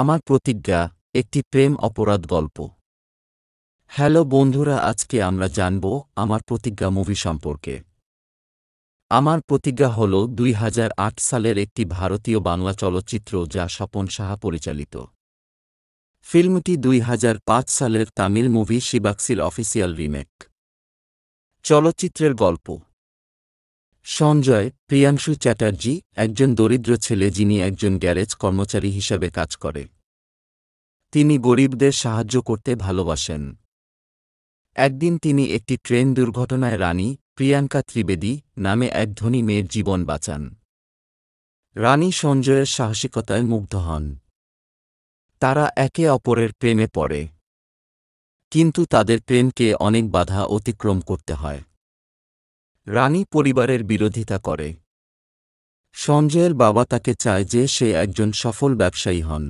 আমার প্রতিজ্ঞা একটি প্রেম অপরাধ গল্প হ্যালো বন্ধুরা আজকে আমরা জানব আমার প্রতিজ্ঞা মুভি সম্পর্কে আমার প্রতিজ্ঞা হল দুই সালের একটি ভারতীয় বাংলা চলচ্চিত্র যা স্বপন সাহা পরিচালিত ফিল্মটি দুই সালের তামিল মুভি শিবাক্সির অফিসিয়াল রিমেক চলচ্চিত্রের গল্প সঞ্জয় প্রিয়াংশু চ্যাটার্জি একজন দরিদ্র ছেলে যিনি একজন গ্যারেজ কর্মচারী হিসাবে কাজ করে তিনি গরিবদের সাহায্য করতে ভালোবাসেন একদিন তিনি একটি ট্রেন দুর্ঘটনায় রানী প্রিয়াঙ্কা ত্রিবেদী নামে এক ধনী মেয়ের জীবন বাঁচান রানী সঞ্জয়ের সাহসিকতায় মুগ্ধ হন তারা একে অপরের প্রেমে পড়ে কিন্তু তাদের প্রেমকে অনেক বাধা অতিক্রম করতে হয় রানী পরিবারের বিরোধিতা করে সঞ্জয়ের বাবা তাকে চায় যে সে একজন সফল ব্যবসায়ী হন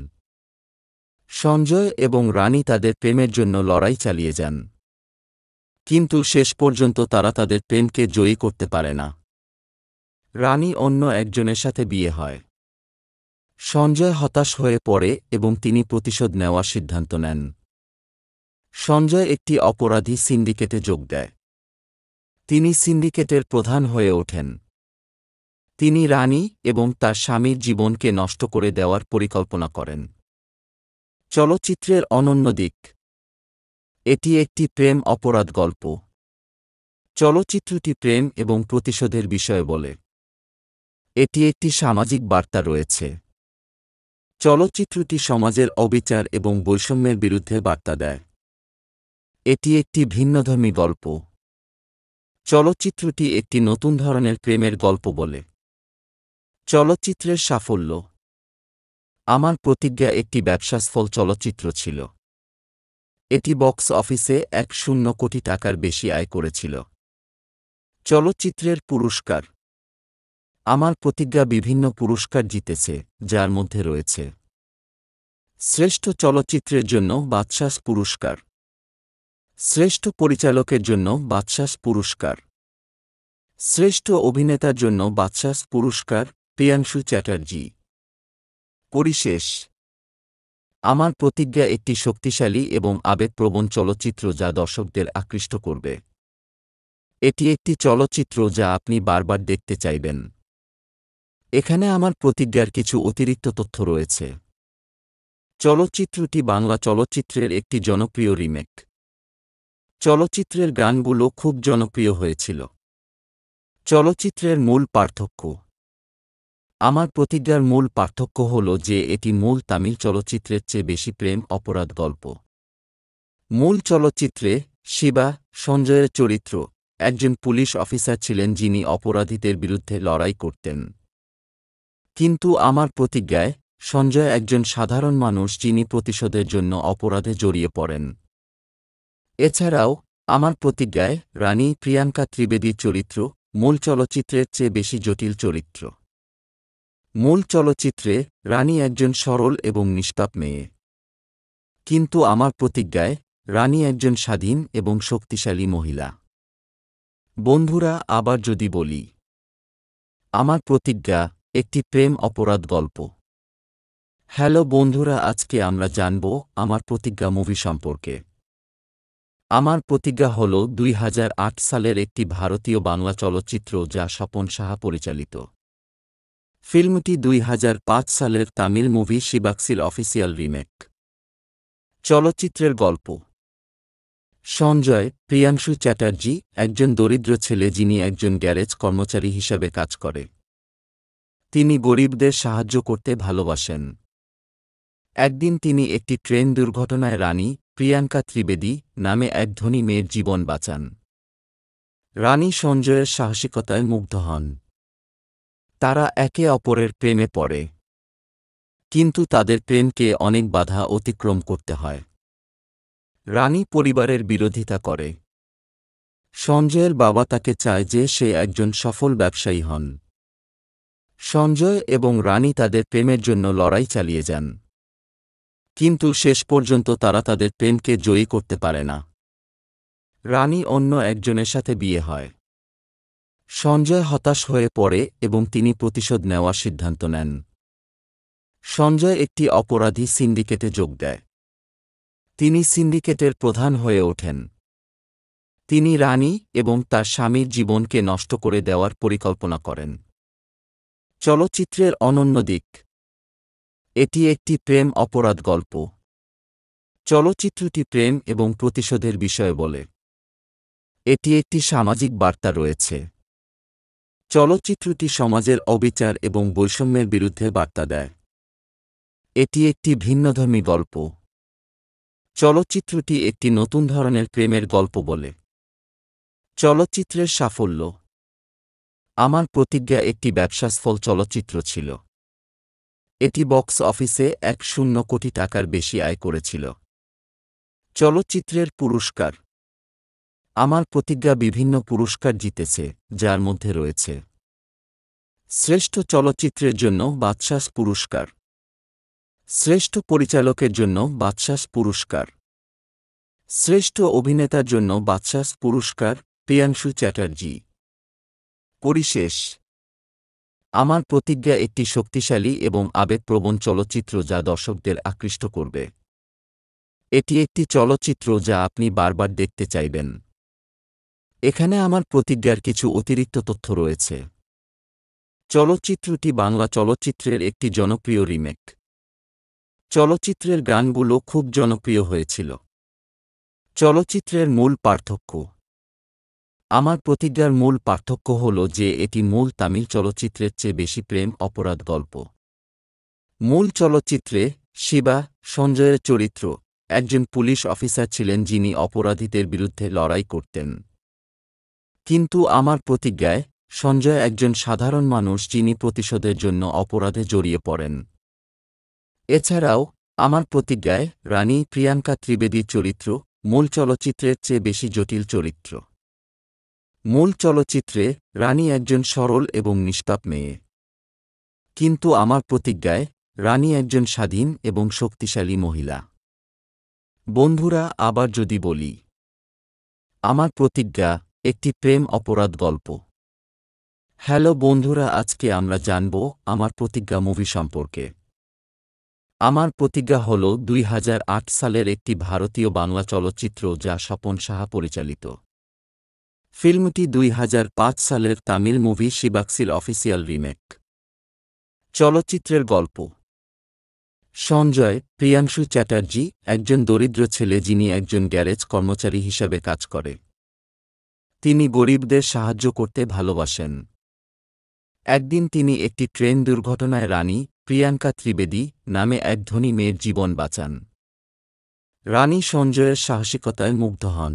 সঞ্জয় এবং রানী তাদের প্রেমের জন্য লড়াই চালিয়ে যান কিন্তু শেষ পর্যন্ত তারা তাদের প্রেমকে জয়ী করতে পারে না রানী অন্য একজনের সাথে বিয়ে হয় সঞ্জয় হতাশ হয়ে পড়ে এবং তিনি প্রতিশোধ নেওয়ার সিদ্ধান্ত নেন সঞ্জয় একটি অপরাধী সিন্ডিকেটে যোগ দেয় তিনি সিন্ডিকেটের প্রধান হয়ে ওঠেন তিনি রানী এবং তার স্বামীর জীবনকে নষ্ট করে দেওয়ার পরিকল্পনা করেন চলচ্চিত্রের অনন্য দিক এটি একটি প্রেম অপরাধ গল্প চলচ্চিত্রটি প্রেম এবং প্রতিশোধের বিষয়ে বলে এটি একটি সামাজিক বার্তা রয়েছে চলচ্চিত্রটি সমাজের অবিচার এবং বৈষম্যের বিরুদ্ধে বার্তা দেয় এটি একটি ভিন্নধর্মী গল্প চলচ্চিত্রটি একটি নতুন ধরনের প্রেমের গল্প বলে চলচ্চিত্রের সাফল্য আমার প্রতিজ্ঞা একটি ব্যবসাসফল চলচ্চিত্র ছিল এটি বক্স অফিসে এক শূন্য কোটি টাকার বেশি আয় করেছিল চলচ্চিত্রের পুরস্কার আমার প্রতিজ্ঞা বিভিন্ন পুরস্কার জিতেছে যার মধ্যে রয়েছে শ্রেষ্ঠ চলচ্চিত্রের জন্য বাদশাস পুরস্কার শ্রেষ্ঠ পরিচালকের জন্য বাদশাস পুরস্কার শ্রেষ্ঠ অভিনেতার জন্য বাদশাস পুরস্কার প্রিয়াংশু চ্যাটার্জি পরিশেষ আমার প্রতিজ্ঞা একটি শক্তিশালী এবং আবেগপ্রবণ চলচ্চিত্র যা দর্শকদের আকৃষ্ট করবে এটি একটি চলচ্চিত্র যা আপনি বারবার দেখতে চাইবেন এখানে আমার প্রতিজ্ঞার কিছু অতিরিক্ত তথ্য রয়েছে চলচ্চিত্রটি বাংলা চলচ্চিত্রের একটি জনপ্রিয় রিমেক চলচ্চিত্রের গানগুলো খুব জনপ্রিয় হয়েছিল চলচ্চিত্রের মূল পার্থক্য আমার প্রতিজ্ঞার মূল পার্থক্য হল যে এটি মূল তামিল চলচ্চিত্রের চেয়ে বেশি প্রেম অপরাধ গল্প মূল চলচ্চিত্রে শিবা সঞ্জয়ের চরিত্র একজন পুলিশ অফিসার ছিলেন যিনি অপরাধীদের বিরুদ্ধে লড়াই করতেন কিন্তু আমার প্রতিজ্ঞায় সঞ্জয় একজন সাধারণ মানুষ যিনি প্রতিশোধের জন্য অপরাধে জড়িয়ে পড়েন এছাড়াও আমার প্রতিজ্ঞায় রানী প্রিয়াঙ্কা ত্রিবেদী চরিত্র মূল চলচ্চিত্রের চেয়ে বেশি জটিল চরিত্র মূল চলচ্চিত্রে রানী একজন সরল এবং নিষ্পাপ মেয়ে কিন্তু আমার প্রতিজ্ঞায় রানী একজন স্বাধীন এবং শক্তিশালী মহিলা বন্ধুরা আবার যদি বলি আমার প্রতিজ্ঞা একটি প্রেম অপরাধ গল্প হ্যালো বন্ধুরা আজকে আমরা জানব আমার প্রতিজ্ঞা মুভি সম্পর্কে আমার প্রতিজ্ঞা হল দুই সালের একটি ভারতীয় বাংলা চলচ্চিত্র যা স্বপন সাহা পরিচালিত ফিল্মটি দুই সালের তামিল মুভি শিবাক্সির অফিসিয়াল রিমেক চলচ্চিত্রের গল্প সঞ্জয় প্রিয়াংশু চ্যাটার্জি একজন দরিদ্র ছেলে যিনি একজন গ্যারেজ কর্মচারী হিসাবে কাজ করে তিনি গরিবদের সাহায্য করতে ভালোবাসেন একদিন তিনি একটি ট্রেন দুর্ঘটনায় রানী প্রিয়াঙ্কা ত্রিবেদী নামে এক ধনী মেয়ের জীবন বাঁচান রানী সঞ্জয়ের সাহসিকতায় মুগ্ধ হন তারা একে অপরের প্রেমে পড়ে কিন্তু তাদের প্রেমকে অনেক বাধা অতিক্রম করতে হয় রানী পরিবারের বিরোধিতা করে সঞ্জয়ের বাবা তাকে চায় যে সে একজন সফল ব্যবসায়ী হন সঞ্জয় এবং রানী তাদের প্রেমের জন্য লড়াই চালিয়ে যান কিন্তু শেষ পর্যন্ত তারা তাদের প্রেমকে জয়ী করতে পারে না রানী অন্য একজনের সাথে বিয়ে হয় সঞ্জয় হতাশ হয়ে পড়ে এবং তিনি প্রতিশোধ নেওয়ার সিদ্ধান্ত নেন সঞ্জয় একটি অপরাধী সিন্ডিকেটে যোগ দেয় তিনি সিন্ডিকেটের প্রধান হয়ে ওঠেন তিনি রানী এবং তার স্বামীর জীবনকে নষ্ট করে দেওয়ার পরিকল্পনা করেন চলচ্চিত্রের অনন্য দিক এটি একটি প্রেম অপরাধ গল্প চলচ্চিত্রটি প্রেম এবং প্রতিশোধের বিষয়ে বলে এটি একটি সামাজিক বার্তা রয়েছে চলচ্চিত্রটি সমাজের অবিচার এবং বৈষম্যের বিরুদ্ধে বার্তা দেয় এটি একটি ভিন্নধর্মী গল্প চলচ্চিত্রটি একটি নতুন ধরনের প্রেমের গল্প বলে চলচ্চিত্রের সাফল্য আমার প্রতিজ্ঞা একটি ব্যবসাসফল চলচ্চিত্র ছিল এটি বক্স অফিসে এক শূন্য কোটি টাকার বেশি আয় করেছিল চলচ্চিত্রের পুরস্কার আমার প্রতিজ্ঞা বিভিন্ন পুরস্কার জিতেছে যার মধ্যে রয়েছে শ্রেষ্ঠ চলচ্চিত্রের জন্য বাদশাস পুরস্কার শ্রেষ্ঠ পরিচালকের জন্য বাদশাস পুরস্কার শ্রেষ্ঠ অভিনেতার জন্য বাদশাস পুরস্কার প্রিয়াংশু চ্যাটার্জি পরিশেষ আমার প্রতিজ্ঞা একটি শক্তিশালী এবং আবেগপ্রবণ চলচ্চিত্র যা দর্শকদের আকৃষ্ট করবে এটি একটি চলচ্চিত্র যা আপনি বারবার দেখতে চাইবেন এখানে আমার প্রতিজ্ঞার কিছু অতিরিক্ত তথ্য রয়েছে চলচ্চিত্রটি বাংলা চলচ্চিত্রের একটি জনপ্রিয় রিমেক চলচ্চিত্রের গানগুলো খুব জনপ্রিয় হয়েছিল চলচ্চিত্রের মূল পার্থক্য আমার প্রতিজ্ঞার মূল পার্থক্য হল যে এটি মূল তামিল চলচ্চিত্রের চেয়ে বেশি প্রেম অপরাধ গল্প মূল চলচ্চিত্রে শিবা সঞ্জয়ের চরিত্র একজন পুলিশ অফিসার ছিলেন যিনি অপরাধীদের বিরুদ্ধে লড়াই করতেন কিন্তু আমার প্রতিজ্ঞায় সঞ্জয় একজন সাধারণ মানুষ যিনি প্রতিশোধের জন্য অপরাধে জড়িয়ে পড়েন এছাড়াও আমার প্রতিজ্ঞায় রানী প্রিয়াঙ্কা ত্রিবেদীর চরিত্র মূল চলচ্চিত্রের চেয়ে বেশি জটিল চরিত্র মূল চলচ্চিত্রে রানী একজন সরল এবং নিষ্পাপ মেয়ে কিন্তু আমার প্রতিজ্ঞায় রানী একজন স্বাধীন এবং শক্তিশালী মহিলা বন্ধুরা আবার যদি বলি আমার প্রতিজ্ঞা একটি প্রেম অপরাধ গল্প হ্যালো বন্ধুরা আজকে আমরা জানব আমার প্রতিজ্ঞা মুভি সম্পর্কে আমার প্রতিজ্ঞা হল দুই সালের একটি ভারতীয় বাংলা চলচ্চিত্র যা স্বপন সাহা পরিচালিত ফিল্মটি দুই সালের তামিল মুভি শিবাক্সির অফিসিয়াল রিমেক চলচ্চিত্রের গল্প সঞ্জয় প্রিয়াংশু চ্যাটার্জি একজন দরিদ্র ছেলে যিনি একজন গ্যারেজ কর্মচারী হিসাবে কাজ করে তিনি গরিবদের সাহায্য করতে ভালোবাসেন একদিন তিনি একটি ট্রেন দুর্ঘটনায় রানী প্রিয়াঙ্কা ত্রিবেদী নামে এক ধনী মেয়ের জীবন বাঁচান রানী সঞ্জয়ের সাহসিকতায় মুগ্ধ হন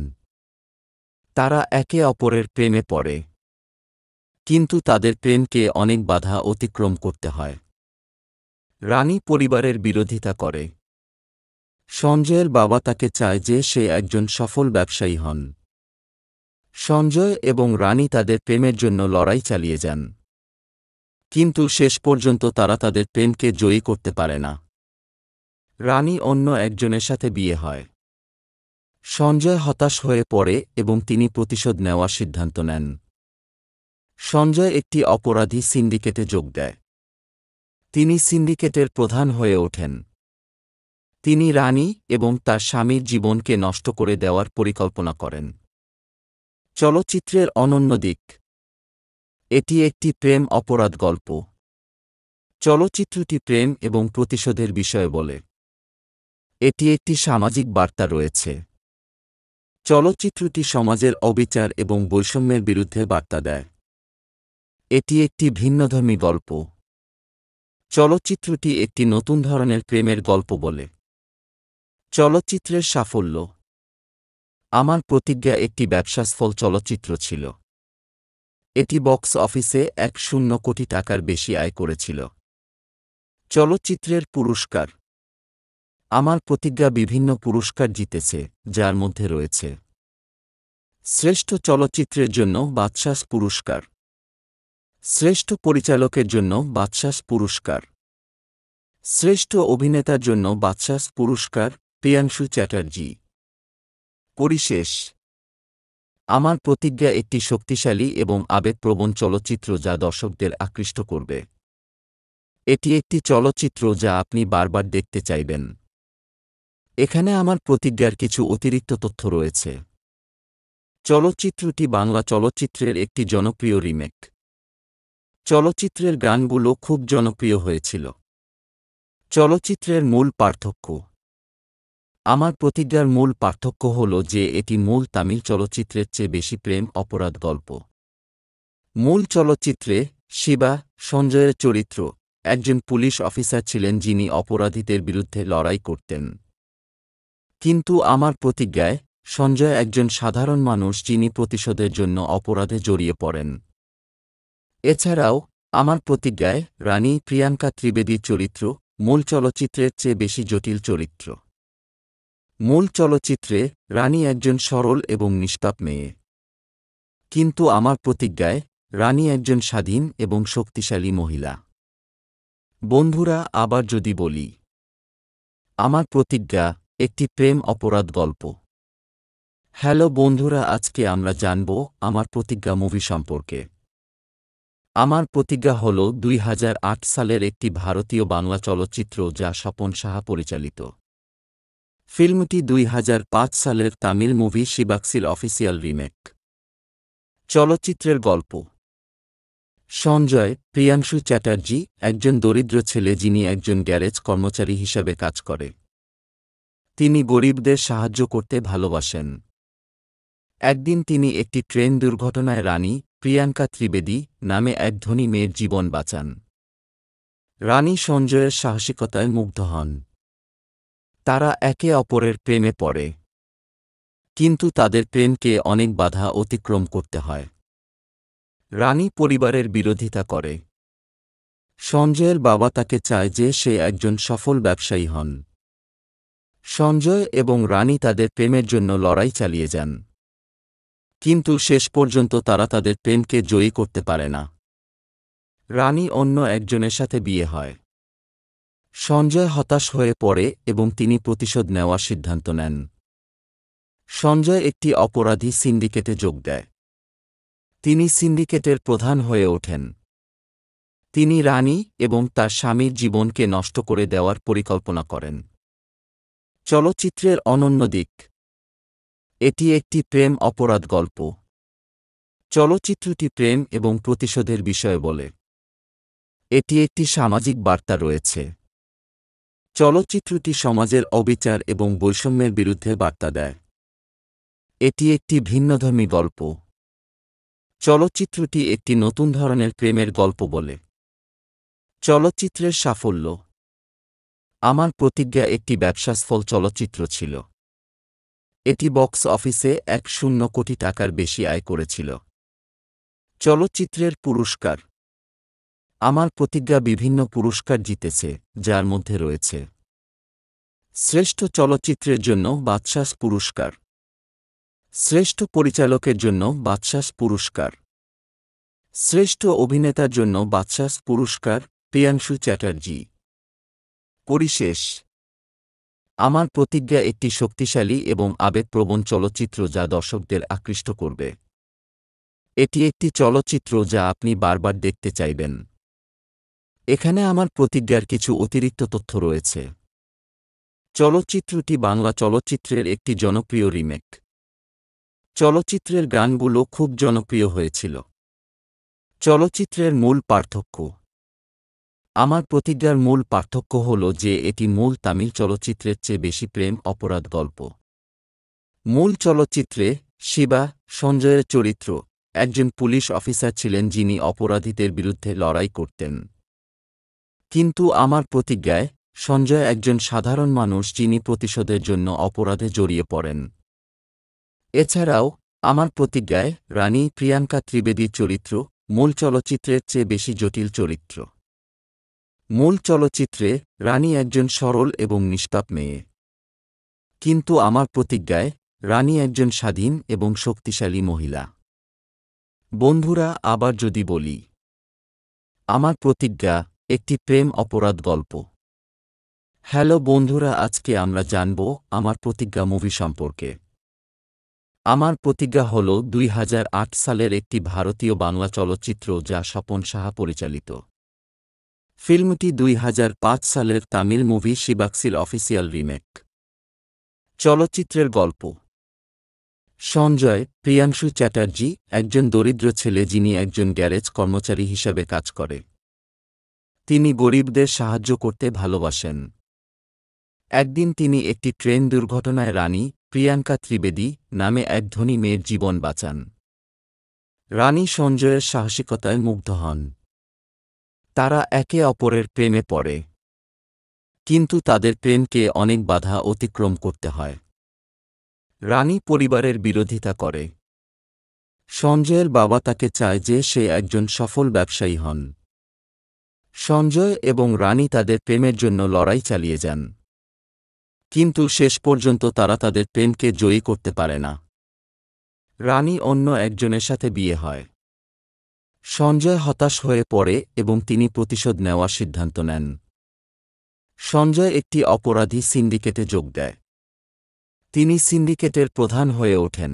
তারা একে অপরের প্রেমে পড়ে কিন্তু তাদের প্রেমকে অনেক বাধা অতিক্রম করতে হয় রানী পরিবারের বিরোধিতা করে সঞ্জয়ের বাবা তাকে চায় যে সে একজন সফল ব্যবসায়ী হন সঞ্জয় এবং রানী তাদের প্রেমের জন্য লড়াই চালিয়ে যান কিন্তু শেষ পর্যন্ত তারা তাদের প্রেমকে জয়ী করতে পারে না রানী অন্য একজনের সাথে বিয়ে হয় সঞ্জয় হতাশ হয়ে পড়ে এবং তিনি প্রতিশোধ নেওয়ার সিদ্ধান্ত নেন সঞ্জয় একটি অপরাধী সিন্ডিকেটে যোগ দেয় তিনি সিন্ডিকেটের প্রধান হয়ে ওঠেন তিনি রানী এবং তার স্বামীর জীবনকে নষ্ট করে দেওয়ার পরিকল্পনা করেন চলচ্চিত্রের অনন্য দিক এটি একটি প্রেম অপরাধ গল্প চলচ্চিত্রটি প্রেম এবং প্রতিশোধের বিষয়ে বলে এটি একটি সামাজিক বার্তা রয়েছে চলচ্চিত্রটি সমাজের অবিচার এবং বৈষম্যের বিরুদ্ধে বার্তা দেয় এটি একটি ভিন্নধর্মী গল্প চলচ্চিত্রটি একটি নতুন ধরনের প্রেমের গল্প বলে চলচ্চিত্রের সাফল্য আমার প্রতিজ্ঞা একটি ব্যবসাসফল চলচ্চিত্র ছিল এটি বক্স অফিসে এক শূন্য কোটি টাকার বেশি আয় করেছিল চলচ্চিত্রের পুরস্কার আমার প্রতিজ্ঞা বিভিন্ন পুরস্কার জিতেছে যার মধ্যে রয়েছে শ্রেষ্ঠ চলচ্চিত্রের জন্য বাদশাস পুরস্কার শ্রেষ্ঠ পরিচালকের জন্য বাদশাস পুরস্কার শ্রেষ্ঠ অভিনেতার জন্য বাদশাস পুরস্কার প্রিয়াংশু চ্যাটার্জি পরিশেষ আমার প্রতিজ্ঞা একটি শক্তিশালী এবং আবেগপ্রবণ চলচ্চিত্র যা দর্শকদের আকৃষ্ট করবে এটি একটি চলচ্চিত্র যা আপনি বারবার দেখতে চাইবেন এখানে আমার প্রতিজ্ঞার কিছু অতিরিক্ত তথ্য রয়েছে চলচ্চিত্রটি বাংলা চলচ্চিত্রের একটি জনপ্রিয় রিমেক চলচ্চিত্রের গানগুলো খুব জনপ্রিয় হয়েছিল চলচ্চিত্রের মূল পার্থক্য আমার প্রতিজ্ঞার মূল পার্থক্য হল যে এটি মূল তামিল চলচ্চিত্রের চেয়ে বেশি প্রেম অপরাধ গল্প মূল চলচ্চিত্রে শিবা সঞ্জয়ের চরিত্র একজন পুলিশ অফিসার ছিলেন যিনি অপরাধীদের বিরুদ্ধে লড়াই করতেন কিন্তু আমার প্রতিজ্ঞায় সঞ্জয় একজন সাধারণ মানুষ যিনি প্রতিশোধের জন্য অপরাধে জড়িয়ে পড়েন এছাড়াও আমার প্রতিজ্ঞায় রানী প্রিয়াঙ্কা ত্রিবেদীর চরিত্র মূল চলচ্চিত্রের চেয়ে বেশি জটিল চরিত্র মূল চলচ্চিত্রে রানী একজন সরল এবং নিষ্পাপ মেয়ে কিন্তু আমার প্রতিজ্ঞায় রানী একজন স্বাধীন এবং শক্তিশালী মহিলা বন্ধুরা আবার যদি বলি আমার প্রতিজ্ঞা একটি প্রেম অপরাধ গল্প হ্যালো বন্ধুরা আজকে আমরা জানব আমার প্রতিজ্ঞা মুভি সম্পর্কে আমার প্রতিজ্ঞা হল দুই সালের একটি ভারতীয় বাংলা চলচ্চিত্র যা স্বপন সাহা পরিচালিত ফিল্মটি দুই সালের তামিল মুভি শিবাক্সির অফিসিয়াল রিমেক চলচ্চিত্রের গল্প সঞ্জয় প্রিয়াংশু চ্যাটার্জি একজন দরিদ্র ছেলে যিনি একজন গ্যারেজ কর্মচারী হিসাবে কাজ করে তিনি গরিবদের সাহায্য করতে ভালোবাসেন একদিন তিনি একটি ট্রেন দুর্ঘটনায় রানী প্রিয়াঙ্কা ত্রিবেদী নামে এক ধনী মেয়ের জীবন বাঁচান রানী সঞ্জয়ের সাহসিকতায় মুগ্ধ হন তারা একে অপরের প্রেমে পড়ে কিন্তু তাদের প্রেমকে অনেক বাধা অতিক্রম করতে হয় রানী পরিবারের বিরোধিতা করে সঞ্জয়ের বাবা তাকে চায় যে সে একজন সফল ব্যবসায়ী হন সঞ্জয় এবং রানী তাদের প্রেমের জন্য লড়াই চালিয়ে যান কিন্তু শেষ পর্যন্ত তারা তাদের প্রেমকে জয়ী করতে পারে না রানী অন্য একজনের সাথে বিয়ে হয় সঞ্জয় হতাশ হয়ে পড়ে এবং তিনি প্রতিশোধ নেওয়ার সিদ্ধান্ত নেন সঞ্জয় একটি অপরাধী সিন্ডিকেটে যোগ দেয় তিনি সিন্ডিকেটের প্রধান হয়ে ওঠেন তিনি রানী এবং তার স্বামীর জীবনকে নষ্ট করে দেওয়ার পরিকল্পনা করেন চলচ্চিত্রের অনন্য দিক এটি একটি প্রেম অপরাধ গল্প চলচ্চিত্রটি প্রেম এবং প্রতিশোধের বিষয়ে বলে এটি একটি সামাজিক বার্তা রয়েছে চলচ্চিত্রটি সমাজের অবিচার এবং বৈষম্যের বিরুদ্ধে বার্তা দেয় এটি একটি ভিন্নধর্মী গল্প চলচ্চিত্রটি একটি নতুন ধরনের প্রেমের গল্প বলে চলচ্চিত্রের সাফল্য আমার প্রতিজ্ঞা একটি ব্যবসাসফল চলচ্চিত্র ছিল এটি বক্স অফিসে এক শূন্য কোটি টাকার বেশি আয় করেছিল চলচ্চিত্রের পুরস্কার আমার প্রতিজ্ঞা বিভিন্ন পুরস্কার জিতেছে যার মধ্যে রয়েছে শ্রেষ্ঠ চলচ্চিত্রের জন্য বাদশাস পুরস্কার শ্রেষ্ঠ পরিচালকের জন্য বাদশাস পুরস্কার শ্রেষ্ঠ অভিনেতার জন্য বাদশাস পুরস্কার প্রিয়াংশু চ্যাটার্জী পরিশেষ আমার প্রতিজ্ঞা একটি শক্তিশালী এবং আবেগপ্রবণ চলচ্চিত্র যা দর্শকদের আকৃষ্ট করবে এটি একটি চলচ্চিত্র যা আপনি বারবার দেখতে চাইবেন এখানে আমার প্রতিজ্ঞার কিছু অতিরিক্ত তথ্য রয়েছে চলচ্চিত্রটি বাংলা চলচ্চিত্রের একটি জনপ্রিয় রিমেক চলচ্চিত্রের গানগুলো খুব জনপ্রিয় হয়েছিল চলচ্চিত্রের মূল পার্থক্য আমার প্রতিজ্ঞার মূল পার্থক্য হল যে এটি মূল তামিল চলচ্চিত্রের চেয়ে বেশি প্রেম অপরাধ গল্প মূল চলচ্চিত্রে শিবা সঞ্জয়ের চরিত্র একজন পুলিশ অফিসার ছিলেন যিনি অপরাধীদের বিরুদ্ধে লড়াই করতেন কিন্তু আমার প্রতিজ্ঞায় সঞ্জয় একজন সাধারণ মানুষ যিনি প্রতিশোধের জন্য অপরাধে জড়িয়ে পড়েন এছাড়াও আমার প্রতিজ্ঞায় রানী প্রিয়াঙ্কা ত্রিবেদীর চরিত্র মূল চলচ্চিত্রের চেয়ে বেশি জটিল চরিত্র মূল চলচ্চিত্রে রানী একজন সরল এবং নিষ্পাপ মেয়ে কিন্তু আমার প্রতিজ্ঞায় রানী একজন স্বাধীন এবং শক্তিশালী মহিলা বন্ধুরা আবার যদি বলি আমার প্রতিজ্ঞা একটি প্রেম অপরাধ গল্প হ্যালো বন্ধুরা আজকে আমরা জানব আমার প্রতিজ্ঞা মুভি সম্পর্কে আমার প্রতিজ্ঞা হল দুই সালের একটি ভারতীয় বাংলা চলচ্চিত্র যা স্বপন সাহা পরিচালিত ফিল্মটি দুই সালের তামিল মুভি শিবাক্সিল অফিসিয়াল রিমেক চলচ্চিত্রের গল্প সঞ্জয় প্রিয়াংশু চ্যাটার্জি একজন দরিদ্র ছেলে যিনি একজন গ্যারেজ কর্মচারী হিসাবে কাজ করে তিনি গরিবদের সাহায্য করতে ভালোবাসেন একদিন তিনি একটি ট্রেন দুর্ঘটনায় রানী প্রিয়াঙ্কা ত্রিবেদী নামে এক ধনী মেয়ের জীবন বাঁচান রানী সঞ্জয়ের সাহসিকতায় মুগ্ধ হন তারা একে অপরের প্রেমে পড়ে কিন্তু তাদের প্রেমকে অনেক বাধা অতিক্রম করতে হয় রানী পরিবারের বিরোধিতা করে সঞ্জয়ের বাবা তাকে চায় যে সে একজন সফল ব্যবসায়ী হন সঞ্জয় এবং রানী তাদের প্রেমের জন্য লড়াই চালিয়ে যান কিন্তু শেষ পর্যন্ত তারা তাদের প্রেমকে জয়ী করতে পারে না রানী অন্য একজনের সাথে বিয়ে হয় সঞ্জয় হতাশ হয়ে পড়ে এবং তিনি প্রতিশোধ নেওয়ার সিদ্ধান্ত নেন সঞ্জয় একটি অপরাধী সিন্ডিকেটে যোগ দেয় তিনি সিন্ডিকেটের প্রধান হয়ে ওঠেন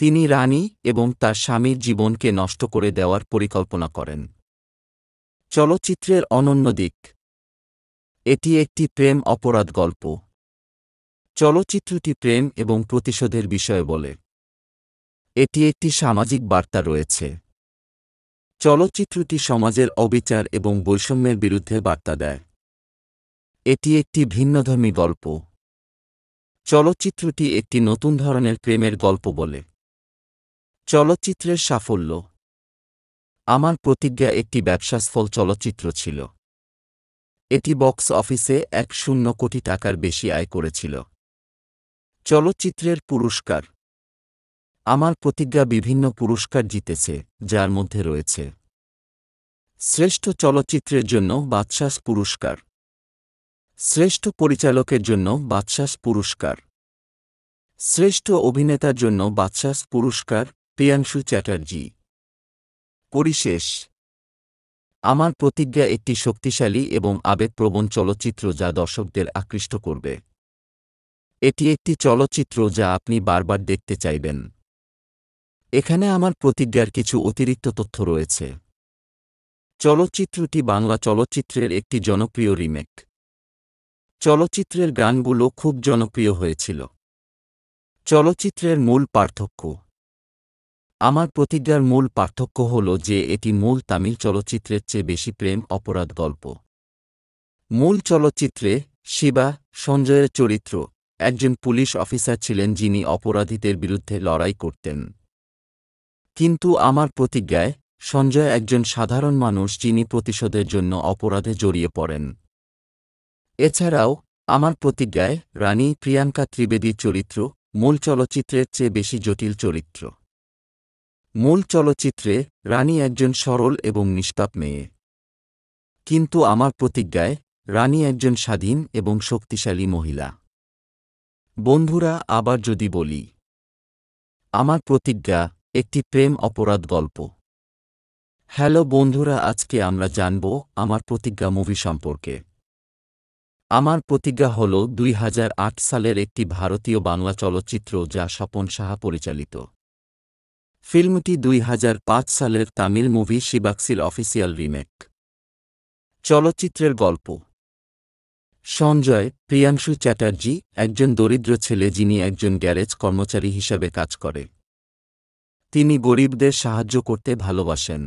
তিনি রানী এবং তার স্বামীর জীবনকে নষ্ট করে দেওয়ার পরিকল্পনা করেন চলচ্চিত্রের অনন্য দিক এটি একটি প্রেম অপরাধ গল্প চলচ্চিত্রটি প্রেম এবং প্রতিশোধের বিষয়ে বলে এটি একটি সামাজিক বার্তা রয়েছে চলচ্চিত্রটি সমাজের অবিচার এবং বৈষম্যের বিরুদ্ধে বার্তা দেয় এটি একটি ভিন্নধর্মী গল্প চলচ্চিত্রটি একটি নতুন ধরনের প্রেমের গল্প বলে চলচ্চিত্রের সাফল্য আমার প্রতিজ্ঞা একটি ব্যবসাসফল চলচ্চিত্র ছিল এটি বক্স অফিসে এক শূন্য কোটি টাকার বেশি আয় করেছিল চলচ্চিত্রের পুরস্কার আমার প্রতিজ্ঞা বিভিন্ন পুরস্কার জিতেছে যার মধ্যে রয়েছে শ্রেষ্ঠ চলচ্চিত্রের জন্য বাদশাস পুরস্কার শ্রেষ্ঠ পরিচালকের জন্য বাদশাস পুরস্কার শ্রেষ্ঠ অভিনেতার জন্য বাদশাস পুরস্কার প্রিয়াংশু চ্যাটার্জি পরিশেষ আমার প্রতিজ্ঞা একটি শক্তিশালী এবং আবেগপ্রবণ চলচ্চিত্র যা দর্শকদের আকৃষ্ট করবে এটি একটি চলচ্চিত্র যা আপনি বারবার দেখতে চাইবেন এখানে আমার প্রতিজ্ঞার কিছু অতিরিক্ত তথ্য রয়েছে চলচ্চিত্রটি বাংলা চলচ্চিত্রের একটি জনপ্রিয় রিমেক চলচ্চিত্রের গানগুলো খুব জনপ্রিয় হয়েছিল চলচ্চিত্রের মূল পার্থক্য আমার প্রতিজ্ঞার মূল পার্থক্য হল যে এটি মূল তামিল চলচ্চিত্রের চেয়ে বেশি প্রেম অপরাধ গল্প মূল চলচ্চিত্রে শিবা সঞ্জয়ের চরিত্র একজন পুলিশ অফিসার ছিলেন যিনি অপরাধীদের বিরুদ্ধে লড়াই করতেন কিন্তু আমার প্রতিজ্ঞায় সঞ্জয় একজন সাধারণ মানুষ যিনি প্রতিশোধের জন্য অপরাধে জড়িয়ে পড়েন এছাড়াও আমার প্রতিজ্ঞায় রানী প্রিয়াঙ্কা ত্রিবেদীর চরিত্র মূল চলচ্চিত্রের চেয়ে বেশি জটিল চরিত্র মূল চলচ্চিত্রে রানী একজন সরল এবং নিষ্পাপ মেয়ে কিন্তু আমার প্রতিজ্ঞায় রানী একজন স্বাধীন এবং শক্তিশালী মহিলা বন্ধুরা আবার যদি বলি আমার প্রতিজ্ঞা একটি প্রেম অপরাধ গল্প হ্যালো বন্ধুরা আজকে আমরা জানব আমার প্রতিজ্ঞা মুভি সম্পর্কে আমার প্রতিজ্ঞা হল দুই সালের একটি ভারতীয় বাংলা চলচ্চিত্র যা স্বপন সাহা পরিচালিত ফিল্মটি দুই সালের তামিল মুভি শিবাক্সির অফিসিয়াল রিমেক চলচ্চিত্রের গল্প সঞ্জয় প্রিয়াংশু চ্যাটার্জি একজন দরিদ্র ছেলে যিনি একজন গ্যারেজ কর্মচারী হিসাবে কাজ করে তিনি গরিবদের সাহায্য করতে ভালোবাসেন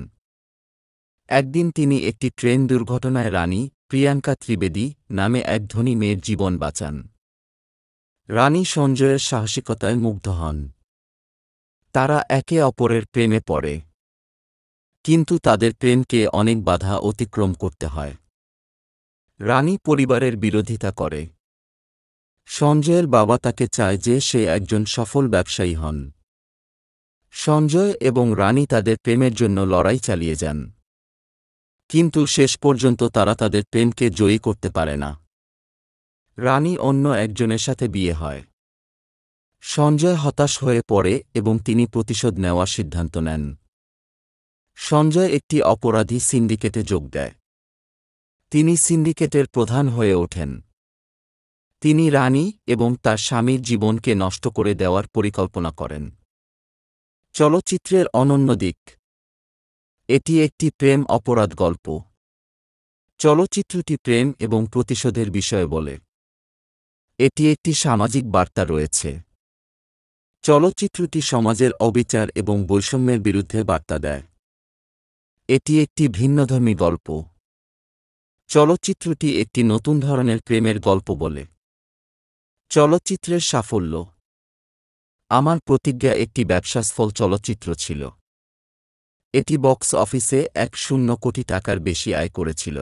একদিন তিনি একটি ট্রেন দুর্ঘটনায় রানী প্রিয়াঙ্কা ত্রিবেদী নামে এক ধনী মেয়ের জীবন বাঁচান রানী সঞ্জয়ের সাহসিকতায় মুগ্ধ হন তারা একে অপরের প্রেমে পড়ে কিন্তু তাদের প্রেমকে অনেক বাধা অতিক্রম করতে হয় রানী পরিবারের বিরোধিতা করে সঞ্জয়ের বাবা তাকে চায় যে সে একজন সফল ব্যবসায়ী হন সঞ্জয় এবং রানী তাদের প্রেমের জন্য লড়াই চালিয়ে যান কিন্তু শেষ পর্যন্ত তারা তাদের প্রেমকে জয়ী করতে পারে না রানী অন্য একজনের সাথে বিয়ে হয় সঞ্জয় হতাশ হয়ে পড়ে এবং তিনি প্রতিশোধ নেওয়ার সিদ্ধান্ত নেন সঞ্জয় একটি অপরাধী সিন্ডিকেটে যোগ দেয় তিনি সিন্ডিকেটের প্রধান হয়ে ওঠেন তিনি রানী এবং তার স্বামীর জীবনকে নষ্ট করে দেওয়ার পরিকল্পনা করেন চলচ্চিত্রের অনন্য দিক এটি একটি প্রেম অপরাধ গল্প চলচ্চিত্রটি প্রেম এবং প্রতিশোধের বিষয়ে বলে এটি একটি সামাজিক বার্তা রয়েছে চলচ্চিত্রটি সমাজের অবিচার এবং বৈষম্যের বিরুদ্ধে বার্তা দেয় এটি একটি ভিন্নধর্মী গল্প চলচ্চিত্রটি একটি নতুন ধরনের প্রেমের গল্প বলে চলচ্চিত্রের সাফল্য আমার প্রতিজ্ঞা একটি ব্যবসাসফল চলচ্চিত্র ছিল এটি বক্স অফিসে এক শূন্য কোটি টাকার বেশি আয় করেছিল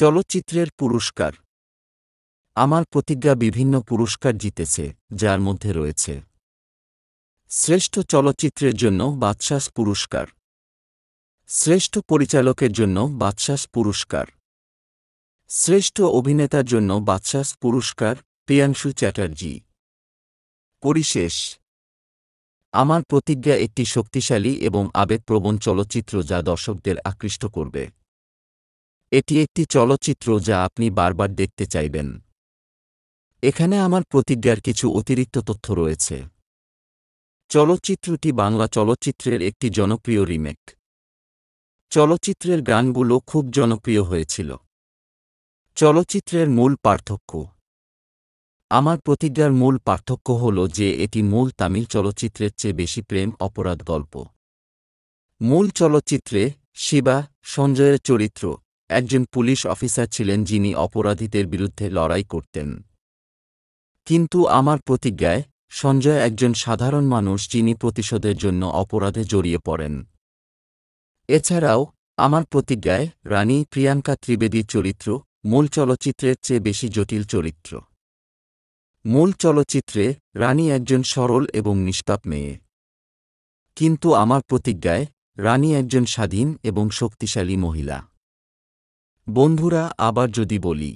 চলচ্চিত্রের পুরস্কার আমার প্রতিজ্ঞা বিভিন্ন পুরস্কার জিতেছে যার মধ্যে রয়েছে শ্রেষ্ঠ চলচ্চিত্রের জন্য বাদশাস পুরস্কার শ্রেষ্ঠ পরিচালকের জন্য বাদশাস পুরস্কার শ্রেষ্ঠ অভিনেতার জন্য বাদশাস পুরস্কার প্রিয়াংশু চ্যাটার্জী পরিশেষ আমার প্রতিজ্ঞা একটি শক্তিশালী এবং আবেগপ্রবণ চলচ্চিত্র যা দর্শকদের আকৃষ্ট করবে এটি একটি চলচ্চিত্র যা আপনি বারবার দেখতে চাইবেন এখানে আমার প্রতিজ্ঞার কিছু অতিরিক্ত তথ্য রয়েছে চলচ্চিত্রটি বাংলা চলচ্চিত্রের একটি জনপ্রিয় রিমেক চলচ্চিত্রের গানগুলো খুব জনপ্রিয় হয়েছিল চলচ্চিত্রের মূল পার্থক্য আমার প্রতিজ্ঞার মূল পার্থক্য হল যে এটি মূল তামিল চলচ্চিত্রের চেয়ে বেশি প্রেম অপরাধ গল্প মূল চলচ্চিত্রে শিবা সঞ্জয়ের চরিত্র একজন পুলিশ অফিসার ছিলেন যিনি অপরাধীদের বিরুদ্ধে লড়াই করতেন কিন্তু আমার প্রতিজ্ঞায় সঞ্জয় একজন সাধারণ মানুষ যিনি প্রতিশোধের জন্য অপরাধে জড়িয়ে পড়েন এছাড়াও আমার প্রতিজ্ঞায় রানী প্রিয়াঙ্কা ত্রিবেদীর চরিত্র মূল চলচ্চিত্রের চেয়ে বেশি জটিল চরিত্র মূল চলচ্চিত্রে রানী একজন সরল এবং নিষ্পাপ মেয়ে কিন্তু আমার প্রতিজ্ঞায় রানী একজন স্বাধীন এবং শক্তিশালী মহিলা বন্ধুরা আবার যদি বলি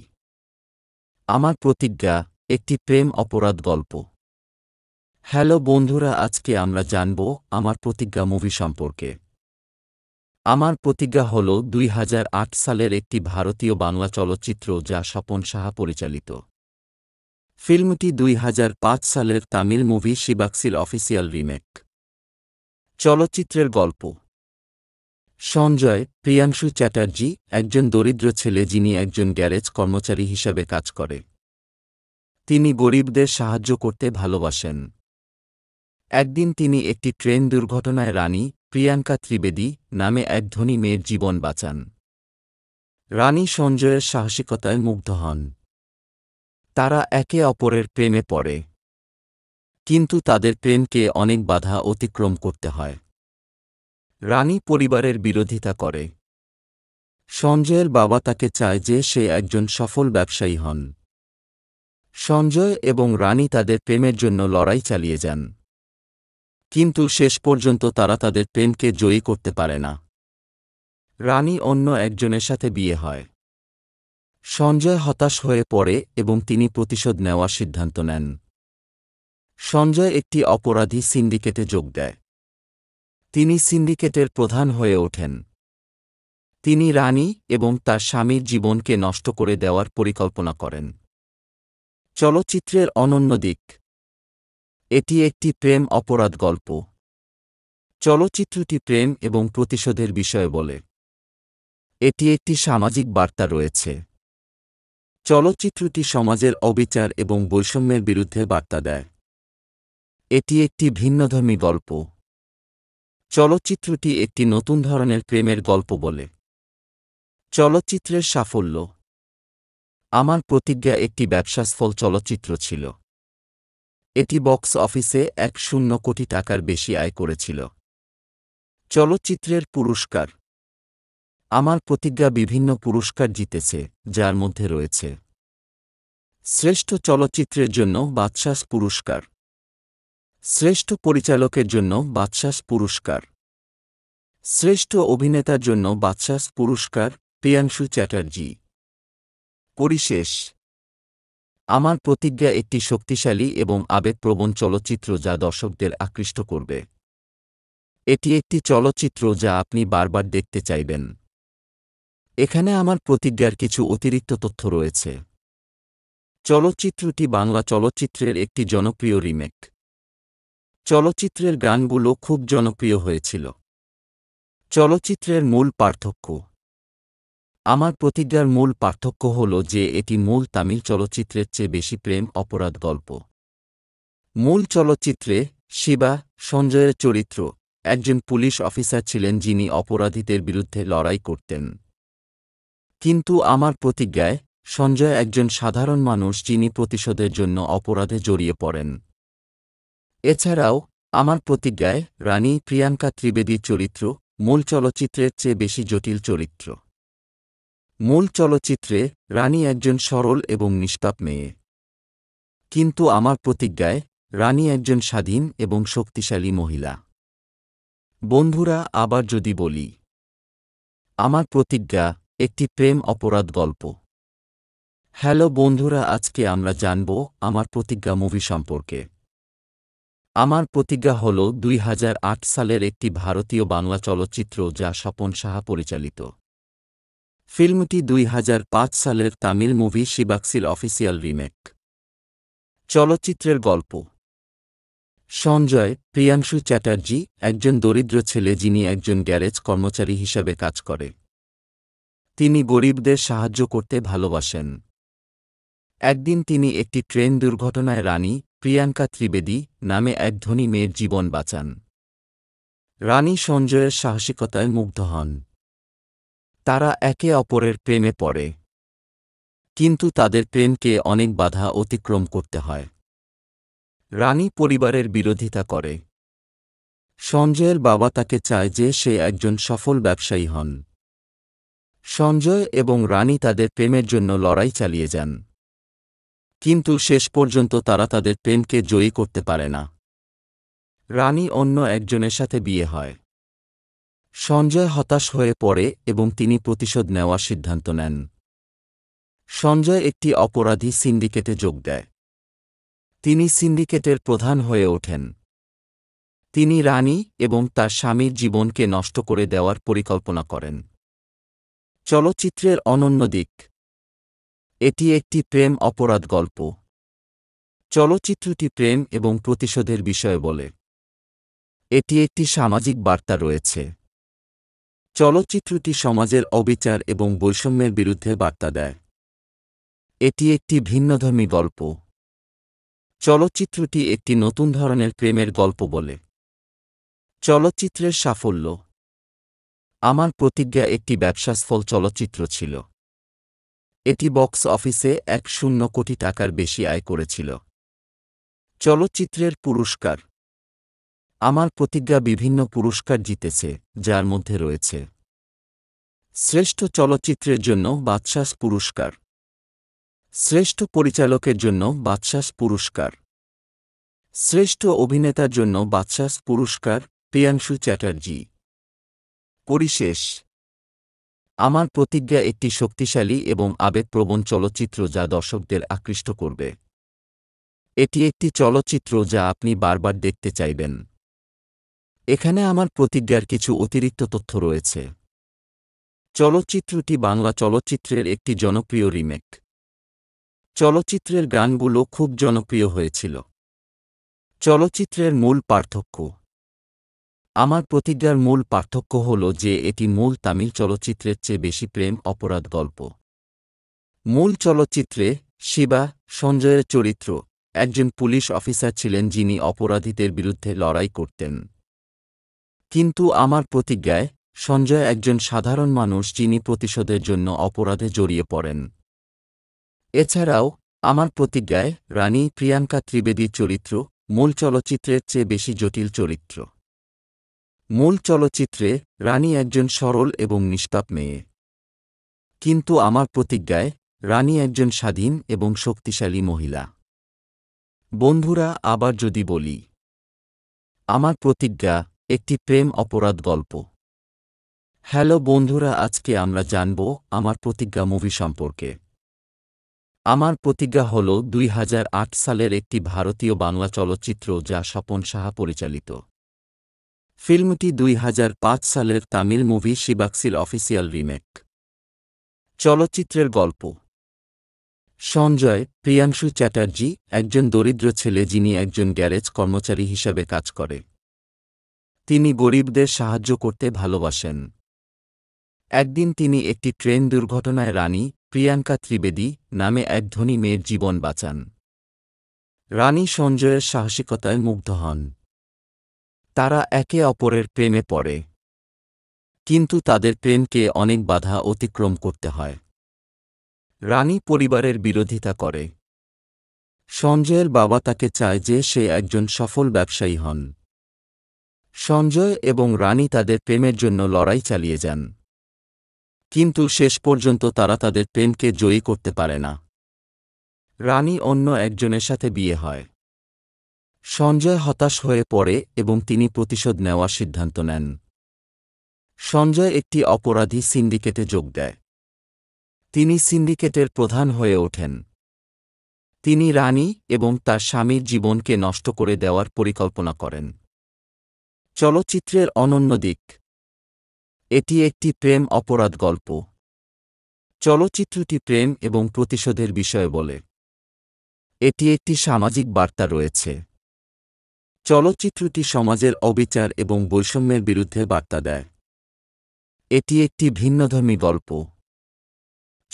আমার প্রতিজ্ঞা একটি প্রেম অপরাধ গল্প হ্যালো বন্ধুরা আজকে আমরা জানব আমার প্রতিজ্ঞা মুভি সম্পর্কে আমার প্রতিজ্ঞা হল দুই সালের একটি ভারতীয় বাংলা চলচ্চিত্র যা স্বপন সাহা পরিচালিত ফিল্মটি দুই সালের তামিল মুভি শিবাক্সির অফিসিয়াল রিমেক চলচ্চিত্রের গল্প সঞ্জয় প্রিয়াংশু চ্যাটার্জি একজন দরিদ্র ছেলে যিনি একজন গ্যারেজ কর্মচারী হিসাবে কাজ করে তিনি গরিবদের সাহায্য করতে ভালোবাসেন একদিন তিনি একটি ট্রেন দুর্ঘটনায় রানী প্রিয়াঙ্কা ত্রিবেদী নামে এক ধনী মেয়ের জীবন বাঁচান রানী সঞ্জয়ের সাহসিকতায় মুগ্ধ হন তারা একে অপরের প্রেমে পড়ে কিন্তু তাদের প্রেমকে অনেক বাধা অতিক্রম করতে হয় রানী পরিবারের বিরোধিতা করে সঞ্জয়ের বাবা তাকে চায় যে সে একজন সফল ব্যবসায়ী হন সঞ্জয় এবং রানী তাদের প্রেমের জন্য লড়াই চালিয়ে যান কিন্তু শেষ পর্যন্ত তারা তাদের প্রেমকে জয়ী করতে পারে না রানী অন্য একজনের সাথে বিয়ে হয় সঞ্জয় হতাশ হয়ে পড়ে এবং তিনি প্রতিশোধ নেওয়ার সিদ্ধান্ত নেন সঞ্জয় একটি অপরাধী সিন্ডিকেটে যোগ দেয় তিনি সিন্ডিকেটের প্রধান হয়ে ওঠেন তিনি রানী এবং তার স্বামীর জীবনকে নষ্ট করে দেওয়ার পরিকল্পনা করেন চলচ্চিত্রের অনন্য দিক এটি একটি প্রেম অপরাধ গল্প চলচ্চিত্রটি প্রেম এবং প্রতিশোধের বিষয়ে বলে এটি একটি সামাজিক বার্তা রয়েছে চলচ্চিত্রটি সমাজের অবিচার এবং বৈষম্যের বিরুদ্ধে বার্তা দেয় এটি একটি ভিন্নধর্মী গল্প চলচ্চিত্রটি একটি নতুন ধরনের প্রেমের গল্প বলে চলচ্চিত্রের সাফল্য আমার প্রতিজ্ঞা একটি ব্যবসাসফল চলচ্চিত্র ছিল এটি বক্স অফিসে এক শূন্য কোটি টাকার বেশি আয় করেছিল চলচ্চিত্রের পুরস্কার আমার প্রতিজ্ঞা বিভিন্ন পুরস্কার জিতেছে যার মধ্যে রয়েছে শ্রেষ্ঠ চলচ্চিত্রের জন্য বাদশাস পুরস্কার শ্রেষ্ঠ পরিচালকের জন্য বাদশাস পুরস্কার শ্রেষ্ঠ অভিনেতার জন্য বাদশাস পুরস্কার প্রিয়াংশু চ্যাটার্জি পরিশেষ আমার প্রতিজ্ঞা একটি শক্তিশালী এবং আবেগপ্রবণ চলচ্চিত্র যা দর্শকদের আকৃষ্ট করবে এটি একটি চলচ্চিত্র যা আপনি বারবার দেখতে চাইবেন এখানে আমার প্রতিজ্ঞার কিছু অতিরিক্ত তথ্য রয়েছে চলচ্চিত্রটি বাংলা চলচ্চিত্রের একটি জনপ্রিয় রিমেক চলচ্চিত্রের গানগুলো খুব জনপ্রিয় হয়েছিল চলচ্চিত্রের মূল পার্থক্য আমার প্রতিজ্ঞার মূল পার্থক্য হল যে এটি মূল তামিল চলচ্চিত্রের চেয়ে বেশি প্রেম অপরাধ গল্প মূল চলচ্চিত্রে শিবা সঞ্জয়ের চরিত্র একজন পুলিশ অফিসার ছিলেন যিনি অপরাধীদের বিরুদ্ধে লড়াই করতেন কিন্তু আমার প্রতিজ্ঞায় সঞ্জয় একজন সাধারণ মানুষ যিনি প্রতিশোধের জন্য অপরাধে জড়িয়ে পড়েন এছাড়াও আমার প্রতিজ্ঞায় রানী প্রিয়াঙ্কা ত্রিবেদীর চরিত্র মূল চলচ্চিত্রের চেয়ে বেশি জটিল চরিত্র মূল চলচ্চিত্রে রানী একজন সরল এবং নিষ্পাপ মেয়ে কিন্তু আমার প্রতিজ্ঞায় রানী একজন স্বাধীন এবং শক্তিশালী মহিলা বন্ধুরা আবার যদি বলি আমার প্রতিজ্ঞা একটি প্রেম অপরাধ গল্প হ্যালো বন্ধুরা আজকে আমরা জানব আমার প্রতিজ্ঞা মুভি সম্পর্কে আমার প্রতিজ্ঞা হল দুই সালের একটি ভারতীয় বাংলা চলচ্চিত্র যা স্বপন সাহা পরিচালিত ফিল্মটি দুই সালের তামিল মুভি শিবাক্সির অফিসিয়াল রিমেক চলচ্চিত্রের গল্প সঞ্জয় প্রিয়াংশু চ্যাটার্জি একজন দরিদ্র ছেলে যিনি একজন গ্যারেজ কর্মচারী হিসাবে কাজ করে তিনি গরিবদের সাহায্য করতে ভালোবাসেন একদিন তিনি একটি ট্রেন দুর্ঘটনায় রানী প্রিয়াঙ্কা ত্রিবেদী নামে এক ধনী মেয়ের জীবন বাঁচান রানী সঞ্জয়ের সাহসিকতায় মুগ্ধ হন তারা একে অপরের প্রেমে পড়ে কিন্তু তাদের প্রেমকে অনেক বাধা অতিক্রম করতে হয় রানী পরিবারের বিরোধিতা করে সঞ্জয়ের বাবা তাকে চায় যে সে একজন সফল ব্যবসায়ী হন সঞ্জয় এবং রানী তাদের প্রেমের জন্য লড়াই চালিয়ে যান কিন্তু শেষ পর্যন্ত তারা তাদের প্রেমকে জয়ী করতে পারে না রানী অন্য একজনের সাথে বিয়ে হয় সঞ্জয় হতাশ হয়ে পড়ে এবং তিনি প্রতিশোধ নেওয়ার সিদ্ধান্ত নেন সঞ্জয় একটি অপরাধী সিন্ডিকেটে যোগ দেয় তিনি সিন্ডিকেটের প্রধান হয়ে ওঠেন তিনি রানী এবং তার স্বামীর জীবনকে নষ্ট করে দেওয়ার পরিকল্পনা করেন চলচ্চিত্রের অনন্য দিক এটি একটি প্রেম অপরাধ গল্প চলচ্চিত্রটি প্রেম এবং প্রতিশোধের বিষয়ে বলে এটি একটি সামাজিক বার্তা রয়েছে চলচ্চিত্রটি সমাজের অবিচার এবং বৈষম্যের বিরুদ্ধে বার্তা দেয় এটি একটি ভিন্নধর্মী গল্প চলচ্চিত্রটি একটি নতুন ধরনের প্রেমের গল্প বলে চলচ্চিত্রের সাফল্য আমার প্রতিজ্ঞা একটি ব্যবসাসফল চলচ্চিত্র ছিল এটি বক্স অফিসে এক শূন্য কোটি টাকার বেশি আয় করেছিল চলচ্চিত্রের পুরস্কার আমার প্রতিজ্ঞা বিভিন্ন পুরস্কার জিতেছে যার মধ্যে রয়েছে শ্রেষ্ঠ চলচ্চিত্রের জন্য বাদশাস পুরস্কার শ্রেষ্ঠ পরিচালকের জন্য বাদশাস পুরস্কার শ্রেষ্ঠ অভিনেতার জন্য বাদশাস পুরস্কার প্রিয়াংশু চ্যাটার্জী পরিশেষ আমার প্রতিজ্ঞা একটি শক্তিশালী এবং আবেগপ্রবণ চলচ্চিত্র যা দর্শকদের আকৃষ্ট করবে এটি একটি চলচ্চিত্র যা আপনি বারবার দেখতে চাইবেন এখানে আমার প্রতিজ্ঞার কিছু অতিরিক্ত তথ্য রয়েছে চলচ্চিত্রটি বাংলা চলচ্চিত্রের একটি জনপ্রিয় রিমেক চলচ্চিত্রের গানগুলো খুব জনপ্রিয় হয়েছিল চলচ্চিত্রের মূল পার্থক্য আমার প্রতিজ্ঞার মূল পার্থক্য হল যে এটি মূল তামিল চলচ্চিত্রের চেয়ে বেশি প্রেম অপরাধ গল্প মূল চলচ্চিত্রে শিবা সঞ্জয়ের চরিত্র একজন পুলিশ অফিসার ছিলেন যিনি অপরাধীদের বিরুদ্ধে লড়াই করতেন কিন্তু আমার প্রতিজ্ঞায় সঞ্জয় একজন সাধারণ মানুষ যিনি প্রতিশোধের জন্য অপরাধে জড়িয়ে পড়েন এছাড়াও আমার প্রতিজ্ঞায় রানী প্রিয়াঙ্কা ত্রিবেদীর চরিত্র মূল চলচ্চিত্রের চেয়ে বেশি জটিল চরিত্র মূল চলচ্চিত্রে রানী একজন সরল এবং নিষ্পাপ মেয়ে কিন্তু আমার প্রতিজ্ঞায় রানী একজন স্বাধীন এবং শক্তিশালী মহিলা বন্ধুরা আবার যদি বলি আমার প্রতিজ্ঞা একটি প্রেম অপরাধ গল্প হ্যালো বন্ধুরা আজকে আমরা জানব আমার প্রতিজ্ঞা মুভি সম্পর্কে আমার প্রতিজ্ঞা হল দুই সালের একটি ভারতীয় বাংলা চলচ্চিত্র যা স্বপন সাহা পরিচালিত ফিল্মটি দুই সালের তামিল মুভি শিবাক্সিল অফিসিয়াল রিমেক চলচ্চিত্রের গল্প সঞ্জয় প্রিয়াংশু চ্যাটার্জি একজন দরিদ্র ছেলে যিনি একজন গ্যারেজ কর্মচারী হিসাবে কাজ করে তিনি গরিবদের সাহায্য করতে ভালোবাসেন একদিন তিনি একটি ট্রেন দুর্ঘটনায় রানী প্রিয়াঙ্কা ত্রিবেদী নামে এক ধনী মেয়ের জীবন বাঁচান রানী সঞ্জয়ের সাহসিকতায় মুগ্ধ হন তারা একে অপরের প্রেমে পড়ে কিন্তু তাদের প্রেমকে অনেক বাধা অতিক্রম করতে হয় রানী পরিবারের বিরোধিতা করে সঞ্জয়ের বাবা তাকে চায় যে সে একজন সফল ব্যবসায়ী হন সঞ্জয় এবং রানী তাদের প্রেমের জন্য লড়াই চালিয়ে যান কিন্তু শেষ পর্যন্ত তারা তাদের প্রেমকে জয়ী করতে পারে না রানী অন্য একজনের সাথে বিয়ে হয় সঞ্জয় হতাশ হয়ে পড়ে এবং তিনি প্রতিশোধ নেওয়ার সিদ্ধান্ত নেন সঞ্জয় একটি অপরাধী সিন্ডিকেটে যোগ দেয় তিনি সিন্ডিকেটের প্রধান হয়ে ওঠেন তিনি রানী এবং তার স্বামীর জীবনকে নষ্ট করে দেওয়ার পরিকল্পনা করেন চলচ্চিত্রের অনন্য দিক এটি একটি প্রেম অপরাধ গল্প চলচ্চিত্রটি প্রেম এবং প্রতিশোধের বিষয়ে বলে এটি একটি সামাজিক বার্তা রয়েছে চলচ্চিত্রটি সমাজের অবিচার এবং বৈষম্যের বিরুদ্ধে বার্তা দেয় এটি একটি ভিন্নধর্মী গল্প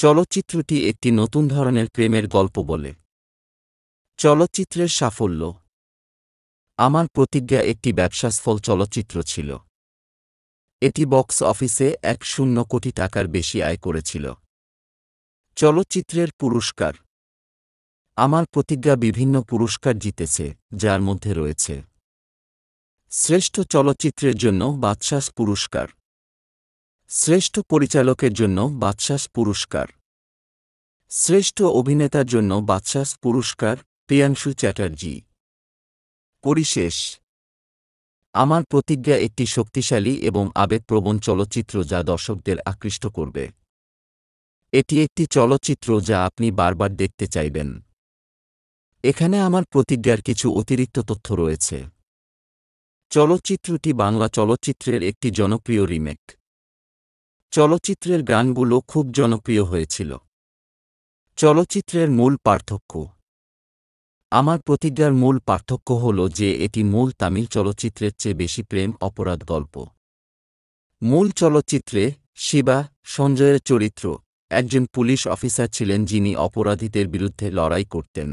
চলচ্চিত্রটি একটি নতুন ধরনের প্রেমের গল্প বলে চলচ্চিত্রের সাফল্য আমার প্রতিজ্ঞা একটি ব্যবসাসফল চলচ্চিত্র ছিল এটি বক্স অফিসে এক শূন্য কোটি টাকার বেশি আয় করেছিল চলচ্চিত্রের পুরস্কার আমার প্রতিজ্ঞা বিভিন্ন পুরস্কার জিতেছে যার মধ্যে রয়েছে শ্রেষ্ঠ চলচ্চিত্রের জন্য বাদশাস পুরস্কার শ্রেষ্ঠ পরিচালকের জন্য বাদশাস পুরস্কার শ্রেষ্ঠ অভিনেতার জন্য বাদশাস পুরস্কার প্রিয়াংশু চ্যাটার্জি পরিশেষ আমার প্রতিজ্ঞা একটি শক্তিশালী এবং আবেগপ্রবণ চলচ্চিত্র যা দর্শকদের আকৃষ্ট করবে এটি একটি চলচ্চিত্র যা আপনি বারবার দেখতে চাইবেন এখানে আমার প্রতিজ্ঞার কিছু অতিরিক্ত তথ্য রয়েছে চলচ্চিত্রটি বাংলা চলচ্চিত্রের একটি জনপ্রিয় রিমেক চলচ্চিত্রের গানগুলো খুব জনপ্রিয় হয়েছিল চলচ্চিত্রের মূল পার্থক্য আমার প্রতিজ্ঞার মূল পার্থক্য হল যে এটি মূল তামিল চলচ্চিত্রের চেয়ে বেশি প্রেম অপরাধ গল্প মূল চলচ্চিত্রে শিবা সঞ্জয়ের চরিত্র একজন পুলিশ অফিসার ছিলেন যিনি অপরাধীদের বিরুদ্ধে লড়াই করতেন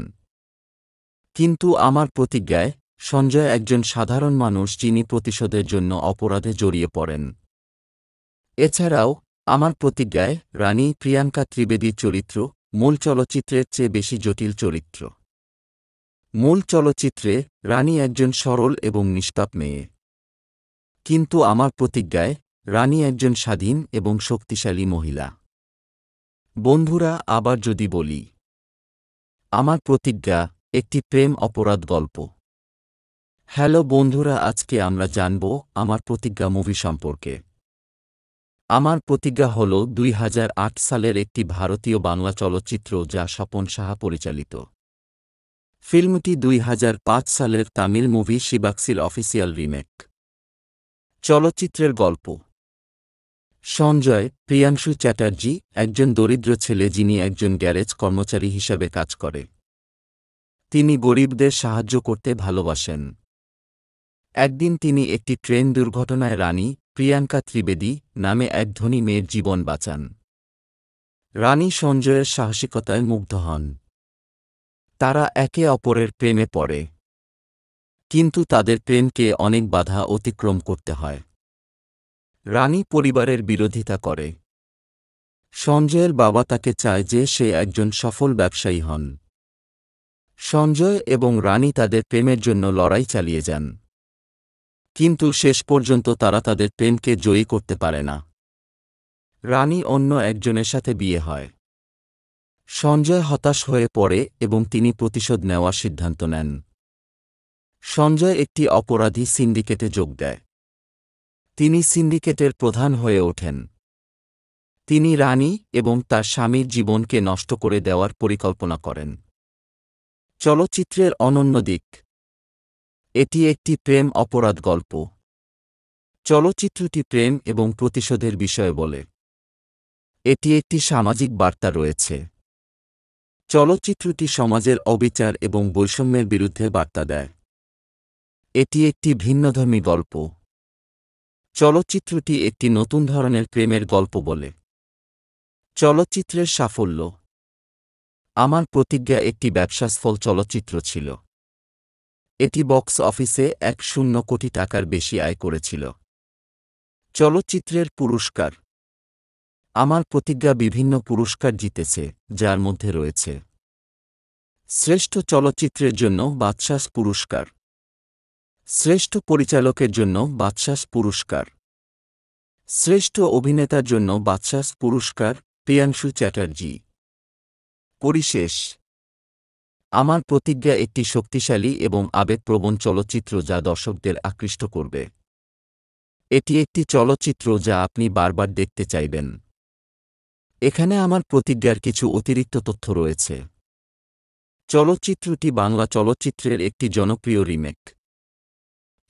কিন্তু আমার প্রতিজ্ঞায় সঞ্জয় একজন সাধারণ মানুষ যিনি প্রতিশোধের জন্য অপরাধে জড়িয়ে পড়েন এছাড়াও আমার প্রতিজ্ঞায় রানী প্রিয়াঙ্কা ত্রিবেদীর চরিত্র মূল চলচ্চিত্রের চেয়ে বেশি জটিল চরিত্র মূল চলচ্চিত্রে রানী একজন সরল এবং নিষ্পাপ মেয়ে কিন্তু আমার প্রতিজ্ঞায় রানী একজন স্বাধীন এবং শক্তিশালী মহিলা বন্ধুরা আবার যদি বলি আমার প্রতিজ্ঞা একটি প্রেম অপরাধ গল্প হ্যালো বন্ধুরা আজকে আমরা জানব আমার প্রতিজ্ঞা মুভি সম্পর্কে আমার প্রতিজ্ঞা হল দুই সালের একটি ভারতীয় বাংলা চলচ্চিত্র যা স্বপন সাহা পরিচালিত ফিল্মটি দুই সালের তামিল মুভি শিবাক্সির অফিসিয়াল রিমেক চলচ্চিত্রের গল্প সঞ্জয় প্রিয়াংশু চ্যাটার্জি একজন দরিদ্র ছেলে যিনি একজন গ্যারেজ কর্মচারী হিসাবে কাজ করে তিনি গরিবদের সাহায্য করতে ভালোবাসেন একদিন তিনি একটি ট্রেন দুর্ঘটনায় রানী প্রিয়াঙ্কা ত্রিবেদী নামে এক ধনী মেয়ের জীবন বাঁচান রানী সঞ্জয়ের সাহসিকতায় মুগ্ধ হন তারা একে অপরের প্রেমে পড়ে কিন্তু তাদের প্রেমকে অনেক বাধা অতিক্রম করতে হয় রানী পরিবারের বিরোধিতা করে সঞ্জয়ের বাবা তাকে চায় যে সে একজন সফল ব্যবসায়ী হন সঞ্জয় এবং রানী তাদের প্রেমের জন্য লড়াই চালিয়ে যান কিন্তু শেষ পর্যন্ত তারা তাদের প্রেমকে জয়ী করতে পারে না রানী অন্য একজনের সাথে বিয়ে হয় সঞ্জয় হতাশ হয়ে পড়ে এবং তিনি প্রতিশোধ নেওয়ার সিদ্ধান্ত নেন সঞ্জয় একটি অপরাধী সিন্ডিকেটে যোগ দেয় তিনি সিন্ডিকেটের প্রধান হয়ে ওঠেন তিনি রানী এবং তার স্বামীর জীবনকে নষ্ট করে দেওয়ার পরিকল্পনা করেন চলচ্চিত্রের অনন্য দিক এটি একটি প্রেম অপরাধ গল্প চলচ্চিত্রটি প্রেম এবং প্রতিশোধের বিষয়ে বলে এটি একটি সামাজিক বার্তা রয়েছে চলচ্চিত্রটি সমাজের অবিচার এবং বৈষম্যের বিরুদ্ধে বার্তা দেয় এটি একটি ভিন্নধর্মী গল্প চলচ্চিত্রটি একটি নতুন ধরনের প্রেমের গল্প বলে চলচ্চিত্রের সাফল্য আমার প্রতিজ্ঞা একটি ব্যবসাসফল চলচ্চিত্র ছিল এটি বক্স অফিসে এক শূন্য কোটি টাকার বেশি আয় করেছিল চলচ্চিত্রের পুরস্কার আমার প্রতিজ্ঞা বিভিন্ন পুরস্কার জিতেছে যার মধ্যে রয়েছে শ্রেষ্ঠ চলচ্চিত্রের জন্য বাদশাস পুরস্কার শ্রেষ্ঠ পরিচালকের জন্য বাদশাস পুরস্কার শ্রেষ্ঠ অভিনেতার জন্য বাদশাস পুরস্কার প্রিয়াংশু চ্যাটার্জী পরিশেষ আমার প্রতিজ্ঞা একটি শক্তিশালী এবং আবেগপ্রবণ চলচ্চিত্র যা দর্শকদের আকৃষ্ট করবে এটি একটি চলচ্চিত্র যা আপনি বারবার দেখতে চাইবেন এখানে আমার প্রতিজ্ঞার কিছু অতিরিক্ত তথ্য রয়েছে চলচ্চিত্রটি বাংলা চলচ্চিত্রের একটি জনপ্রিয় রিমেক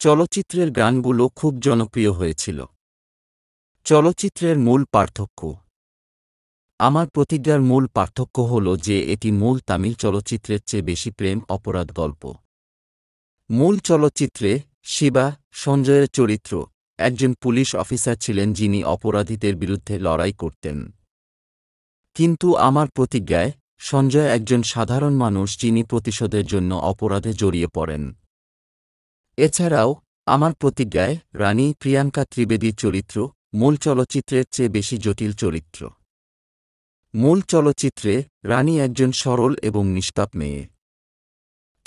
চলচ্চিত্রের গানগুলো খুব জনপ্রিয় হয়েছিল চলচ্চিত্রের মূল পার্থক্য আমার প্রতিজ্ঞার মূল পার্থক্য হল যে এটি মূল তামিল চলচ্চিত্রের চেয়ে বেশি প্রেম অপরাধ গল্প মূল চলচ্চিত্রে শিবা সঞ্জয়ের চরিত্র একজন পুলিশ অফিসার ছিলেন যিনি অপরাধীদের বিরুদ্ধে লড়াই করতেন কিন্তু আমার প্রতিজ্ঞায় সঞ্জয় একজন সাধারণ মানুষ যিনি প্রতিশোধের জন্য অপরাধে জড়িয়ে পড়েন এছাড়াও আমার প্রতিজ্ঞায় রানী প্রিয়াঙ্কা ত্রিবেদীর চরিত্র মূল চলচ্চিত্রের চেয়ে বেশি জটিল চরিত্র মূল চলচ্চিত্রে রানী একজন সরল এবং নিষ্পাপ মেয়ে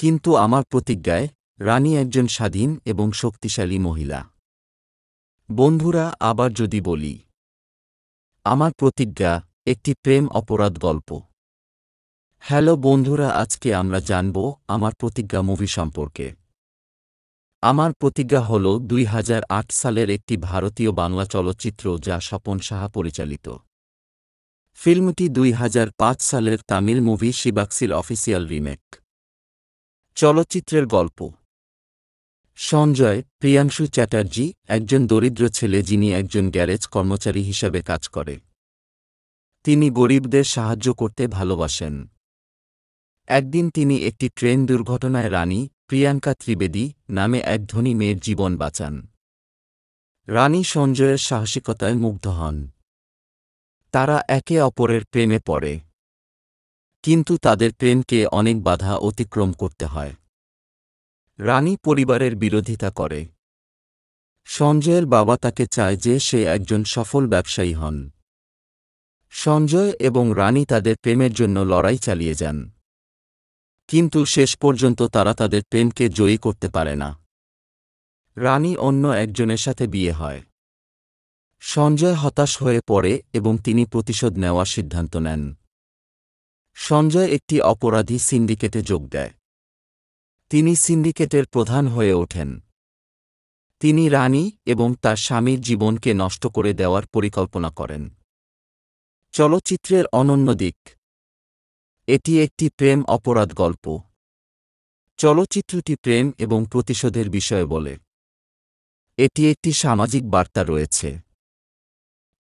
কিন্তু আমার প্রতিজ্ঞায় রানী একজন স্বাধীন এবং শক্তিশালী মহিলা বন্ধুরা আবার যদি বলি আমার প্রতিজ্ঞা একটি প্রেম অপরাধ গল্প হ্যালো বন্ধুরা আজকে আমরা জানব আমার প্রতিজ্ঞা মুভি সম্পর্কে আমার প্রতিজ্ঞা হল দুই সালের একটি ভারতীয় বাংলা চলচ্চিত্র যা স্বপন সাহা পরিচালিত ফিল্মটি দুই সালের তামিল মুভি শিবাক্সির অফিসিয়াল রিমেক চলচ্চিত্রের গল্প সঞ্জয় প্রিয়াংশু চ্যাটার্জি একজন দরিদ্র ছেলে যিনি একজন গ্যারেজ কর্মচারী হিসাবে কাজ করে তিনি গরিবদের সাহায্য করতে ভালোবাসেন একদিন তিনি একটি ট্রেন দুর্ঘটনায় রানী প্রিয়াঙ্কা ত্রিবেদী নামে এক ধনী মেয়ের জীবন বাঁচান রানী সঞ্জয়ের সাহসিকতায় মুগ্ধ হন তারা একে অপরের প্রেমে পড়ে কিন্তু তাদের প্রেমকে অনেক বাধা অতিক্রম করতে হয় রানী পরিবারের বিরোধিতা করে সঞ্জয়ের বাবা তাকে চায় যে সে একজন সফল ব্যবসায়ী হন সঞ্জয় এবং রানী তাদের প্রেমের জন্য লড়াই চালিয়ে যান কিন্তু শেষ পর্যন্ত তারা তাদের প্রেমকে জয়ী করতে পারে না রানী অন্য একজনের সাথে বিয়ে হয় সঞ্জয় হতাশ হয়ে পড়ে এবং তিনি প্রতিশোধ নেওয়ার সিদ্ধান্ত নেন সঞ্জয় একটি অপরাধী সিন্ডিকেটে যোগ দেয় তিনি সিন্ডিকেটের প্রধান হয়ে ওঠেন তিনি রানী এবং তার স্বামীর জীবনকে নষ্ট করে দেওয়ার পরিকল্পনা করেন চলচ্চিত্রের অনন্য দিক এটি একটি প্রেম অপরাধ গল্প চলচ্চিত্রটি প্রেম এবং প্রতিশোধের বিষয়ে বলে এটি একটি সামাজিক বার্তা রয়েছে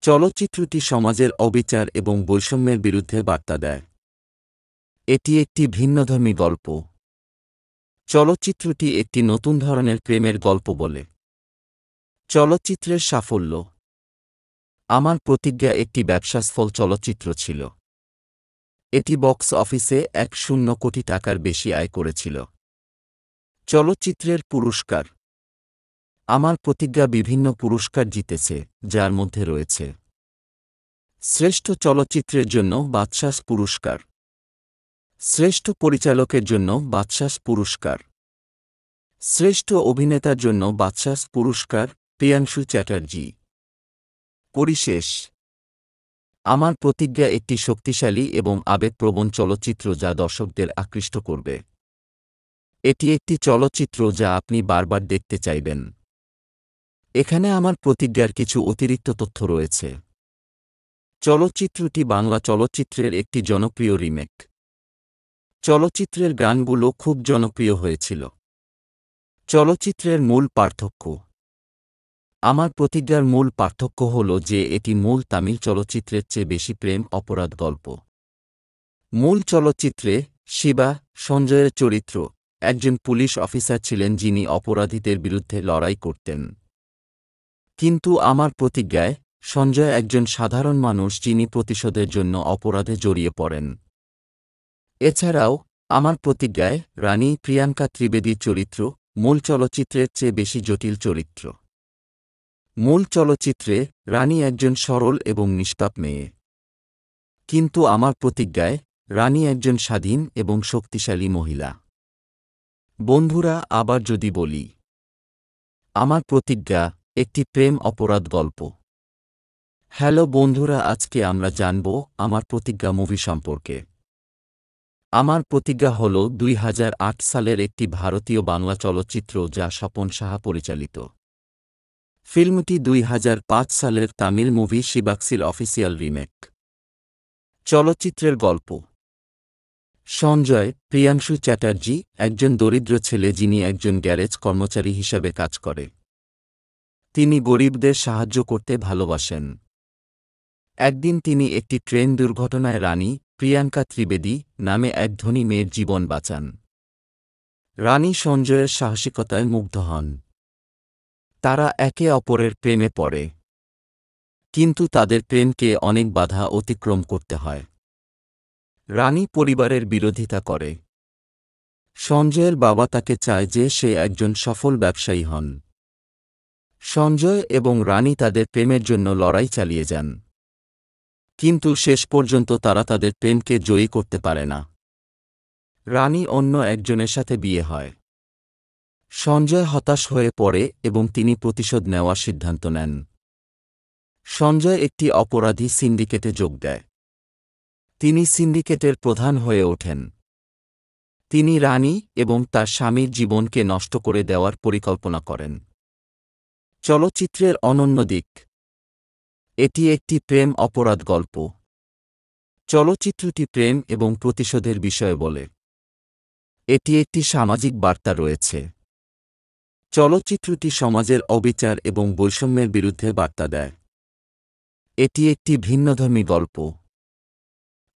চলচ্চিত্রটি সমাজের অবিচার এবং বৈষম্যের বিরুদ্ধে বার্তা দেয় এটি একটি ভিন্নধর্মী গল্প চলচ্চিত্রটি একটি নতুন ধরনের প্রেমের গল্প বলে চলচ্চিত্রের সাফল্য আমার প্রতিজ্ঞা একটি ব্যবসাসফল চলচ্চিত্র ছিল এটি বক্স অফিসে এক শূন্য কোটি টাকার বেশি আয় করেছিল চলচ্চিত্রের পুরস্কার আমার প্রতিজ্ঞা বিভিন্ন পুরস্কার জিতেছে যার মধ্যে রয়েছে শ্রেষ্ঠ চলচ্চিত্রের জন্য বাদশাস পুরস্কার শ্রেষ্ঠ পরিচালকের জন্য বাদশাস পুরস্কার শ্রেষ্ঠ অভিনেতার জন্য বাদশাস পুরস্কার প্রিয়াংশু চ্যাটার্জি পরিশেষ আমার প্রতিজ্ঞা একটি শক্তিশালী এবং আবেগপ্রবণ চলচ্চিত্র যা দর্শকদের আকৃষ্ট করবে এটি একটি চলচ্চিত্র যা আপনি বারবার দেখতে চাইবেন এখানে আমার প্রতিজ্ঞার কিছু অতিরিক্ত তথ্য রয়েছে চলচ্চিত্রটি বাংলা চলচ্চিত্রের একটি জনপ্রিয় রিমেক চলচ্চিত্রের গানগুলো খুব জনপ্রিয় হয়েছিল চলচ্চিত্রের মূল পার্থক্য আমার প্রতিজ্ঞার মূল পার্থক্য হল যে এটি মূল তামিল চলচ্চিত্রের চেয়ে বেশি প্রেম অপরাধ গল্প মূল চলচ্চিত্রে শিবা সঞ্জয়ের চরিত্র একজন পুলিশ অফিসার ছিলেন যিনি অপরাধীদের বিরুদ্ধে লড়াই করতেন কিন্তু আমার প্রতিজ্ঞায় সঞ্জয় একজন সাধারণ মানুষ যিনি প্রতিশোধের জন্য অপরাধে জড়িয়ে পড়েন এছাড়াও আমার প্রতিজ্ঞায় রানী প্রিয়াঙ্কা ত্রিবেদীর চরিত্র মূল চলচ্চিত্রের চেয়ে বেশি জটিল চরিত্র মূল চলচ্চিত্রে রানী একজন সরল এবং নিষ্পাপ মেয়ে কিন্তু আমার প্রতিজ্ঞায় রানী একজন স্বাধীন এবং শক্তিশালী মহিলা বন্ধুরা আবার যদি বলি আমার প্রতিজ্ঞা একটি প্রেম অপরাধ গল্প হ্যালো বন্ধুরা আজকে আমরা জানব আমার প্রতিজ্ঞা মুভি সম্পর্কে আমার প্রতিজ্ঞা হল দুই সালের একটি ভারতীয় বাংলা চলচ্চিত্র যা স্বপন সাহা পরিচালিত ফিল্মটি দুই সালের তামিল মুভি শিবাক্সির অফিসিয়াল রিমেক চলচ্চিত্রের গল্প সঞ্জয় প্রিয়াংশু চ্যাটার্জি একজন দরিদ্র ছেলে যিনি একজন গ্যারেজ কর্মচারী হিসাবে কাজ করে তিনি গরিবদের সাহায্য করতে ভালোবাসেন একদিন তিনি একটি ট্রেন দুর্ঘটনায় রানী প্রিয়াঙ্কা ত্রিবেদী নামে এক ধনী মেয়ের জীবন বাঁচান রানী সঞ্জয়ের সাহসিকতায় মুগ্ধ হন তারা একে অপরের প্রেমে পড়ে কিন্তু তাদের প্রেমকে অনেক বাধা অতিক্রম করতে হয় রানী পরিবারের বিরোধিতা করে সঞ্জয়ের বাবা তাকে চায় যে সে একজন সফল ব্যবসায়ী হন সঞ্জয় এবং রানী তাদের প্রেমের জন্য লড়াই চালিয়ে যান কিন্তু শেষ পর্যন্ত তারা তাদের প্রেমকে জয়ী করতে পারে না রানী অন্য একজনের সাথে বিয়ে হয় সঞ্জয় হতাশ হয়ে পড়ে এবং তিনি প্রতিশোধ নেওয়ার সিদ্ধান্ত নেন সঞ্জয় একটি অপরাধী সিন্ডিকেটে যোগ দেয় তিনি সিন্ডিকেটের প্রধান হয়ে ওঠেন তিনি রানী এবং তার স্বামীর জীবনকে নষ্ট করে দেওয়ার পরিকল্পনা করেন চলচ্চিত্রের অনন্য দিক এটি একটি প্রেম অপরাধ গল্প চলচ্চিত্রটি প্রেম এবং প্রতিশোধের বিষয়ে বলে এটি একটি সামাজিক বার্তা রয়েছে চলচ্চিত্রটি সমাজের অবিচার এবং বৈষম্যের বিরুদ্ধে বার্তা দেয় এটি একটি ভিন্নধর্মী গল্প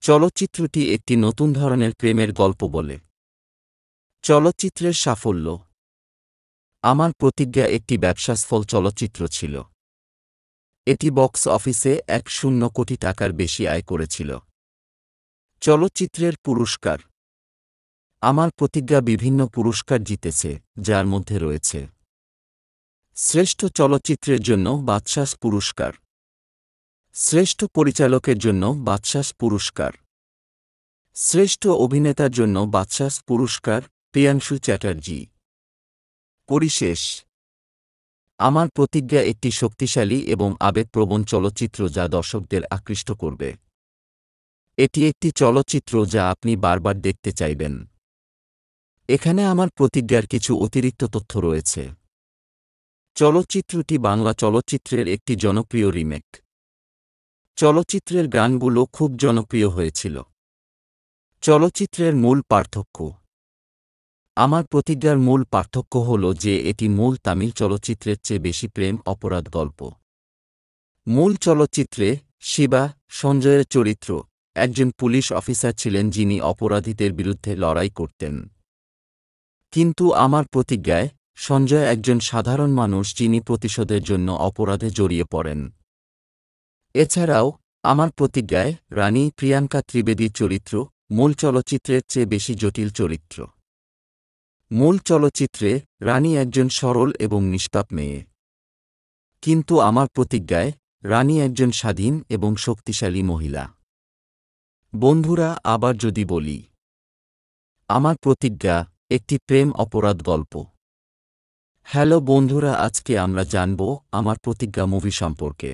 চলচ্চিত্রটি একটি নতুন ধরনের প্রেমের গল্প বলে চলচ্চিত্রের সাফল্য আমার প্রতিজ্ঞা একটি ব্যবসাসফল চলচ্চিত্র ছিল এটি বক্স অফিসে এক শূন্য কোটি টাকার বেশি আয় করেছিল চলচ্চিত্রের পুরস্কার আমার প্রতিজ্ঞা বিভিন্ন পুরস্কার জিতেছে যার মধ্যে রয়েছে শ্রেষ্ঠ চলচ্চিত্রের জন্য বাদশাস পুরস্কার শ্রেষ্ঠ পরিচালকের জন্য বাদশাস পুরস্কার শ্রেষ্ঠ অভিনেতার জন্য বাদশাস পুরস্কার প্রিয়াংশু চ্যাটার্জী পরিশেষ আমার প্রতিজ্ঞা একটি শক্তিশালী এবং আবেগপ্রবণ চলচ্চিত্র যা দর্শকদের আকৃষ্ট করবে এটি একটি চলচ্চিত্র যা আপনি বারবার দেখতে চাইবেন এখানে আমার প্রতিজ্ঞার কিছু অতিরিক্ত তথ্য রয়েছে চলচ্চিত্রটি বাংলা চলচ্চিত্রের একটি জনপ্রিয় রিমেক চলচ্চিত্রের গানগুলো খুব জনপ্রিয় হয়েছিল চলচ্চিত্রের মূল পার্থক্য আমার প্রতিজ্ঞার মূল পার্থক্য হল যে এটি মূল তামিল চলচ্চিত্রের চেয়ে বেশি প্রেম অপরাধ গল্প মূল চলচ্চিত্রে শিবা সঞ্জয়ের চরিত্র একজন পুলিশ অফিসার ছিলেন যিনি অপরাধীদের বিরুদ্ধে লড়াই করতেন কিন্তু আমার প্রতিজ্ঞায় সঞ্জয় একজন সাধারণ মানুষ যিনি প্রতিশোধের জন্য অপরাধে জড়িয়ে পড়েন এছাড়াও আমার প্রতিজ্ঞায় রানী প্রিয়াঙ্কা ত্রিবেদীর চরিত্র মূল চলচ্চিত্রের চেয়ে বেশি জটিল চরিত্র মূল চলচ্চিত্রে রানী একজন সরল এবং নিষ্পাপ মেয়ে কিন্তু আমার প্রতিজ্ঞায় রানী একজন স্বাধীন এবং শক্তিশালী মহিলা বন্ধুরা আবার যদি বলি আমার প্রতিজ্ঞা একটি প্রেম অপরাধ গল্প হ্যালো বন্ধুরা আজকে আমরা জানব আমার প্রতিজ্ঞা মুভি সম্পর্কে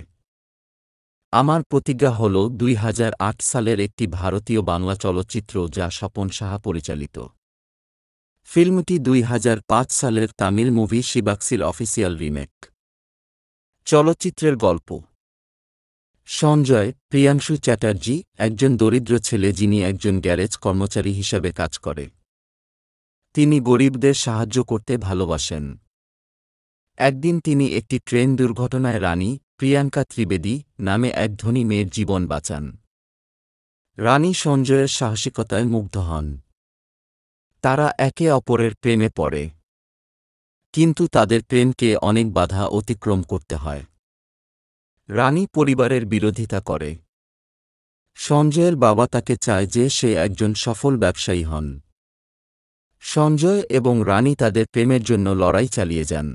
আমার প্রতিজ্ঞা হল দুই সালের একটি ভারতীয় বাংলা চলচ্চিত্র যা স্বপন সাহা পরিচালিত ফিল্মটি দুই সালের তামিল মুভি শিবাক্সিল অফিসিয়াল রিমেক চলচ্চিত্রের গল্প সঞ্জয় প্রিয়াংশু চ্যাটার্জি একজন দরিদ্র ছেলে যিনি একজন গ্যারেজ কর্মচারী হিসাবে কাজ করে তিনি গরিবদের সাহায্য করতে ভালোবাসেন একদিন তিনি একটি ট্রেন দুর্ঘটনায় রানী প্রিয়াঙ্কা ত্রিবেদী নামে এক ধনী মেয়ের জীবন বাঁচান রানী সঞ্জয়ের সাহসিকতায় মুগ্ধ হন তারা একে অপরের প্রেমে পড়ে কিন্তু তাদের প্রেমকে অনেক বাধা অতিক্রম করতে হয় রানী পরিবারের বিরোধিতা করে সঞ্জয়ের বাবা তাকে চায় যে সে একজন সফল ব্যবসায়ী হন সঞ্জয় এবং রানী তাদের প্রেমের জন্য লড়াই চালিয়ে যান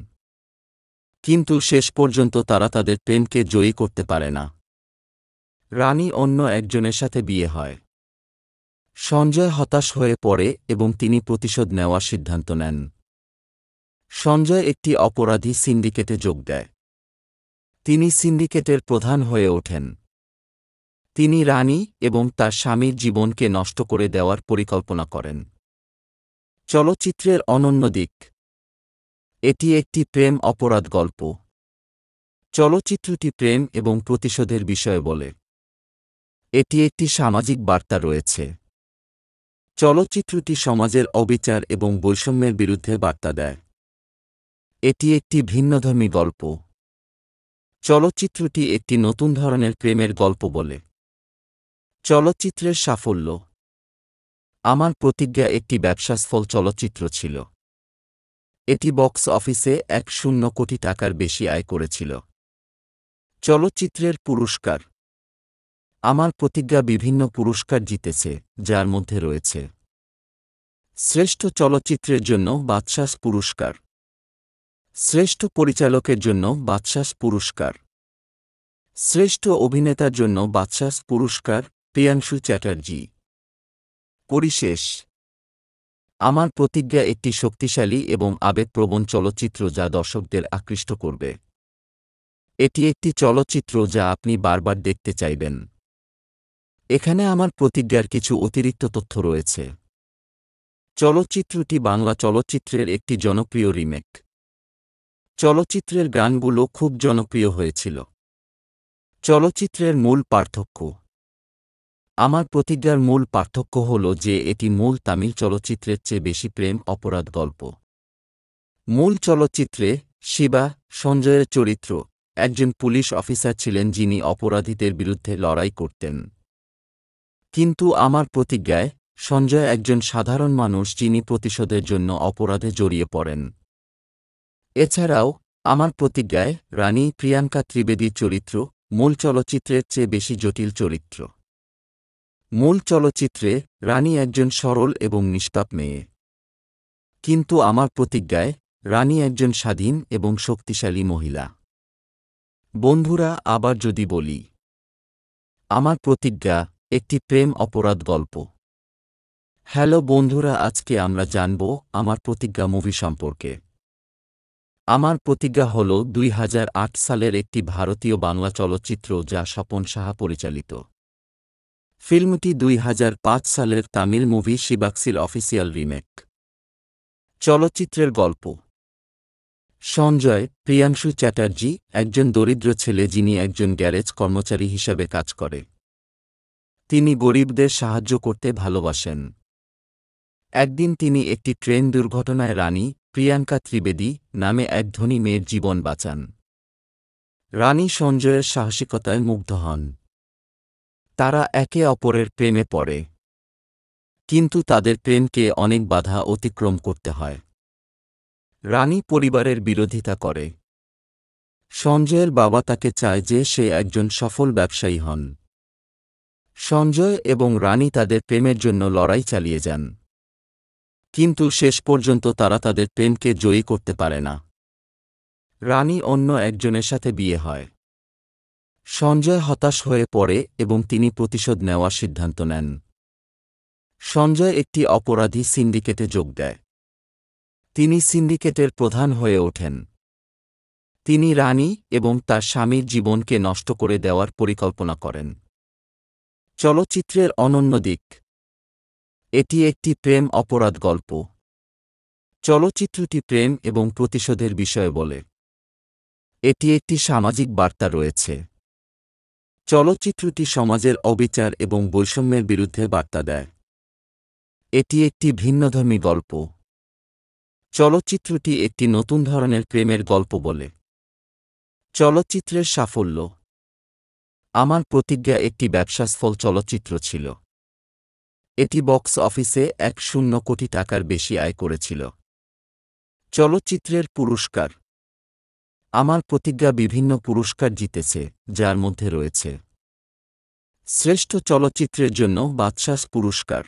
কিন্তু শেষ পর্যন্ত তারা তাদের প্রেমকে জয়ী করতে পারে না রানী অন্য একজনের সাথে বিয়ে হয় সঞ্জয় হতাশ হয়ে পড়ে এবং তিনি প্রতিশোধ নেওয়ার সিদ্ধান্ত নেন সঞ্জয় একটি অপরাধী সিন্ডিকেটে যোগ দেয় তিনি সিন্ডিকেটের প্রধান হয়ে ওঠেন তিনি রানী এবং তার স্বামীর জীবনকে নষ্ট করে দেওয়ার পরিকল্পনা করেন চলচ্চিত্রের অনন্য দিক এটি একটি প্রেম অপরাধ গল্প চলচ্চিত্রটি প্রেম এবং প্রতিশোধের বিষয়ে বলে এটি একটি সামাজিক বার্তা রয়েছে চলচ্চিত্রটি সমাজের অবিচার এবং বৈষম্যের বিরুদ্ধে বার্তা দেয় এটি একটি ভিন্নধর্মী গল্প চলচ্চিত্রটি একটি নতুন ধরনের প্রেমের গল্প বলে চলচ্চিত্রের সাফল্য আমার প্রতিজ্ঞা একটি ব্যবসাসফল চলচ্চিত্র ছিল এটি বক্স অফিসে এক শূন্য কোটি টাকার বেশি আয় করেছিল চলচ্চিত্রের পুরস্কার আমার প্রতিজ্ঞা বিভিন্ন পুরস্কার জিতেছে যার মধ্যে রয়েছে শ্রেষ্ঠ চলচ্চিত্রের জন্য বাদশাস পুরস্কার শ্রেষ্ঠ পরিচালকের জন্য বাদশাস পুরস্কার শ্রেষ্ঠ অভিনেতার জন্য বাদশাস পুরস্কার প্রিয়াংশু চ্যাটার্জি পরিশেষ আমার প্রতিজ্ঞা একটি শক্তিশালী এবং আবেগপ্রবণ চলচ্চিত্র যা দর্শকদের আকৃষ্ট করবে এটি একটি চলচ্চিত্র যা আপনি বারবার দেখতে চাইবেন এখানে আমার প্রতিজ্ঞার কিছু অতিরিক্ত তথ্য রয়েছে চলচ্চিত্রটি বাংলা চলচ্চিত্রের একটি জনপ্রিয় রিমেক চলচ্চিত্রের গানগুলো খুব জনপ্রিয় হয়েছিল চলচ্চিত্রের মূল পার্থক্য আমার প্রতিজ্ঞার মূল পার্থক্য হল যে এটি মূল তামিল চলচ্চিত্রের চেয়ে বেশি প্রেম অপরাধ গল্প মূল চলচ্চিত্রে শিবা সঞ্জয়ের চরিত্র একজন পুলিশ অফিসার ছিলেন যিনি অপরাধীদের বিরুদ্ধে লড়াই করতেন কিন্তু আমার প্রতিজ্ঞায় সঞ্জয় একজন সাধারণ মানুষ যিনি প্রতিশোধের জন্য অপরাধে জড়িয়ে পড়েন এছাড়াও আমার প্রতিজ্ঞায় রানী প্রিয়াঙ্কা ত্রিবেদীর চরিত্র মূল চলচ্চিত্রের চেয়ে বেশি জটিল চরিত্র মূল চলচ্চিত্রে রানী একজন সরল এবং নিষ্পাপ মেয়ে কিন্তু আমার প্রতিজ্ঞায় রানী একজন স্বাধীন এবং শক্তিশালী মহিলা বন্ধুরা আবার যদি বলি আমার প্রতিজ্ঞা একটি প্রেম অপরাধ গল্প হ্যালো বন্ধুরা আজকে আমরা জানব আমার প্রতিজ্ঞা মুভি সম্পর্কে আমার প্রতিজ্ঞা হল দুই সালের একটি ভারতীয় বাংলা চলচ্চিত্র যা স্বপন সাহা পরিচালিত ফিল্মটি দুই সালের তামিল মুভি শিবাক্সির অফিসিয়াল রিমেক চলচ্চিত্রের গল্প সঞ্জয় প্রিয়াংশু চ্যাটার্জি একজন দরিদ্র ছেলে যিনি একজন গ্যারেজ কর্মচারী হিসাবে কাজ করে তিনি গরিবদের সাহায্য করতে ভালোবাসেন একদিন তিনি একটি ট্রেন দুর্ঘটনায় রানী প্রিয়াঙ্কা ত্রিবেদী নামে এক ধনী মেয়ের জীবন বাঁচান রানী সঞ্জয়ের সাহসিকতায় মুগ্ধ হন তারা একে অপরের প্রেমে পড়ে কিন্তু তাদের প্রেমকে অনেক বাধা অতিক্রম করতে হয় রানী পরিবারের বিরোধিতা করে সঞ্জয়ের বাবা তাকে চায় যে সে একজন সফল ব্যবসায়ী হন সঞ্জয় এবং রানী তাদের প্রেমের জন্য লড়াই চালিয়ে যান কিন্তু শেষ পর্যন্ত তারা তাদের প্রেমকে জয়ী করতে পারে না রানী অন্য একজনের সাথে বিয়ে হয় সঞ্জয় হতাশ হয়ে পড়ে এবং তিনি প্রতিশোধ নেওয়ার সিদ্ধান্ত নেন সঞ্জয় একটি অপরাধী সিন্ডিকেটে যোগ দেয় তিনি সিন্ডিকেটের প্রধান হয়ে ওঠেন তিনি রানী এবং তার স্বামীর জীবনকে নষ্ট করে দেওয়ার পরিকল্পনা করেন চলচ্চিত্রের অনন্য দিক এটি একটি প্রেম অপরাধ গল্প চলচ্চিত্রটি প্রেম এবং প্রতিশোধের বিষয়ে বলে এটি একটি সামাজিক বার্তা রয়েছে চলচ্চিত্রটি সমাজের অবিচার এবং বৈষম্যের বিরুদ্ধে বার্তা দেয় এটি একটি ভিন্নধর্মী গল্প চলচ্চিত্রটি একটি নতুন ধরনের প্রেমের গল্প বলে চলচ্চিত্রের সাফল্য আমার প্রতিজ্ঞা একটি ব্যবসাসফল চলচ্চিত্র ছিল এটি বক্স অফিসে এক শূন্য কোটি টাকার বেশি আয় করেছিল চলচ্চিত্রের পুরস্কার আমার প্রতিজ্ঞা বিভিন্ন পুরস্কার জিতেছে যার মধ্যে রয়েছে শ্রেষ্ঠ চলচ্চিত্রের জন্য বাদশাস পুরস্কার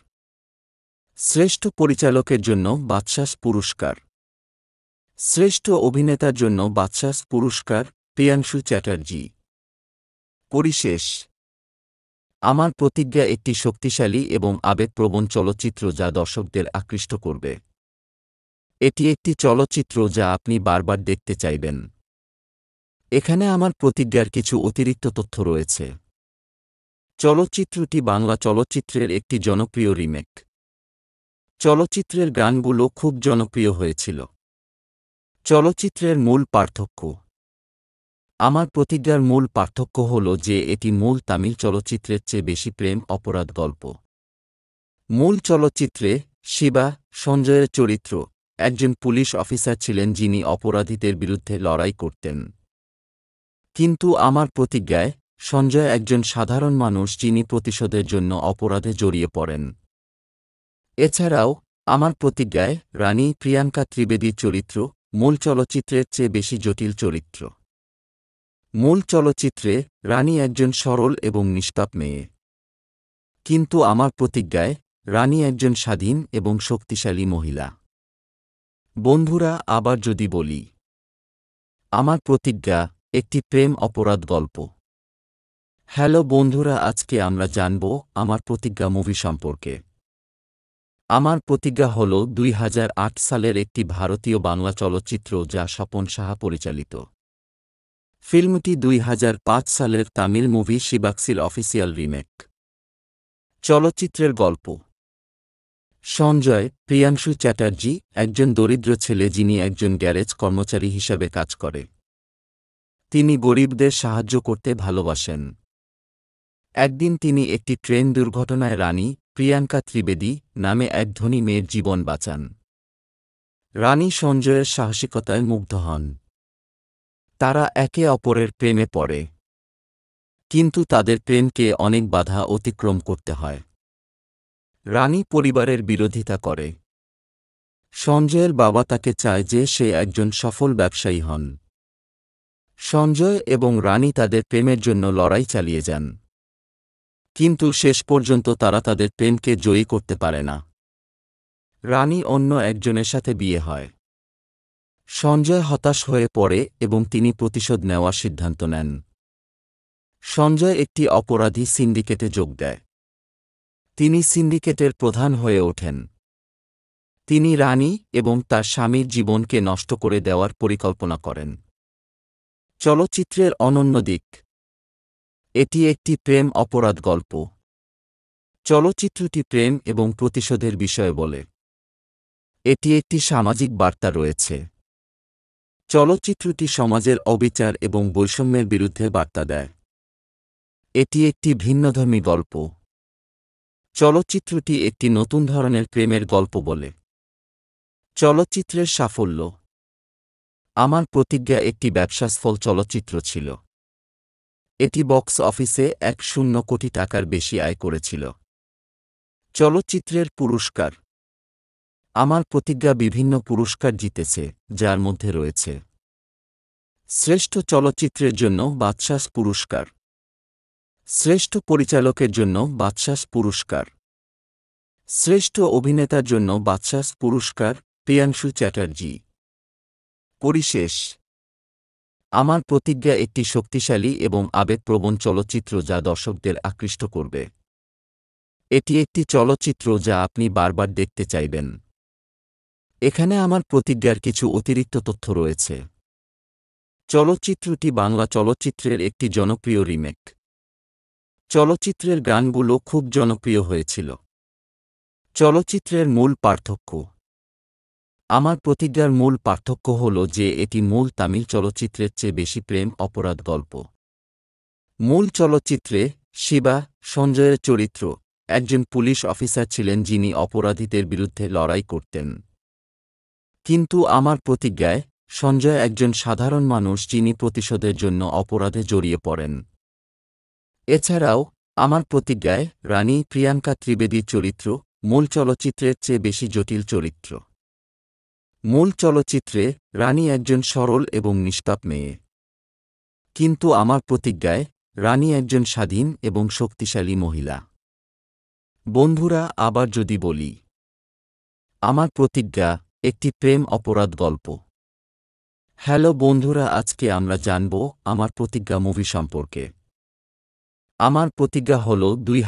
শ্রেষ্ঠ পরিচালকের জন্য বাদশাস পুরস্কার শ্রেষ্ঠ অভিনেতার জন্য বাদশাস পুরস্কার প্রিয়াংশু চ্যাটার্জী পরিশেষ আমার প্রতিজ্ঞা একটি শক্তিশালী এবং আবেগপ্রবণ চলচ্চিত্র যা দর্শকদের আকৃষ্ট করবে এটি একটি চলচ্চিত্র যা আপনি বারবার দেখতে চাইবেন এখানে আমার প্রতিজ্ঞার কিছু অতিরিক্ত তথ্য রয়েছে চলচ্চিত্রটি বাংলা চলচ্চিত্রের একটি জনপ্রিয় রিমেক চলচ্চিত্রের গানগুলো খুব জনপ্রিয় হয়েছিল চলচ্চিত্রের মূল পার্থক্য আমার প্রতিজ্ঞার মূল পার্থক্য হল যে এটি মূল তামিল চলচ্চিত্রের চেয়ে বেশি প্রেম অপরাধ গল্প মূল চলচ্চিত্রে শিবা সঞ্জয়ের চরিত্র একজন পুলিশ অফিসার ছিলেন যিনি অপরাধীদের বিরুদ্ধে লড়াই করতেন কিন্তু আমার প্রতিজ্ঞায় সঞ্জয় একজন সাধারণ মানুষ যিনি প্রতিশোধের জন্য অপরাধে জড়িয়ে পড়েন এছাড়াও আমার প্রতিজ্ঞায় রানী প্রিয়াঙ্কা ত্রিবেদীর চরিত্র মূল চলচ্চিত্রের চেয়ে বেশি জটিল চরিত্র মূল চলচ্চিত্রে রানী একজন সরল এবং নিষ্পাপ মেয়ে কিন্তু আমার প্রতিজ্ঞায় রানী একজন স্বাধীন এবং শক্তিশালী মহিলা বন্ধুরা আবার যদি বলি আমার প্রতিজ্ঞা একটি প্রেম অপরাধ গল্প হ্যালো বন্ধুরা আজকে আমরা জানব আমার প্রতিজ্ঞা মুভি সম্পর্কে আমার প্রতিজ্ঞা হল দুই সালের একটি ভারতীয় বাংলা চলচ্চিত্র যা স্বপন সাহা পরিচালিত ফিল্মটি দুই সালের তামিল মুভি শিবাক্সির অফিসিয়াল রিমেক চলচ্চিত্রের গল্প সঞ্জয় প্রিয়াংশু চ্যাটার্জি একজন দরিদ্র ছেলে যিনি একজন গ্যারেজ কর্মচারী হিসাবে কাজ করে তিনি গরিবদের সাহায্য করতে ভালোবাসেন একদিন তিনি একটি ট্রেন দুর্ঘটনায় রানী প্রিয়াঙ্কা ত্রিবেদী নামে এক ধনী মেয়ের জীবন বাঁচান রানী সঞ্জয়ের সাহসিকতায় মুগ্ধ হন তারা একে অপরের প্রেমে পড়ে কিন্তু তাদের প্রেমকে অনেক বাধা অতিক্রম করতে হয় রানী পরিবারের বিরোধিতা করে সঞ্জয়ের বাবা তাকে চায় যে সে একজন সফল ব্যবসায়ী হন সঞ্জয় এবং রানী তাদের প্রেমের জন্য লড়াই চালিয়ে যান কিন্তু শেষ পর্যন্ত তারা তাদের প্রেমকে জয়ী করতে পারে না রানী অন্য একজনের সাথে বিয়ে হয় সঞ্জয় হতাশ হয়ে পড়ে এবং তিনি প্রতিশোধ নেওয়ার সিদ্ধান্ত নেন সঞ্জয় একটি অপরাধী সিন্ডিকেটে যোগ দেয় তিনি সিন্ডিকেটের প্রধান হয়ে ওঠেন তিনি রানী এবং তার স্বামীর জীবনকে নষ্ট করে দেওয়ার পরিকল্পনা করেন চলচ্চিত্রের অনন্য দিক এটি একটি প্রেম অপরাধ গল্প চলচ্চিত্রটি প্রেম এবং প্রতিশোধের বিষয়ে বলে এটি একটি সামাজিক বার্তা রয়েছে চলচ্চিত্রটি সমাজের অবিচার এবং বৈষম্যের বিরুদ্ধে বার্তা দেয় এটি একটি ভিন্নধর্মী গল্প চলচ্চিত্রটি একটি নতুন ধরনের প্রেমের গল্প বলে চলচ্চিত্রের সাফল্য আমার প্রতিজ্ঞা একটি ব্যবসাসফল চলচ্চিত্র ছিল এটি বক্স অফিসে এক শূন্য কোটি টাকার বেশি আয় করেছিল চলচ্চিত্রের পুরস্কার আমার প্রতিজ্ঞা বিভিন্ন পুরস্কার জিতেছে যার মধ্যে রয়েছে শ্রেষ্ঠ চলচ্চিত্রের জন্য বাদশাস পুরস্কার শ্রেষ্ঠ পরিচালকের জন্য বাদশাস পুরস্কার শ্রেষ্ঠ অভিনেতার জন্য বাদশাস পুরস্কার প্রিয়াংশু চ্যাটার্জি পরিশেষ আমার প্রতিজ্ঞা একটি শক্তিশালী এবং আবেগপ্রবণ চলচ্চিত্র যা দর্শকদের আকৃষ্ট করবে এটি একটি চলচ্চিত্র যা আপনি বারবার দেখতে চাইবেন এখানে আমার প্রতিজ্ঞার কিছু অতিরিক্ত তথ্য রয়েছে চলচ্চিত্রটি বাংলা চলচ্চিত্রের একটি জনপ্রিয় রিমেক চলচ্চিত্রের গানগুলো খুব জনপ্রিয় হয়েছিল চলচ্চিত্রের মূল পার্থক্য আমার প্রতিজ্ঞার মূল পার্থক্য হল যে এটি মূল তামিল চলচ্চিত্রের চেয়ে বেশি প্রেম অপরাধ গল্প মূল চলচ্চিত্রে শিবা সঞ্জয়ের চরিত্র একজন পুলিশ অফিসার ছিলেন যিনি অপরাধীদের বিরুদ্ধে লড়াই করতেন কিন্তু আমার প্রতিজ্ঞায় সঞ্জয় একজন সাধারণ মানুষ যিনি প্রতিশোধের জন্য অপরাধে জড়িয়ে পড়েন এছাড়াও আমার প্রতিজ্ঞায় রানী প্রিয়াঙ্কা ত্রিবেদীর চরিত্র মূল চলচ্চিত্রের চেয়ে বেশি জটিল চরিত্র মূল চলচ্চিত্রে রানী একজন সরল এবং নিষ্পাপ মেয়ে কিন্তু আমার প্রতিজ্ঞায় রানী একজন স্বাধীন এবং শক্তিশালী মহিলা বন্ধুরা আবার যদি বলি আমার প্রতিজ্ঞা একটি প্রেম অপরাধ গল্প হ্যালো বন্ধুরা আজকে আমরা জানব আমার প্রতিজ্ঞা মুভি সম্পর্কে আমার প্রতিজ্ঞা হল দুই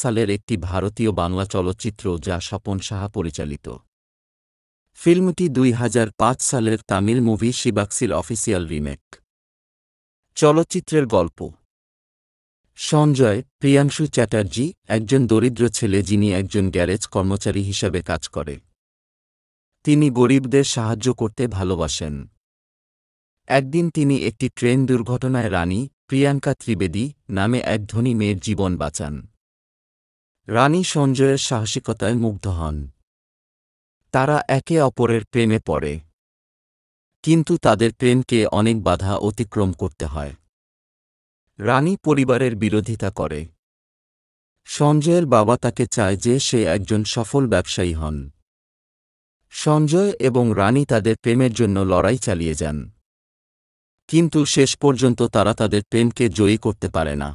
সালের একটি ভারতীয় বাংলা চলচ্চিত্র যা স্বপন সাহা পরিচালিত ফিল্মটি দুই সালের তামিল মুভি শিবাক্সির অফিসিয়াল রিমেক চলচ্চিত্রের গল্প সঞ্জয় প্রিয়াংশু চ্যাটার্জি একজন দরিদ্র ছেলে যিনি একজন গ্যারেজ কর্মচারী হিসাবে কাজ করে তিনি গরিবদের সাহায্য করতে ভালোবাসেন একদিন তিনি একটি ট্রেন দুর্ঘটনায় রানী প্রিয়াঙ্কা ত্রিবেদী নামে এক ধনী মেয়ের জীবন বাঁচান রানী সঞ্জয়ের সাহসিকতায় মুগ্ধ হন তারা একে অপরের প্রেমে পড়ে কিন্তু তাদের প্রেমকে অনেক বাধা অতিক্রম করতে হয় রানী পরিবারের বিরোধিতা করে সঞ্জয়ের বাবা তাকে চায় যে সে একজন সফল ব্যবসায়ী হন সঞ্জয় এবং রানী তাদের প্রেমের জন্য লড়াই চালিয়ে যান কিন্তু শেষ পর্যন্ত তারা তাদের প্রেমকে জয়ী করতে পারে না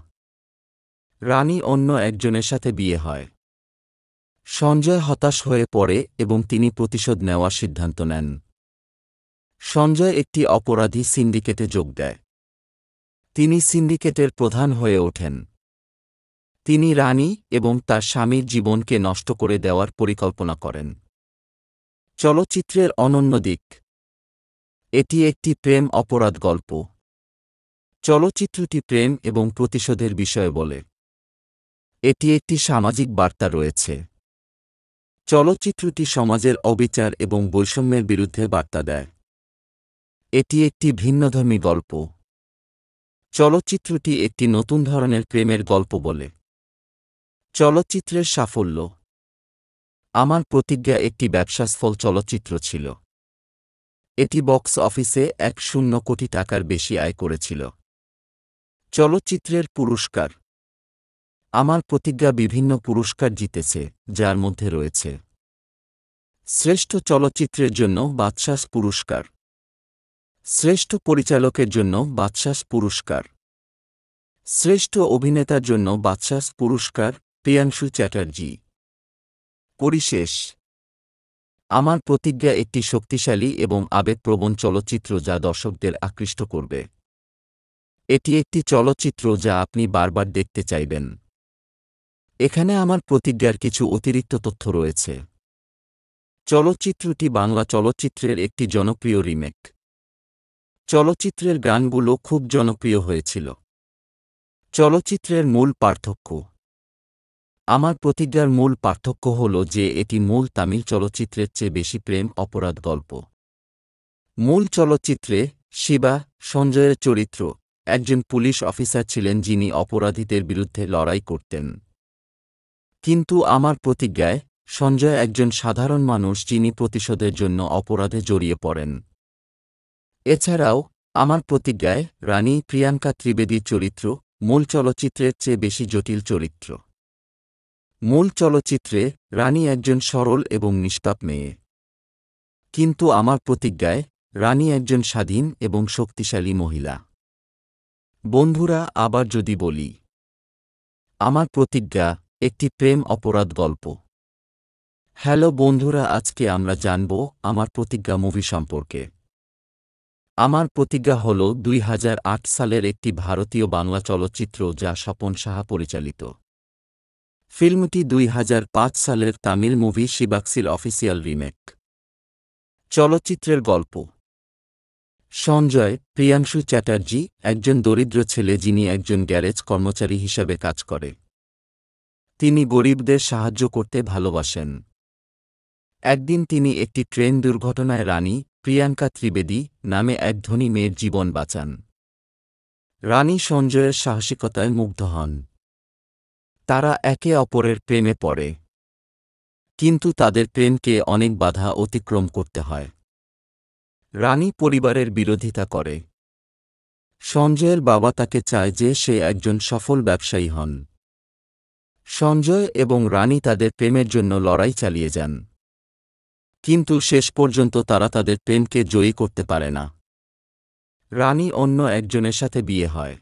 রানী অন্য একজনের সাথে বিয়ে হয় সঞ্জয় হতাশ হয়ে পড়ে এবং তিনি প্রতিশোধ নেওয়ার সিদ্ধান্ত নেন সঞ্জয় একটি অপরাধী সিন্ডিকেটে যোগ দেয় তিনি সিন্ডিকেটের প্রধান হয়ে ওঠেন তিনি রানী এবং তার স্বামীর জীবনকে নষ্ট করে দেওয়ার পরিকল্পনা করেন চলচ্চিত্রের অনন্য দিক এটি একটি প্রেম অপরাধ গল্প চলচ্চিত্রটি প্রেম এবং প্রতিশোধের বিষয়ে বলে এটি একটি সামাজিক বার্তা রয়েছে চলচ্চিত্রটি সমাজের অবিচার এবং বৈষম্যের বিরুদ্ধে বার্তা দেয় এটি একটি ভিন্নধর্মী গল্প চলচ্চিত্রটি একটি নতুন ধরনের প্রেমের গল্প বলে চলচ্চিত্রের সাফল্য আমার প্রতিজ্ঞা একটি ব্যবসাসফল চলচ্চিত্র ছিল এটি বক্স অফিসে এক শূন্য কোটি টাকার বেশি আয় করেছিল চলচ্চিত্রের পুরস্কার আমার প্রতিজ্ঞা বিভিন্ন পুরস্কার জিতেছে যার মধ্যে রয়েছে শ্রেষ্ঠ চলচ্চিত্রের জন্য বাদশাস পুরস্কার শ্রেষ্ঠ পরিচালকের জন্য বাদশাস পুরস্কার শ্রেষ্ঠ অভিনেতার জন্য বাদশাস পুরস্কার প্রিয়াংশু চ্যাটার্জী পরিশেষ আমার প্রতিজ্ঞা একটি শক্তিশালী এবং আবেগপ্রবণ চলচ্চিত্র যা দর্শকদের আকৃষ্ট করবে এটি একটি চলচ্চিত্র যা আপনি বারবার দেখতে চাইবেন এখানে আমার প্রতিজ্ঞার কিছু অতিরিক্ত তথ্য রয়েছে চলচ্চিত্রটি বাংলা চলচ্চিত্রের একটি জনপ্রিয় রিমেক চলচ্চিত্রের গানগুলো খুব জনপ্রিয় হয়েছিল চলচ্চিত্রের মূল পার্থক্য আমার প্রতিজ্ঞার মূল পার্থক্য হল যে এটি মূল তামিল চলচ্চিত্রের চেয়ে বেশি প্রেম অপরাধ গল্প মূল চলচ্চিত্রে শিবা সঞ্জয়ের চরিত্র একজন পুলিশ অফিসার ছিলেন যিনি অপরাধীদের বিরুদ্ধে লড়াই করতেন কিন্তু আমার প্রতিজ্ঞায় সঞ্জয় একজন সাধারণ মানুষ যিনি প্রতিশোধের জন্য অপরাধে জড়িয়ে পড়েন এছাড়াও আমার প্রতিজ্ঞায় রানী প্রিয়াঙ্কা ত্রিবেদীর চরিত্র মূল চলচ্চিত্রের চেয়ে বেশি জটিল চরিত্র মূল চলচ্চিত্রে রানী একজন সরল এবং নিষ্পাপ মেয়ে কিন্তু আমার প্রতিজ্ঞায় রানী একজন স্বাধীন এবং শক্তিশালী মহিলা বন্ধুরা আবার যদি বলি আমার প্রতিজ্ঞা একটি প্রেম অপরাধ গল্প হ্যালো বন্ধুরা আজকে আমরা জানব আমার প্রতিজ্ঞা মুভি সম্পর্কে আমার প্রতিজ্ঞা হল দুই সালের একটি ভারতীয় বাংলা চলচ্চিত্র যা স্বপন সাহা পরিচালিত ফিল্মটি দুই সালের তামিল মুভি শিবাক্সির অফিসিয়াল রিমেক চলচ্চিত্রের গল্প সঞ্জয় প্রিয়াংশু চ্যাটার্জি একজন দরিদ্র ছেলে যিনি একজন গ্যারেজ কর্মচারী হিসাবে কাজ করে তিনি গরিবদের সাহায্য করতে ভালোবাসেন একদিন তিনি একটি ট্রেন দুর্ঘটনায় রানী প্রিয়াঙ্কা ত্রিবেদী নামে এক ধনী মেয়ের জীবন বাঁচান রানী সঞ্জয়ের সাহসিকতায় মুগ্ধ হন তারা একে অপরের প্রেমে পড়ে কিন্তু তাদের প্রেমকে অনেক বাধা অতিক্রম করতে হয় রানী পরিবারের বিরোধিতা করে সঞ্জয়ের বাবা তাকে চায় যে সে একজন সফল ব্যবসায়ী হন সঞ্জয় এবং রানী তাদের প্রেমের জন্য লড়াই চালিয়ে যান কিন্তু শেষ পর্যন্ত তারা তাদের প্রেমকে জয়ী করতে পারে না রানী অন্য একজনের সাথে বিয়ে হয়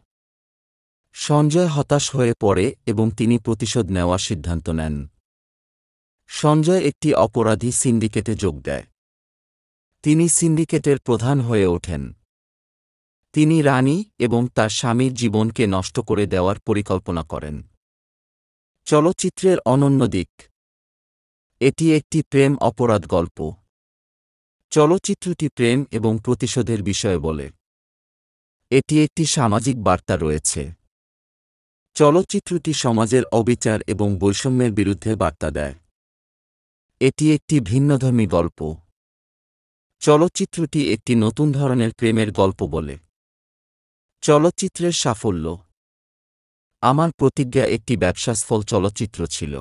সঞ্জয় হতাশ হয়ে পড়ে এবং তিনি প্রতিশোধ নেওয়ার সিদ্ধান্ত নেন সঞ্জয় একটি অপরাধী সিন্ডিকেটে যোগ দেয় তিনি সিন্ডিকেটের প্রধান হয়ে ওঠেন তিনি রানী এবং তার স্বামীর জীবনকে নষ্ট করে দেওয়ার পরিকল্পনা করেন চলচ্চিত্রের অনন্য দিক এটি একটি প্রেম অপরাধ গল্প চলচ্চিত্রটি প্রেম এবং প্রতিশোধের বিষয়ে বলে এটি একটি সামাজিক বার্তা রয়েছে চলচ্চিত্রটি সমাজের অবিচার এবং বৈষম্যের বিরুদ্ধে বার্তা দেয় এটি একটি ভিন্নধর্মী গল্প চলচ্চিত্রটি একটি নতুন ধরনের প্রেমের গল্প বলে চলচ্চিত্রের সাফল্য আমার প্রতিজ্ঞা একটি ব্যবসাসফল চলচ্চিত্র ছিল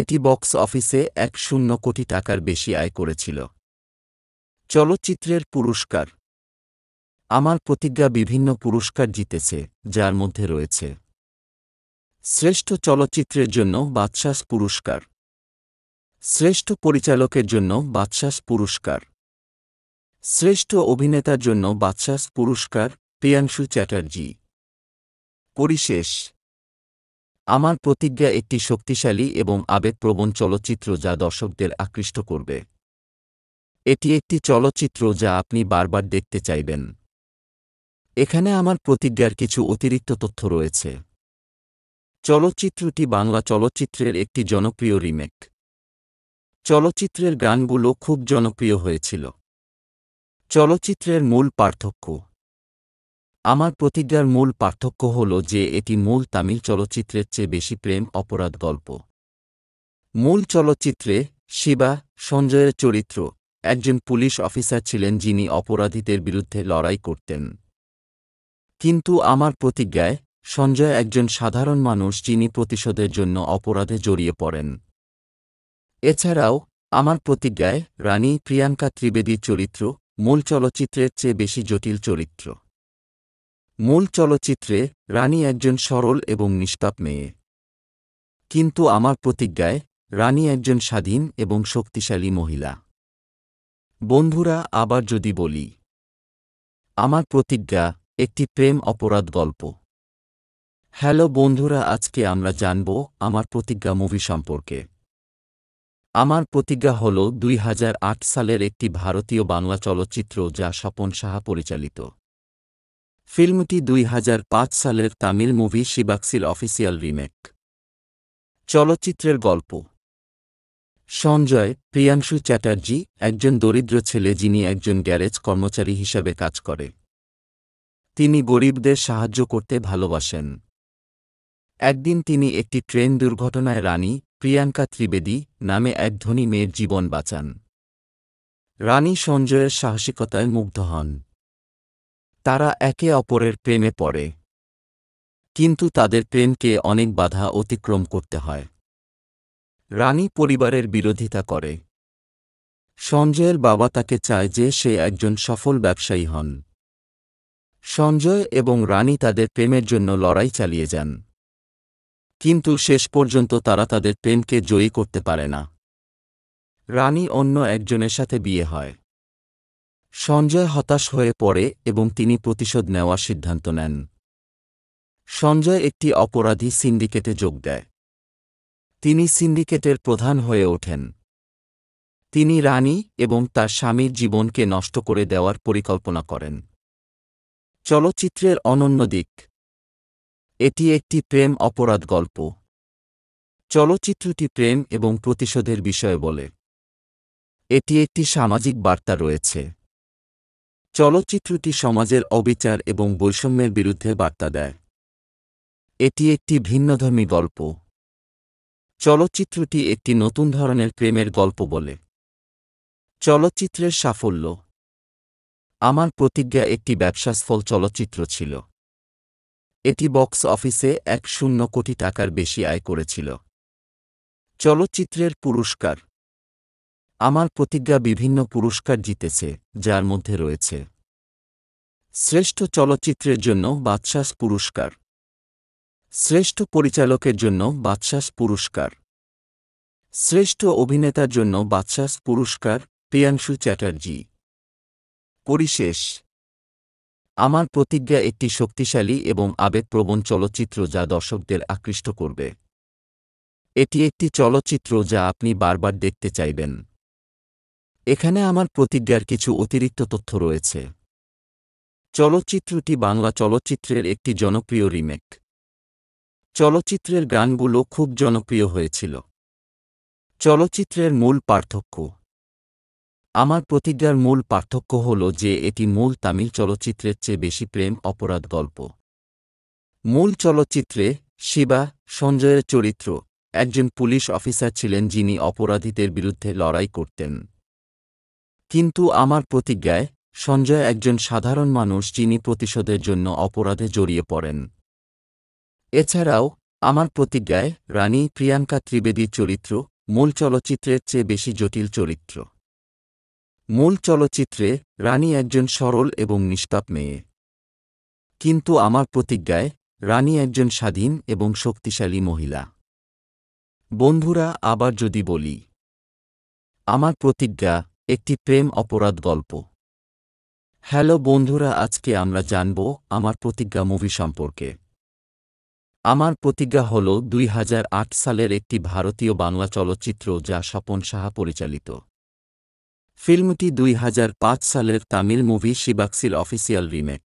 এটি বক্স অফিসে এক শূন্য কোটি টাকার বেশি আয় করেছিল চলচ্চিত্রের পুরস্কার আমার প্রতিজ্ঞা বিভিন্ন পুরস্কার জিতেছে যার মধ্যে রয়েছে শ্রেষ্ঠ চলচ্চিত্রের জন্য বাদশাস পুরস্কার শ্রেষ্ঠ পরিচালকের জন্য বাদশাস পুরস্কার শ্রেষ্ঠ অভিনেতার জন্য বাদশাস পুরস্কার প্রিয়াংশু চ্যাটার্জি পরিশেষ আমার প্রতিজ্ঞা একটি শক্তিশালী এবং আবেগপ্রবণ চলচ্চিত্র যা দর্শকদের আকৃষ্ট করবে এটি একটি চলচ্চিত্র যা আপনি বারবার দেখতে চাইবেন এখানে আমার প্রতিজ্ঞার কিছু অতিরিক্ত তথ্য রয়েছে চলচ্চিত্রটি বাংলা চলচ্চিত্রের একটি জনপ্রিয় রিমেক চলচ্চিত্রের গানগুলো খুব জনপ্রিয় হয়েছিল চলচ্চিত্রের মূল পার্থক্য আমার প্রতিজ্ঞার মূল পার্থক্য হল যে এটি মূল তামিল চলচ্চিত্রের চেয়ে বেশি প্রেম অপরাধ গল্প মূল চলচ্চিত্রে শিবা সঞ্জয়ের চরিত্র একজন পুলিশ অফিসার ছিলেন যিনি অপরাধীদের বিরুদ্ধে লড়াই করতেন কিন্তু আমার প্রতিজ্ঞায় সঞ্জয় একজন সাধারণ মানুষ যিনি প্রতিশোধের জন্য অপরাধে জড়িয়ে পড়েন এছাড়াও আমার প্রতিজ্ঞায় রানী প্রিয়াঙ্কা ত্রিবেদীর চরিত্র মূল চলচ্চিত্রের চেয়ে বেশি জটিল চরিত্র মূল চলচ্চিত্রে রানী একজন সরল এবং নিষ্পাপ মেয়ে কিন্তু আমার প্রতিজ্ঞায় রানী একজন স্বাধীন এবং শক্তিশালী মহিলা বন্ধুরা আবার যদি বলি আমার প্রতিজ্ঞা একটি প্রেম অপরাধ গল্প হ্যালো বন্ধুরা আজকে আমরা জানব আমার প্রতিজ্ঞা মুভি সম্পর্কে আমার প্রতিজ্ঞা হল দুই সালের একটি ভারতীয় বাংলা চলচ্চিত্র যা স্বপন সাহা পরিচালিত ফিল্মটি দুই সালের তামিল মুভি শিবাক্সির অফিসিয়াল রিমেক চলচ্চিত্রের গল্প সঞ্জয় প্রিয়াংশু চ্যাটার্জি একজন দরিদ্র ছেলে যিনি একজন গ্যারেজ কর্মচারী হিসাবে কাজ করে তিনি গরিবদের সাহায্য করতে ভালোবাসেন একদিন তিনি একটি ট্রেন দুর্ঘটনায় রানী প্রিয়াঙ্কা ত্রিবেদী নামে এক ধনী মেয়ের জীবন বাঁচান রানী সঞ্জয়ের সাহসিকতায় মুগ্ধ হন তারা একে অপরের প্রেমে পড়ে কিন্তু তাদের প্রেমকে অনেক বাধা অতিক্রম করতে হয় রানী পরিবারের বিরোধিতা করে সঞ্জয়ের বাবা তাকে চায় যে সে একজন সফল ব্যবসায়ী হন সঞ্জয় এবং রানী তাদের প্রেমের জন্য লড়াই চালিয়ে যান কিন্তু শেষ পর্যন্ত তারা তাদের প্রেমকে জয়ী করতে পারে না রানী অন্য একজনের সাথে বিয়ে হয় সঞ্জয় হতাশ হয়ে পড়ে এবং তিনি প্রতিশোধ নেওয়ার সিদ্ধান্ত নেন সঞ্জয় একটি অপরাধী সিন্ডিকেটে যোগ দেয় তিনি সিন্ডিকেটের প্রধান হয়ে ওঠেন তিনি রানী এবং তার স্বামীর জীবনকে নষ্ট করে দেওয়ার পরিকল্পনা করেন চলচ্চিত্রের অনন্য দিক এটি একটি প্রেম অপরাধ গল্প চলচ্চিত্রটি প্রেম এবং প্রতিশোধের বিষয়ে বলে এটি একটি সামাজিক বার্তা রয়েছে চলচ্চিত্রটি সমাজের অবিচার এবং বৈষম্যের বিরুদ্ধে বার্তা দেয় এটি একটি ভিন্নধর্মী গল্প চলচ্চিত্রটি একটি নতুন ধরনের প্রেমের গল্প বলে চলচ্চিত্রের সাফল্য আমার প্রতিজ্ঞা একটি ব্যবসাসফল চলচ্চিত্র ছিল এটি বক্স অফিসে এক শূন্য কোটি টাকার বেশি আয় করেছিল চলচ্চিত্রের পুরস্কার আমার প্রতিজ্ঞা বিভিন্ন পুরস্কার জিতেছে যার মধ্যে রয়েছে শ্রেষ্ঠ চলচ্চিত্রের জন্য বাদশাস পুরস্কার শ্রেষ্ঠ পরিচালকের জন্য বাদশাস পুরস্কার শ্রেষ্ঠ অভিনেতার জন্য বাদশাস পুরস্কার প্রিয়াংশু চ্যাটার্জি পরিশেষ আমার প্রতিজ্ঞা একটি শক্তিশালী এবং আবেগপ্রবণ চলচ্চিত্র যা দর্শকদের আকৃষ্ট করবে এটি একটি চলচ্চিত্র যা আপনি বারবার দেখতে চাইবেন এখানে আমার প্রতিজ্ঞার কিছু অতিরিক্ত তথ্য রয়েছে চলচ্চিত্রটি বাংলা চলচ্চিত্রের একটি জনপ্রিয় রিমেক চলচ্চিত্রের গানগুলো খুব জনপ্রিয় হয়েছিল চলচ্চিত্রের মূল পার্থক্য আমার প্রতিজ্ঞার মূল পার্থক্য হল যে এটি মূল তামিল চলচ্চিত্রের চেয়ে বেশি প্রেম অপরাধ গল্প মূল চলচ্চিত্রে শিবা সঞ্জয়ের চরিত্র একজন পুলিশ অফিসার ছিলেন যিনি অপরাধীদের বিরুদ্ধে লড়াই করতেন কিন্তু আমার প্রতিজ্ঞায় সঞ্জয় একজন সাধারণ মানুষ যিনি প্রতিশোধের জন্য অপরাধে জড়িয়ে পড়েন এছাড়াও আমার প্রতিজ্ঞায় রানী প্রিয়াঙ্কা ত্রিবেদীর চরিত্র মূল চলচ্চিত্রের চেয়ে বেশি জটিল চরিত্র মূল চলচ্চিত্রে রানী একজন সরল এবং নিষ্পাপ মেয়ে কিন্তু আমার প্রতিজ্ঞায় রানী একজন স্বাধীন এবং শক্তিশালী মহিলা বন্ধুরা আবার যদি বলি আমার প্রতিজ্ঞা একটি প্রেম অপরাধ গল্প হ্যালো বন্ধুরা আজকে আমরা জানব আমার প্রতিজ্ঞা মুভি সম্পর্কে আমার প্রতিজ্ঞা হল দুই সালের একটি ভারতীয় বাংলা চলচ্চিত্র যা স্বপন সাহা পরিচালিত ফিল্মটি দুই সালের তামিল মুভি শিবাক্সির অফিসিয়াল রিমেক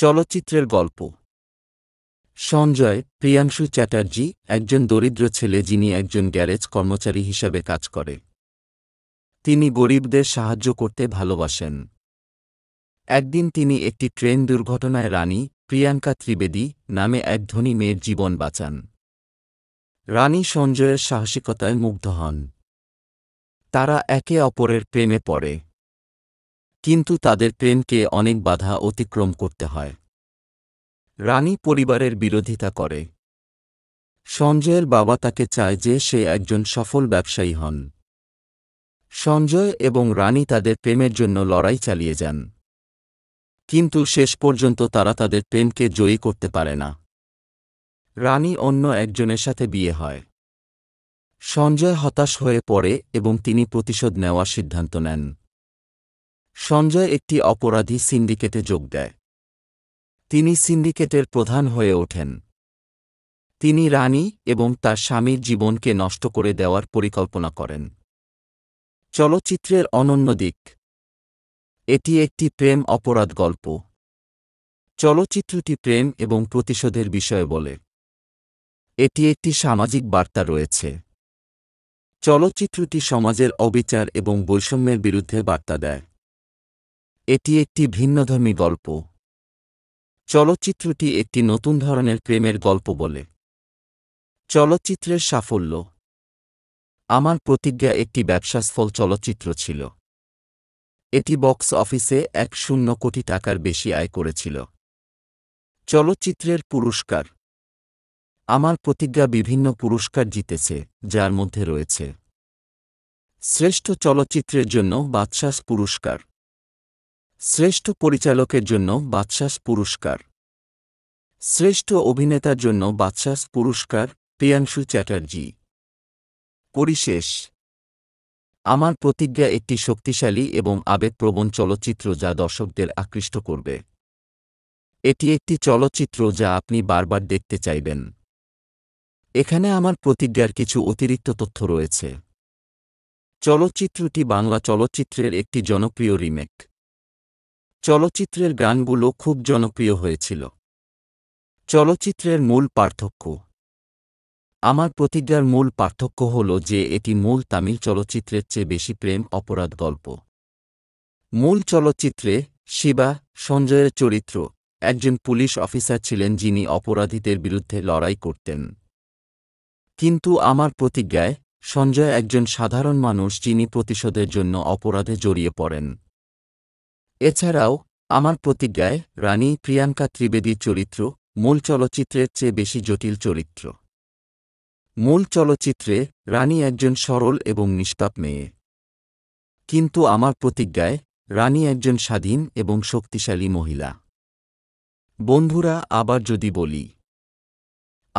চলচ্চিত্রের গল্প সঞ্জয় প্রিয়াংশু চ্যাটার্জি একজন দরিদ্র ছেলে যিনি একজন গ্যারেজ কর্মচারী হিসাবে কাজ করে তিনি গরিবদের সাহায্য করতে ভালোবাসেন একদিন তিনি একটি ট্রেন দুর্ঘটনায় রানী প্রিয়াঙ্কা ত্রিবেদী নামে এক ধনী মেয়ের জীবন বাঁচান রানী সঞ্জয়ের সাহসিকতায় মুগ্ধ হন তারা একে অপরের প্রেমে পড়ে কিন্তু তাদের প্রেমকে অনেক বাধা অতিক্রম করতে হয় রানী পরিবারের বিরোধিতা করে সঞ্জয়ের বাবা তাকে চায় যে সে একজন সফল ব্যবসায়ী হন সঞ্জয় এবং রানী তাদের প্রেমের জন্য লড়াই চালিয়ে যান কিন্তু শেষ পর্যন্ত তারা তাদের প্রেমকে জয়ী করতে পারে না রানী অন্য একজনের সাথে বিয়ে হয় সঞ্জয় হতাশ হয়ে পড়ে এবং তিনি প্রতিশোধ নেওয়ার সিদ্ধান্ত নেন সঞ্জয় একটি অপরাধী সিন্ডিকেটে যোগ দেয় তিনি সিন্ডিকেটের প্রধান হয়ে ওঠেন তিনি রানী এবং তার স্বামীর জীবনকে নষ্ট করে দেওয়ার পরিকল্পনা করেন চলচ্চিত্রের অনন্য দিক এটি একটি প্রেম অপরাধ গল্প চলচ্চিত্রটি প্রেম এবং প্রতিশোধের বিষয়ে বলে এটি একটি সামাজিক বার্তা রয়েছে চলচ্চিত্রটি সমাজের অবিচার এবং বৈষম্যের বিরুদ্ধে বার্তা দেয় এটি একটি ভিন্নধর্মী গল্প চলচ্চিত্রটি একটি নতুন ধরনের প্রেমের গল্প বলে চলচ্চিত্রের সাফল্য আমার প্রতিজ্ঞা একটি ব্যবসাসফল চলচ্চিত্র ছিল এটি বক্স অফিসে এক শূন্য কোটি টাকার বেশি আয় করেছিল চলচ্চিত্রের পুরস্কার আমার প্রতিজ্ঞা বিভিন্ন পুরস্কার জিতেছে যার মধ্যে রয়েছে শ্রেষ্ঠ চলচ্চিত্রের জন্য বাদশাস পুরস্কার শ্রেষ্ঠ পরিচালকের জন্য বাদশাস পুরস্কার শ্রেষ্ঠ অভিনেতার জন্য বাদশাস পুরস্কার প্রিয়াংশু চ্যাটার্জি পরিশেষ আমার প্রতিজ্ঞা একটি শক্তিশালী এবং আবেগপ্রবণ চলচ্চিত্র যা দর্শকদের আকৃষ্ট করবে এটি একটি চলচ্চিত্র যা আপনি বারবার দেখতে চাইবেন এখানে আমার প্রতিজ্ঞার কিছু অতিরিক্ত তথ্য রয়েছে চলচ্চিত্রটি বাংলা চলচ্চিত্রের একটি জনপ্রিয় রিমেক চলচ্চিত্রের গানগুলো খুব জনপ্রিয় হয়েছিল চলচ্চিত্রের মূল পার্থক্য আমার প্রতিজ্ঞার মূল পার্থক্য হল যে এটি মূল তামিল চলচ্চিত্রের চেয়ে বেশি প্রেম অপরাধ গল্প মূল চলচ্চিত্রে শিবা সঞ্জয়ের চরিত্র একজন পুলিশ অফিসার ছিলেন যিনি অপরাধীদের বিরুদ্ধে লড়াই করতেন কিন্তু আমার প্রতিজ্ঞায় সঞ্জয় একজন সাধারণ মানুষ যিনি প্রতিশোধের জন্য অপরাধে জড়িয়ে পড়েন এছাড়াও আমার প্রতিজ্ঞায় রানী প্রিয়াঙ্কা ত্রিবেদীর চরিত্র মূল চলচ্চিত্রের চেয়ে বেশি জটিল চরিত্র মূল চলচ্চিত্রে রানী একজন সরল এবং নিষ্পাপ মেয়ে কিন্তু আমার প্রতিজ্ঞায় রানী একজন স্বাধীন এবং শক্তিশালী মহিলা বন্ধুরা আবার যদি বলি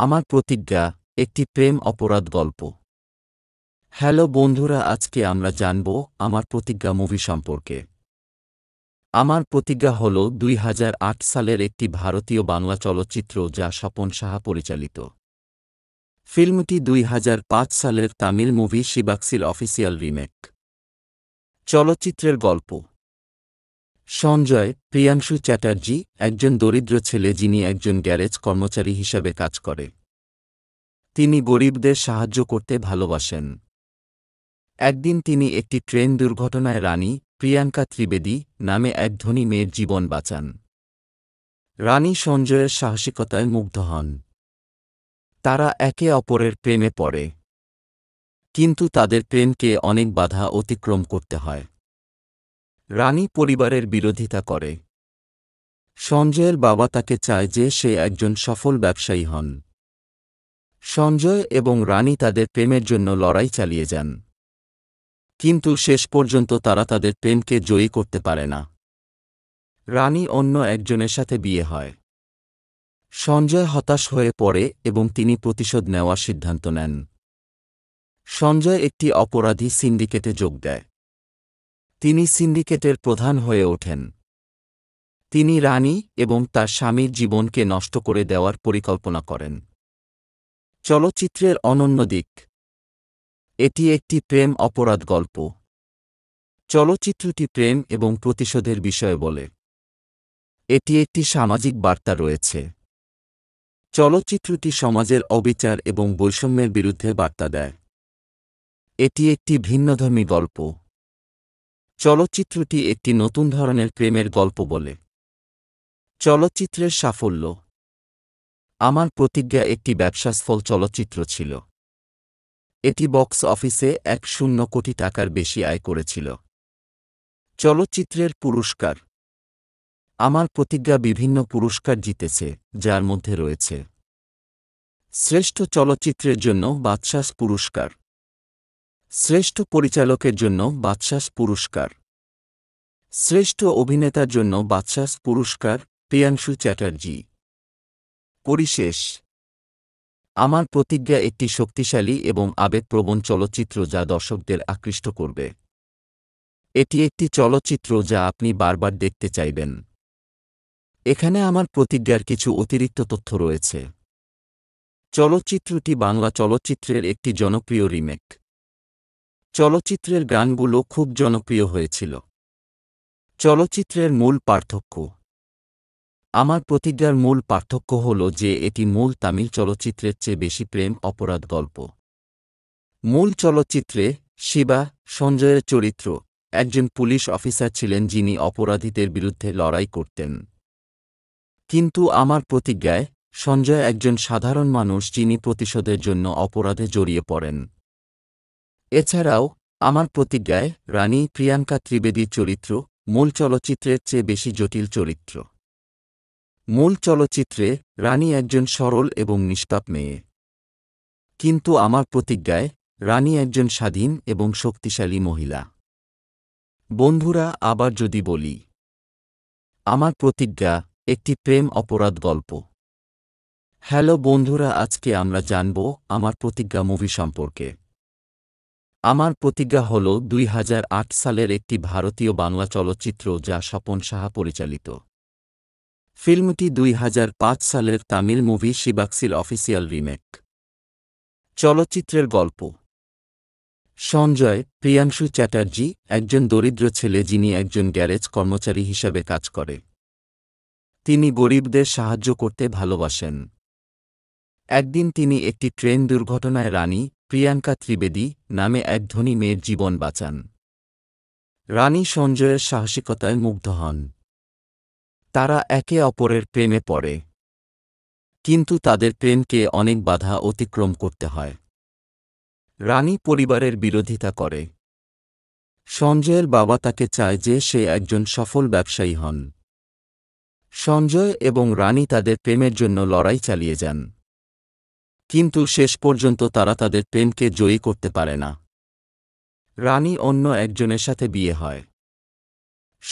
আমার প্রতিজ্ঞা একটি প্রেম অপরাধ গল্প হ্যালো বন্ধুরা আজকে আমরা জানব আমার প্রতিজ্ঞা মুভি সম্পর্কে আমার প্রতিজ্ঞা হল দুই সালের একটি ভারতীয় বাংলা চলচ্চিত্র যা স্বপন সাহা পরিচালিত ফিল্মটি দুই সালের তামিল মুভি শিবাক্সির অফিসিয়াল রিমেক চলচ্চিত্রের গল্প সঞ্জয় প্রিয়াংশু চ্যাটার্জি একজন দরিদ্র ছেলে যিনি একজন গ্যারেজ কর্মচারী হিসাবে কাজ করে তিনি গরিবদের সাহায্য করতে ভালোবাসেন একদিন তিনি একটি ট্রেন দুর্ঘটনায় রানী প্রিয়াঙ্কা ত্রিবেদী নামে এক ধনী মেয়ের জীবন বাঁচান রানী সঞ্জয়ের সাহসিকতায় মুগ্ধ হন তারা একে অপরের প্রেমে পড়ে কিন্তু তাদের প্রেমকে অনেক বাধা অতিক্রম করতে হয় রানী পরিবারের বিরোধিতা করে সঞ্জয়ের বাবা তাকে চায় যে সে একজন সফল ব্যবসায়ী হন সঞ্জয় এবং রানী তাদের প্রেমের জন্য লড়াই চালিয়ে যান কিন্তু শেষ পর্যন্ত তারা তাদের প্রেমকে জয়ী করতে পারে না রানী অন্য একজনের সাথে বিয়ে হয় সঞ্জয় হতাশ হয়ে পড়ে এবং তিনি প্রতিশোধ নেওয়ার সিদ্ধান্ত নেন সঞ্জয় একটি অপরাধী সিন্ডিকেটে যোগ দেয় তিনি সিন্ডিকেটের প্রধান হয়ে ওঠেন তিনি রানী এবং তার স্বামীর জীবনকে নষ্ট করে দেওয়ার পরিকল্পনা করেন চলচ্চিত্রের অনন্য দিক এটি একটি প্রেম অপরাধ গল্প চলচ্চিত্রটি প্রেম এবং প্রতিশোধের বিষয়ে বলে এটি একটি সামাজিক বার্তা রয়েছে চলচ্চিত্রটি সমাজের অবিচার এবং বৈষম্যের বিরুদ্ধে বার্তা দেয় এটি একটি ভিন্নধর্মী গল্প চলচ্চিত্রটি একটি নতুন ধরনের প্রেমের গল্প বলে চলচ্চিত্রের সাফল্য আমার প্রতিজ্ঞা একটি ব্যবসাসফল চলচ্চিত্র ছিল এটি বক্স অফিসে এক শূন্য কোটি টাকার বেশি আয় করেছিল চলচ্চিত্রের পুরস্কার আমার প্রতিজ্ঞা বিভিন্ন পুরস্কার জিতেছে যার মধ্যে রয়েছে শ্রেষ্ঠ চলচ্চিত্রের জন্য বাদশাস পুরস্কার শ্রেষ্ঠ পরিচালকের জন্য বাদশাস পুরস্কার শ্রেষ্ঠ অভিনেতার জন্য বাদশাস পুরস্কার প্রিয়াংশু চ্যাটার্জী পরিশেষ আমার প্রতিজ্ঞা একটি শক্তিশালী এবং আবেগপ্রবণ চলচ্চিত্র যা দর্শকদের আকৃষ্ট করবে এটি একটি চলচ্চিত্র যা আপনি বারবার দেখতে চাইবেন এখানে আমার প্রতিজ্ঞার কিছু অতিরিক্ত তথ্য রয়েছে চলচ্চিত্রটি বাংলা চলচ্চিত্রের একটি জনপ্রিয় রিমেক চলচ্চিত্রের গানগুলো খুব জনপ্রিয় হয়েছিল চলচ্চিত্রের মূল পার্থক্য আমার প্রতিজ্ঞার মূল পার্থক্য হল যে এটি মূল তামিল চলচ্চিত্রের চেয়ে বেশি প্রেম অপরাধ গল্প মূল চলচ্চিত্রে শিবা সঞ্জয়ের চরিত্র একজন পুলিশ অফিসার ছিলেন যিনি অপরাধীদের বিরুদ্ধে লড়াই করতেন কিন্তু আমার প্রতিজ্ঞায় সঞ্জয় একজন সাধারণ মানুষ যিনি প্রতিশোধের জন্য অপরাধে জড়িয়ে পড়েন এছাড়াও আমার প্রতিজ্ঞায় রানী প্রিয়াঙ্কা ত্রিবেদীর চরিত্র মূল চলচ্চিত্রের চেয়ে বেশি জটিল চরিত্র মূল চলচ্চিত্রে রানী একজন সরল এবং নিষ্পাপ মেয়ে কিন্তু আমার প্রতিজ্ঞায় রানী একজন স্বাধীন এবং শক্তিশালী মহিলা বন্ধুরা আবার যদি বলি আমার প্রতিজ্ঞা একটি প্রেম অপরাধ গল্প হ্যালো বন্ধুরা আজকে আমরা জানব আমার প্রতিজ্ঞা মুভি সম্পর্কে আমার প্রতিজ্ঞা হল দুই সালের একটি ভারতীয় বাংলা চলচ্চিত্র যা স্বপন সাহা পরিচালিত ফিল্মটি দুই সালের তামিল মুভি শিবাক্সিল অফিসিয়াল রিমেক চলচ্চিত্রের গল্প সঞ্জয় প্রিয়াংশু চ্যাটার্জি একজন দরিদ্র ছেলে যিনি একজন গ্যারেজ কর্মচারী হিসাবে কাজ করে তিনি গরিবদের সাহায্য করতে ভালোবাসেন একদিন তিনি একটি ট্রেন দুর্ঘটনায় রানী প্রিয়াঙ্কা ত্রিবেদী নামে এক ধনী মেয়ের জীবন বাঁচান রানী সঞ্জয়ের সাহসিকতায় মুগ্ধ হন তারা একে অপরের প্রেমে পড়ে কিন্তু তাদের প্রেমকে অনেক বাধা অতিক্রম করতে হয় রানী পরিবারের বিরোধিতা করে সঞ্জয়ের বাবা তাকে চায় যে সে একজন সফল ব্যবসায়ী হন সঞ্জয় এবং রানী তাদের প্রেমের জন্য লড়াই চালিয়ে যান কিন্তু শেষ পর্যন্ত তারা তাদের প্রেমকে জয়ী করতে পারে না রানী অন্য একজনের সাথে বিয়ে হয়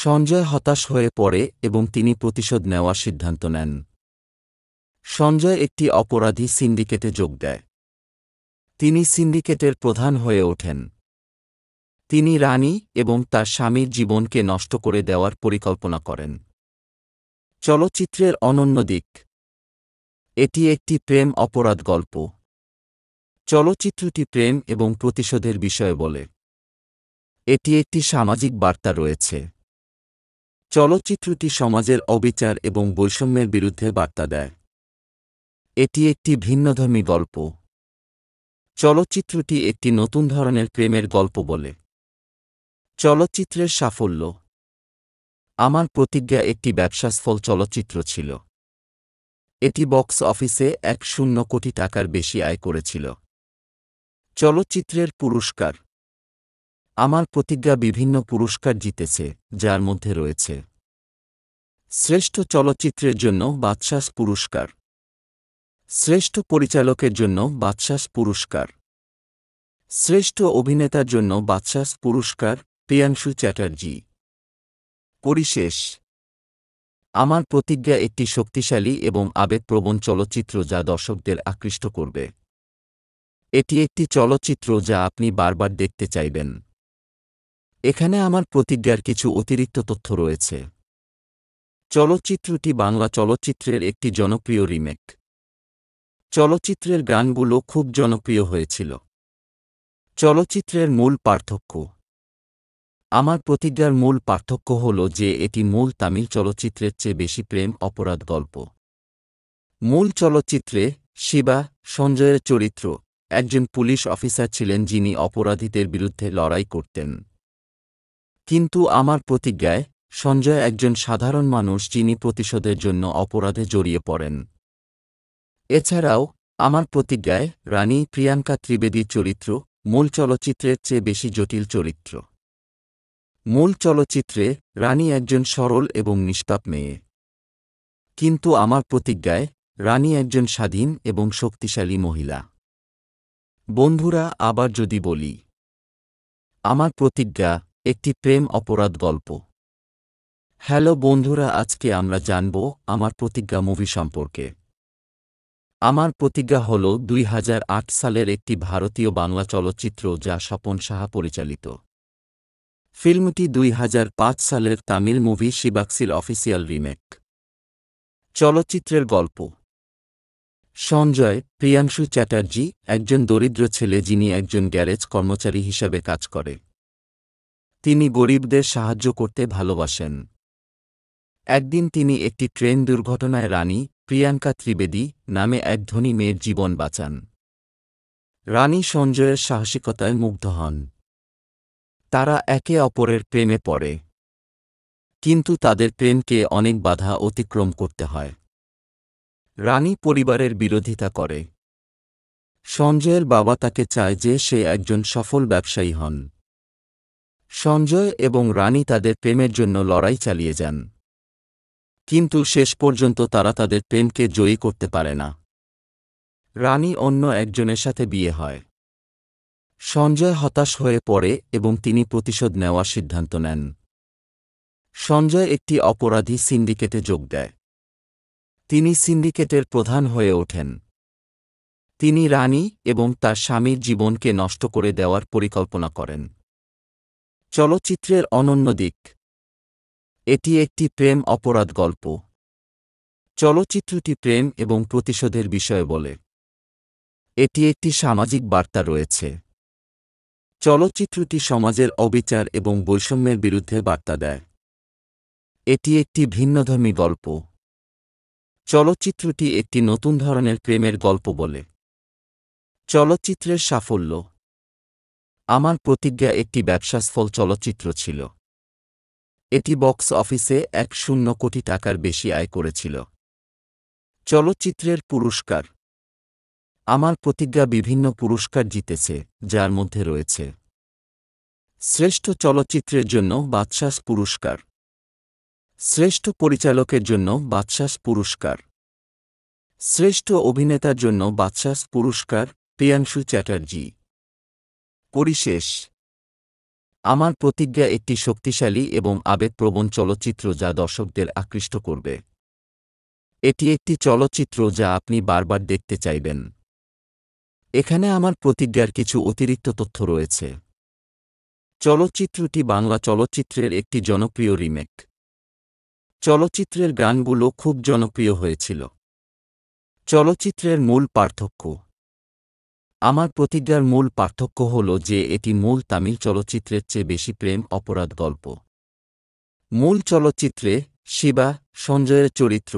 সঞ্জয় হতাশ হয়ে পড়ে এবং তিনি প্রতিশোধ নেওয়ার সিদ্ধান্ত নেন সঞ্জয় একটি অপরাধী সিন্ডিকেটে যোগ দেয় তিনি সিন্ডিকেটের প্রধান হয়ে ওঠেন তিনি রানী এবং তার স্বামীর জীবনকে নষ্ট করে দেওয়ার পরিকল্পনা করেন চলচ্চিত্রের অনন্য দিক এটি একটি প্রেম অপরাধ গল্প চলচ্চিত্রটি প্রেম এবং প্রতিশোধের বিষয়ে বলে এটি একটি সামাজিক বার্তা রয়েছে চলচ্চিত্রটি সমাজের অবিচার এবং বৈষম্যের বিরুদ্ধে বার্তা দেয় এটি একটি ভিন্নধর্মী গল্প চলচ্চিত্রটি একটি নতুন ধরনের প্রেমের গল্প বলে চলচ্চিত্রের সাফল্য আমার প্রতিজ্ঞা একটি ব্যবসাসফল চলচ্চিত্র ছিল এটি বক্স অফিসে এক শূন্য কোটি টাকার বেশি আয় করেছিল চলচ্চিত্রের পুরস্কার আমার প্রতিজ্ঞা বিভিন্ন পুরস্কার জিতেছে যার মধ্যে রয়েছে শ্রেষ্ঠ চলচ্চিত্রের জন্য বাদশাস পুরস্কার শ্রেষ্ঠ পরিচালকের জন্য বাদশাস পুরস্কার শ্রেষ্ঠ অভিনেতার জন্য বাদশাস পুরস্কার প্রিয়াংশু চ্যাটার্জি পরিশেষ আমার প্রতিজ্ঞা একটি শক্তিশালী এবং আবেগপ্রবণ চলচ্চিত্র যা দর্শকদের আকৃষ্ট করবে এটি একটি চলচ্চিত্র যা আপনি বারবার দেখতে চাইবেন এখানে আমার প্রতিজ্ঞার কিছু অতিরিক্ত তথ্য রয়েছে চলচ্চিত্রটি বাংলা চলচ্চিত্রের একটি জনপ্রিয় রিমেক চলচ্চিত্রের গানগুলো খুব জনপ্রিয় হয়েছিল চলচ্চিত্রের মূল পার্থক্য আমার প্রতিজ্ঞার মূল পার্থক্য হল যে এটি মূল তামিল চলচ্চিত্রের চেয়ে বেশি প্রেম অপরাধ গল্প মূল চলচ্চিত্রে শিবা সঞ্জয়ের চরিত্র একজন পুলিশ অফিসার ছিলেন যিনি অপরাধীদের বিরুদ্ধে লড়াই করতেন কিন্তু আমার প্রতিজ্ঞায় সঞ্জয় একজন সাধারণ মানুষ যিনি প্রতিশোধের জন্য অপরাধে জড়িয়ে পড়েন এছাড়াও আমার প্রতিজ্ঞায় রানী প্রিয়াঙ্কা ত্রিবেদীর চরিত্র মূল চলচ্চিত্রের চেয়ে বেশি জটিল চরিত্র মূল চলচ্চিত্রে রানী একজন সরল এবং নিষ্পাপ মেয়ে কিন্তু আমার প্রতিজ্ঞায় রানী একজন স্বাধীন এবং শক্তিশালী মহিলা বন্ধুরা আবার যদি বলি আমার প্রতিজ্ঞা একটি প্রেম অপরাধ গল্প হ্যালো বন্ধুরা আজকে আমরা জানব আমার প্রতিজ্ঞা মুভি সম্পর্কে আমার প্রতিজ্ঞা হল দুই সালের একটি ভারতীয় বাংলা চলচ্চিত্র যা স্বপন সাহা পরিচালিত ফিল্মটি দুই সালের তামিল মুভি শিবাক্সির অফিসিয়াল রিমেক চলচ্চিত্রের গল্প সঞ্জয় প্রিয়াংশু চ্যাটার্জি একজন দরিদ্র ছেলে যিনি একজন গ্যারেজ কর্মচারী হিসাবে কাজ করে তিনি গরিবদের সাহায্য করতে ভালোবাসেন একদিন তিনি একটি ট্রেন দুর্ঘটনায় রানী প্রিয়াঙ্কা ত্রিবেদী নামে এক ধনী মেয়ের জীবন বাঁচান রানী সঞ্জয়ের সাহসিকতায় মুগ্ধ হন তারা একে অপরের প্রেমে পড়ে কিন্তু তাদের প্রেমকে অনেক বাধা অতিক্রম করতে হয় রানী পরিবারের বিরোধিতা করে সঞ্জয়ের বাবা তাকে চায় যে সে একজন সফল ব্যবসায়ী হন সঞ্জয় এবং রানী তাদের প্রেমের জন্য লড়াই চালিয়ে যান কিন্তু শেষ পর্যন্ত তারা তাদের প্রেমকে জয়ী করতে পারে না রানী অন্য একজনের সাথে বিয়ে হয় সঞ্জয় হতাশ হয়ে পড়ে এবং তিনি প্রতিশোধ নেওয়ার সিদ্ধান্ত নেন সঞ্জয় একটি অপরাধী সিন্ডিকেটে যোগ দেয় তিনি সিন্ডিকেটের প্রধান হয়ে ওঠেন তিনি রানী এবং তার স্বামীর জীবনকে নষ্ট করে দেওয়ার পরিকল্পনা করেন চলচ্চিত্রের অনন্য দিক এটি একটি প্রেম অপরাধ গল্প চলচ্চিত্রটি প্রেম এবং প্রতিশোধের বিষয়ে বলে এটি একটি সামাজিক বার্তা রয়েছে চলচ্চিত্রটি সমাজের অবিচার এবং বৈষম্যের বিরুদ্ধে বার্তা দেয় এটি একটি ভিন্নধর্মী গল্প চলচ্চিত্রটি একটি নতুন ধরনের প্রেমের গল্প বলে চলচ্চিত্রের সাফল্য আমার প্রতিজ্ঞা একটি ব্যবসাসফল চলচ্চিত্র ছিল এটি বক্স অফিসে এক শূন্য কোটি টাকার বেশি আয় করেছিল চলচ্চিত্রের পুরস্কার আমার প্রতিজ্ঞা বিভিন্ন পুরস্কার জিতেছে যার মধ্যে রয়েছে শ্রেষ্ঠ চলচ্চিত্রের জন্য বাদশাস পুরস্কার শ্রেষ্ঠ পরিচালকের জন্য বাদশাস পুরস্কার শ্রেষ্ঠ অভিনেতার জন্য বাদশাস পুরস্কার প্রিয়াংশু চ্যাটার্জী পরিশেষ আমার প্রতিজ্ঞা একটি শক্তিশালী এবং আবেগপ্রবণ চলচ্চিত্র যা দর্শকদের আকৃষ্ট করবে এটি একটি চলচ্চিত্র যা আপনি বারবার দেখতে চাইবেন এখানে আমার প্রতিজ্ঞার কিছু অতিরিক্ত তথ্য রয়েছে চলচ্চিত্রটি বাংলা চলচ্চিত্রের একটি জনপ্রিয় রিমেক চলচ্চিত্রের গানগুলো খুব জনপ্রিয় হয়েছিল চলচ্চিত্রের মূল পার্থক্য আমার প্রতিজ্ঞার মূল পার্থক্য হল যে এটি মূল তামিল চলচ্চিত্রের চেয়ে বেশি প্রেম অপরাধ গল্প মূল চলচ্চিত্রে শিবা সঞ্জয়ের চরিত্র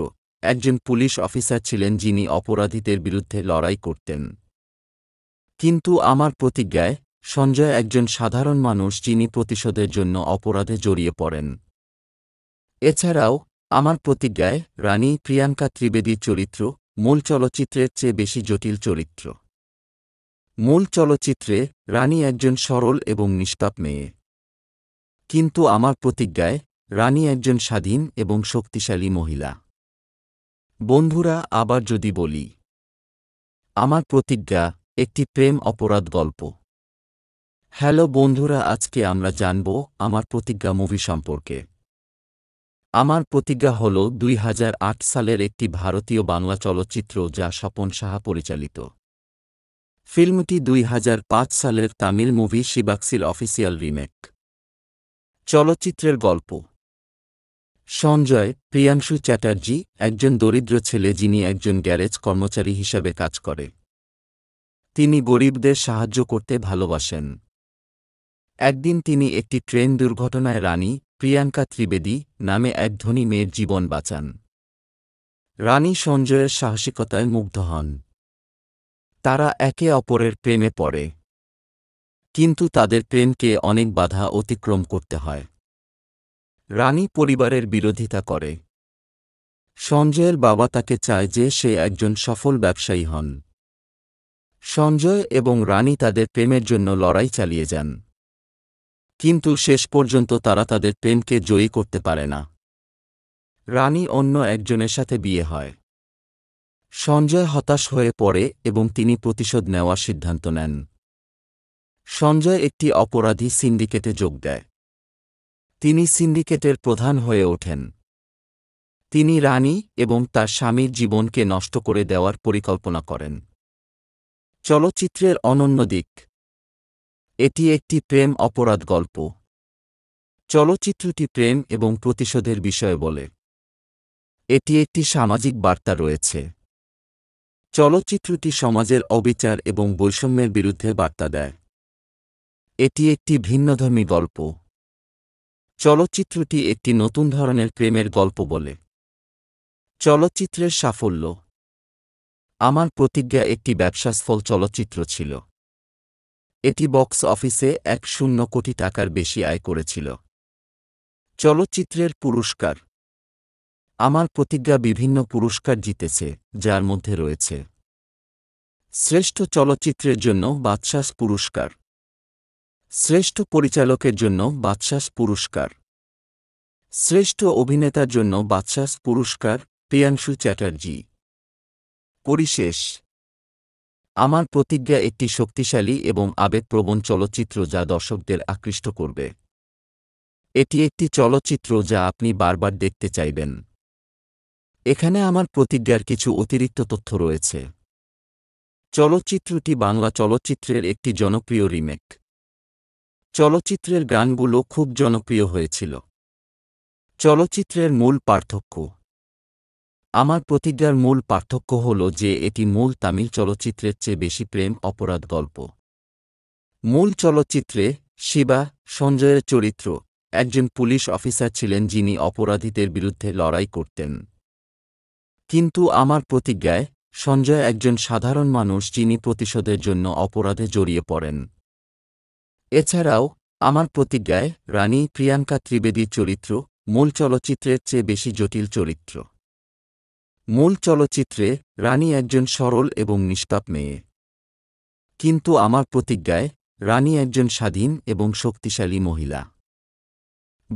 একজন পুলিশ অফিসার ছিলেন যিনি অপরাধীদের বিরুদ্ধে লড়াই করতেন কিন্তু আমার প্রতিজ্ঞায় সঞ্জয় একজন সাধারণ মানুষ যিনি প্রতিশোধের জন্য অপরাধে জড়িয়ে পড়েন এছাড়াও আমার প্রতিজ্ঞায় রানী প্রিয়াঙ্কা ত্রিবেদীর চরিত্র মূল চলচ্চিত্রের চেয়ে বেশি জটিল চরিত্র মূল চলচ্চিত্রে রানী একজন সরল এবং নিষ্পাপ মেয়ে কিন্তু আমার প্রতিজ্ঞায় রানী একজন স্বাধীন এবং শক্তিশালী মহিলা বন্ধুরা আবার যদি বলি আমার প্রতিজ্ঞা একটি প্রেম অপরাধ গল্প হ্যালো বন্ধুরা আজকে আমরা জানব আমার প্রতিজ্ঞা মুভি সম্পর্কে আমার প্রতিজ্ঞা হল দুই সালের একটি ভারতীয় বাংলা চলচ্চিত্র যা স্বপন সাহা পরিচালিত ফিল্মটি দুই সালের তামিল মুভি শিবাক্সির অফিসিয়াল রিমেক চলচ্চিত্রের গল্প সঞ্জয় প্রিয়াংশু চ্যাটার্জি একজন দরিদ্র ছেলে যিনি একজন গ্যারেজ কর্মচারী হিসাবে কাজ করে তিনি গরিবদের সাহায্য করতে ভালোবাসেন একদিন তিনি একটি ট্রেন দুর্ঘটনায় রানী প্রিয়াঙ্কা ত্রিবেদী নামে এক ধনী মেয়ের জীবন বাঁচান রানী সঞ্জয়ের সাহসিকতায় মুগ্ধ হন তারা একে অপরের প্রেমে পড়ে কিন্তু তাদের প্রেমকে অনেক বাধা অতিক্রম করতে হয় রানী পরিবারের বিরোধিতা করে সঞ্জয়ের বাবা তাকে চায় যে সে একজন সফল ব্যবসায়ী হন সঞ্জয় এবং রানী তাদের প্রেমের জন্য লড়াই চালিয়ে যান কিন্তু শেষ পর্যন্ত তারা তাদের প্রেমকে জয়ী করতে পারে না রানী অন্য একজনের সাথে বিয়ে হয় সঞ্জয় হতাশ হয়ে পড়ে এবং তিনি প্রতিশোধ নেওয়ার সিদ্ধান্ত নেন সঞ্জয় একটি অপরাধী সিন্ডিকেটে যোগ দেয় তিনি সিন্ডিকেটের প্রধান হয়ে ওঠেন তিনি রানী এবং তার স্বামীর জীবনকে নষ্ট করে দেওয়ার পরিকল্পনা করেন চলচ্চিত্রের অনন্য দিক এটি একটি প্রেম অপরাধ গল্প চলচ্চিত্রটি প্রেম এবং প্রতিশোধের বিষয়ে বলে এটি একটি সামাজিক বার্তা রয়েছে চলচ্চিত্রটি সমাজের অবিচার এবং বৈষম্যের বিরুদ্ধে বার্তা দেয় এটি একটি ভিন্নধর্মী গল্প চলচ্চিত্রটি একটি নতুন ধরনের প্রেমের গল্প বলে চলচ্চিত্রের সাফল্য আমার প্রতিজ্ঞা একটি ব্যবসাসফল চলচ্চিত্র ছিল এটি বক্স অফিসে এক শূন্য কোটি টাকার বেশি আয় করেছিল চলচ্চিত্রের পুরস্কার আমার প্রতিজ্ঞা বিভিন্ন পুরস্কার জিতেছে যার মধ্যে রয়েছে শ্রেষ্ঠ চলচ্চিত্রের জন্য বাদশাস পুরস্কার শ্রেষ্ঠ পরিচালকের জন্য বাদশাস পুরস্কার শ্রেষ্ঠ অভিনেতার জন্য বাদশাস পুরস্কার প্রিয়াংশু চ্যাটার্জি পরিশেষ আমার প্রতিজ্ঞা একটি শক্তিশালী এবং আবেগপ্রবণ চলচ্চিত্র যা দর্শকদের আকৃষ্ট করবে এটি একটি চলচ্চিত্র যা আপনি বারবার দেখতে চাইবেন এখানে আমার প্রতিজ্ঞার কিছু অতিরিক্ত তথ্য রয়েছে চলচ্চিত্রটি বাংলা চলচ্চিত্রের একটি জনপ্রিয় রিমেক চলচ্চিত্রের গানগুলো খুব জনপ্রিয় হয়েছিল চলচ্চিত্রের মূল পার্থক্য আমার প্রতিজ্ঞার মূল পার্থক্য হল যে এটি মূল তামিল চলচ্চিত্রের চেয়ে বেশি প্রেম অপরাধ গল্প মূল চলচ্চিত্রে শিবা সঞ্জয়ের চরিত্র একজন পুলিশ অফিসার ছিলেন যিনি অপরাধীদের বিরুদ্ধে লড়াই করতেন কিন্তু আমার প্রতিজ্ঞায় সঞ্জয় একজন সাধারণ মানুষ যিনি প্রতিশোধের জন্য অপরাধে জড়িয়ে পড়েন এছাড়াও আমার প্রতিজ্ঞায় রানী প্রিয়াঙ্কা ত্রিবেদীর চরিত্র মূল চলচ্চিত্রের চেয়ে বেশি জটিল চরিত্র মূল চলচ্চিত্রে রানী একজন সরল এবং নিষ্পাপ মেয়ে কিন্তু আমার প্রতিজ্ঞায় রানী একজন স্বাধীন এবং শক্তিশালী মহিলা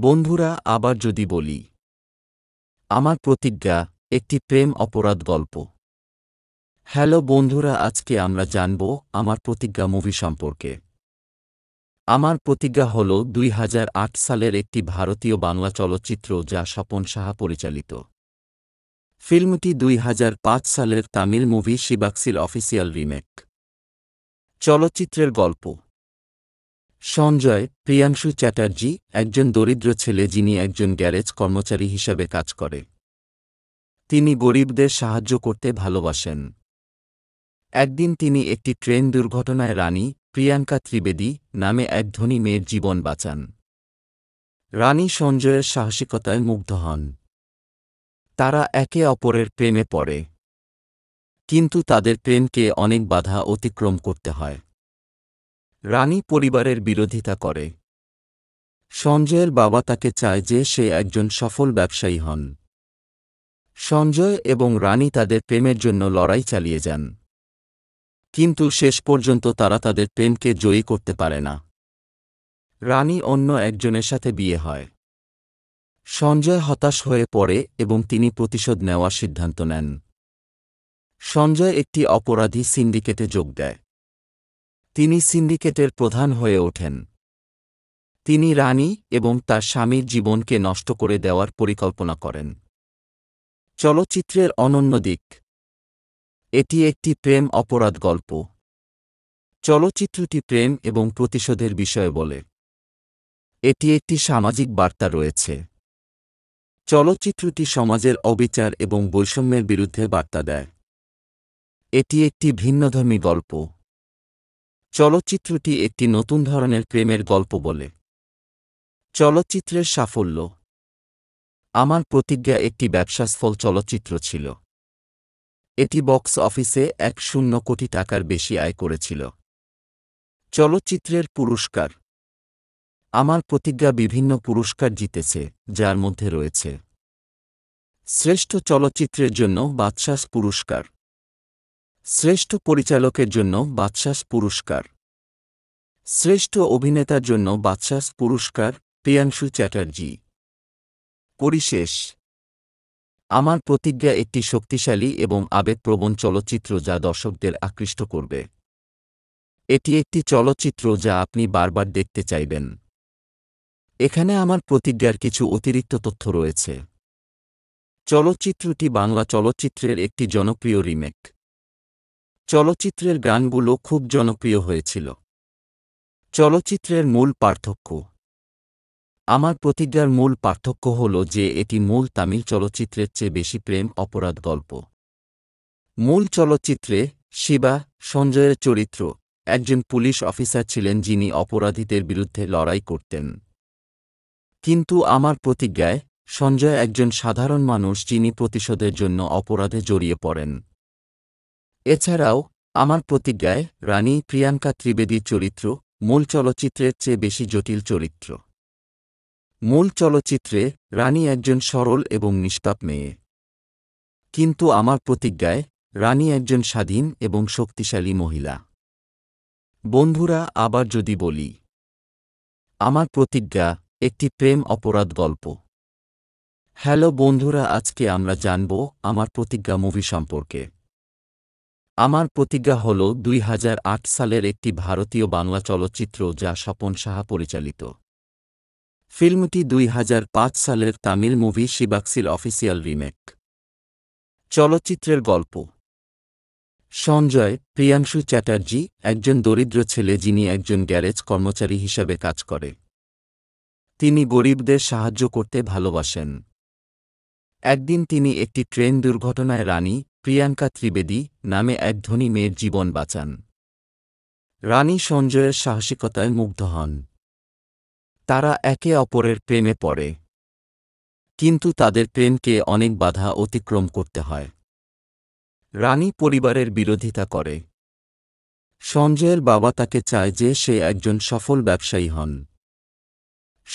বন্ধুরা আবার যদি বলি আমার প্রতিজ্ঞা একটি প্রেম অপরাধ গল্প হ্যালো বন্ধুরা আজকে আমরা জানব আমার প্রতিজ্ঞা মুভি সম্পর্কে আমার প্রতিজ্ঞা হল দুই সালের একটি ভারতীয় বাংলা চলচ্চিত্র যা স্বপন সাহা পরিচালিত ফিল্মটি দুই সালের তামিল মুভি শিবাক্সির অফিসিয়াল রিমেক চলচ্চিত্রের গল্প সঞ্জয় প্রিয়াংশু চ্যাটার্জি একজন দরিদ্র ছেলে যিনি একজন গ্যারেজ কর্মচারী হিসাবে কাজ করে তিনি গরিবদের সাহায্য করতে ভালোবাসেন একদিন তিনি একটি ট্রেন দুর্ঘটনায় রানী প্রিয়াঙ্কা ত্রিবেদী নামে এক ধনী মেয়ের জীবন বাঁচান রানী সঞ্জয়ের সাহসিকতায় মুগ্ধ হন তারা একে অপরের প্রেমে পড়ে কিন্তু তাদের প্রেমকে অনেক বাধা অতিক্রম করতে হয় রানী পরিবারের বিরোধিতা করে সঞ্জয়ের বাবা তাকে চায় যে সে একজন সফল ব্যবসায়ী হন সঞ্জয় এবং রানী তাদের প্রেমের জন্য লড়াই চালিয়ে যান কিন্তু শেষ পর্যন্ত তারা তাদের প্রেমকে জয়ী করতে পারে না রানী অন্য একজনের সাথে বিয়ে হয় সঞ্জয় হতাশ হয়ে পড়ে এবং তিনি প্রতিশোধ নেওয়ার সিদ্ধান্ত নেন সঞ্জয় একটি অপরাধী সিন্ডিকেটে যোগ দেয় তিনি সিন্ডিকেটের প্রধান হয়ে ওঠেন তিনি রানী এবং তার স্বামীর জীবনকে নষ্ট করে দেওয়ার পরিকল্পনা করেন চলচ্চিত্রের অনন্য দিক এটি একটি প্রেম অপরাধ গল্প চলচ্চিত্রটি প্রেম এবং প্রতিশোধের বিষয়ে বলে এটি একটি সামাজিক বার্তা রয়েছে চলচ্চিত্রটি সমাজের অবিচার এবং বৈষম্যের বিরুদ্ধে বার্তা দেয় এটি একটি ভিন্নধর্মী গল্প চলচ্চিত্রটি একটি নতুন ধরনের প্রেমের গল্প বলে চলচ্চিত্রের সাফল্য আমার প্রতিজ্ঞা একটি ব্যবসাসফল চলচ্চিত্র ছিল এটি বক্স অফিসে এক শূন্য কোটি টাকার বেশি আয় করেছিল চলচ্চিত্রের পুরস্কার আমার প্রতিজ্ঞা বিভিন্ন পুরস্কার জিতেছে যার মধ্যে রয়েছে শ্রেষ্ঠ চলচ্চিত্রের জন্য বাদশাস পুরস্কার শ্রেষ্ঠ পরিচালকের জন্য বাদশাস পুরস্কার শ্রেষ্ঠ অভিনেতার জন্য বাদশাস পুরস্কার প্রিয়াংশু চ্যাটার্জী পরিশেষ আমার প্রতিজ্ঞা একটি শক্তিশালী এবং আবেগপ্রবণ চলচ্চিত্র যা দর্শকদের আকৃষ্ট করবে এটি একটি চলচ্চিত্র যা আপনি বারবার দেখতে চাইবেন এখানে আমার প্রতিজ্ঞার কিছু অতিরিক্ত তথ্য রয়েছে চলচ্চিত্রটি বাংলা চলচ্চিত্রের একটি জনপ্রিয় রিমেক চলচ্চিত্রের গানগুলো খুব জনপ্রিয় হয়েছিল চলচ্চিত্রের মূল পার্থক্য আমার প্রতিজ্ঞার মূল পার্থক্য হল যে এটি মূল তামিল চলচ্চিত্রের চেয়ে বেশি প্রেম অপরাধ গল্প মূল চলচ্চিত্রে শিবা সঞ্জয়ের চরিত্র একজন পুলিশ অফিসার ছিলেন যিনি অপরাধীদের বিরুদ্ধে লড়াই করতেন কিন্তু আমার প্রতিজ্ঞায় সঞ্জয় একজন সাধারণ মানুষ যিনি প্রতিশোধের জন্য অপরাধে জড়িয়ে পড়েন এছাড়াও আমার প্রতিজ্ঞায় রানী প্রিয়াঙ্কা ত্রিবেদীর চরিত্র মূল চলচ্চিত্রের চেয়ে বেশি জটিল চরিত্র মূল চলচ্চিত্রে রানী একজন সরল এবং নিষ্পাপ মেয়ে কিন্তু আমার প্রতিজ্ঞায় রানী একজন স্বাধীন এবং শক্তিশালী মহিলা বন্ধুরা আবার যদি বলি আমার প্রতিজ্ঞা একটি প্রেম অপরাধ গল্প হ্যালো বন্ধুরা আজকে আমরা জানব আমার প্রতিজ্ঞা মুভি সম্পর্কে আমার প্রতিজ্ঞা হল দুই সালের একটি ভারতীয় বাংলা চলচ্চিত্র যা স্বপন সাহা পরিচালিত ফিল্মটি দুই সালের তামিল মুভি শিবাক্সির অফিসিয়াল রিমেক চলচ্চিত্রের গল্প সঞ্জয় প্রিয়াংশু চ্যাটার্জি একজন দরিদ্র ছেলে যিনি একজন গ্যারেজ কর্মচারী হিসাবে কাজ করে তিনি গরিবদের সাহায্য করতে ভালোবাসেন একদিন তিনি একটি ট্রেন দুর্ঘটনায় রানী প্রিয়াঙ্কা ত্রিবেদী নামে এক ধনী মেয়ের জীবন বাঁচান রানী সঞ্জয়ের সাহসিকতায় মুগ্ধ হন তারা একে অপরের প্রেমে পড়ে কিন্তু তাদের প্রেমকে অনেক বাধা অতিক্রম করতে হয় রানী পরিবারের বিরোধিতা করে সঞ্জয়ের বাবা তাকে চায় যে সে একজন সফল ব্যবসায়ী হন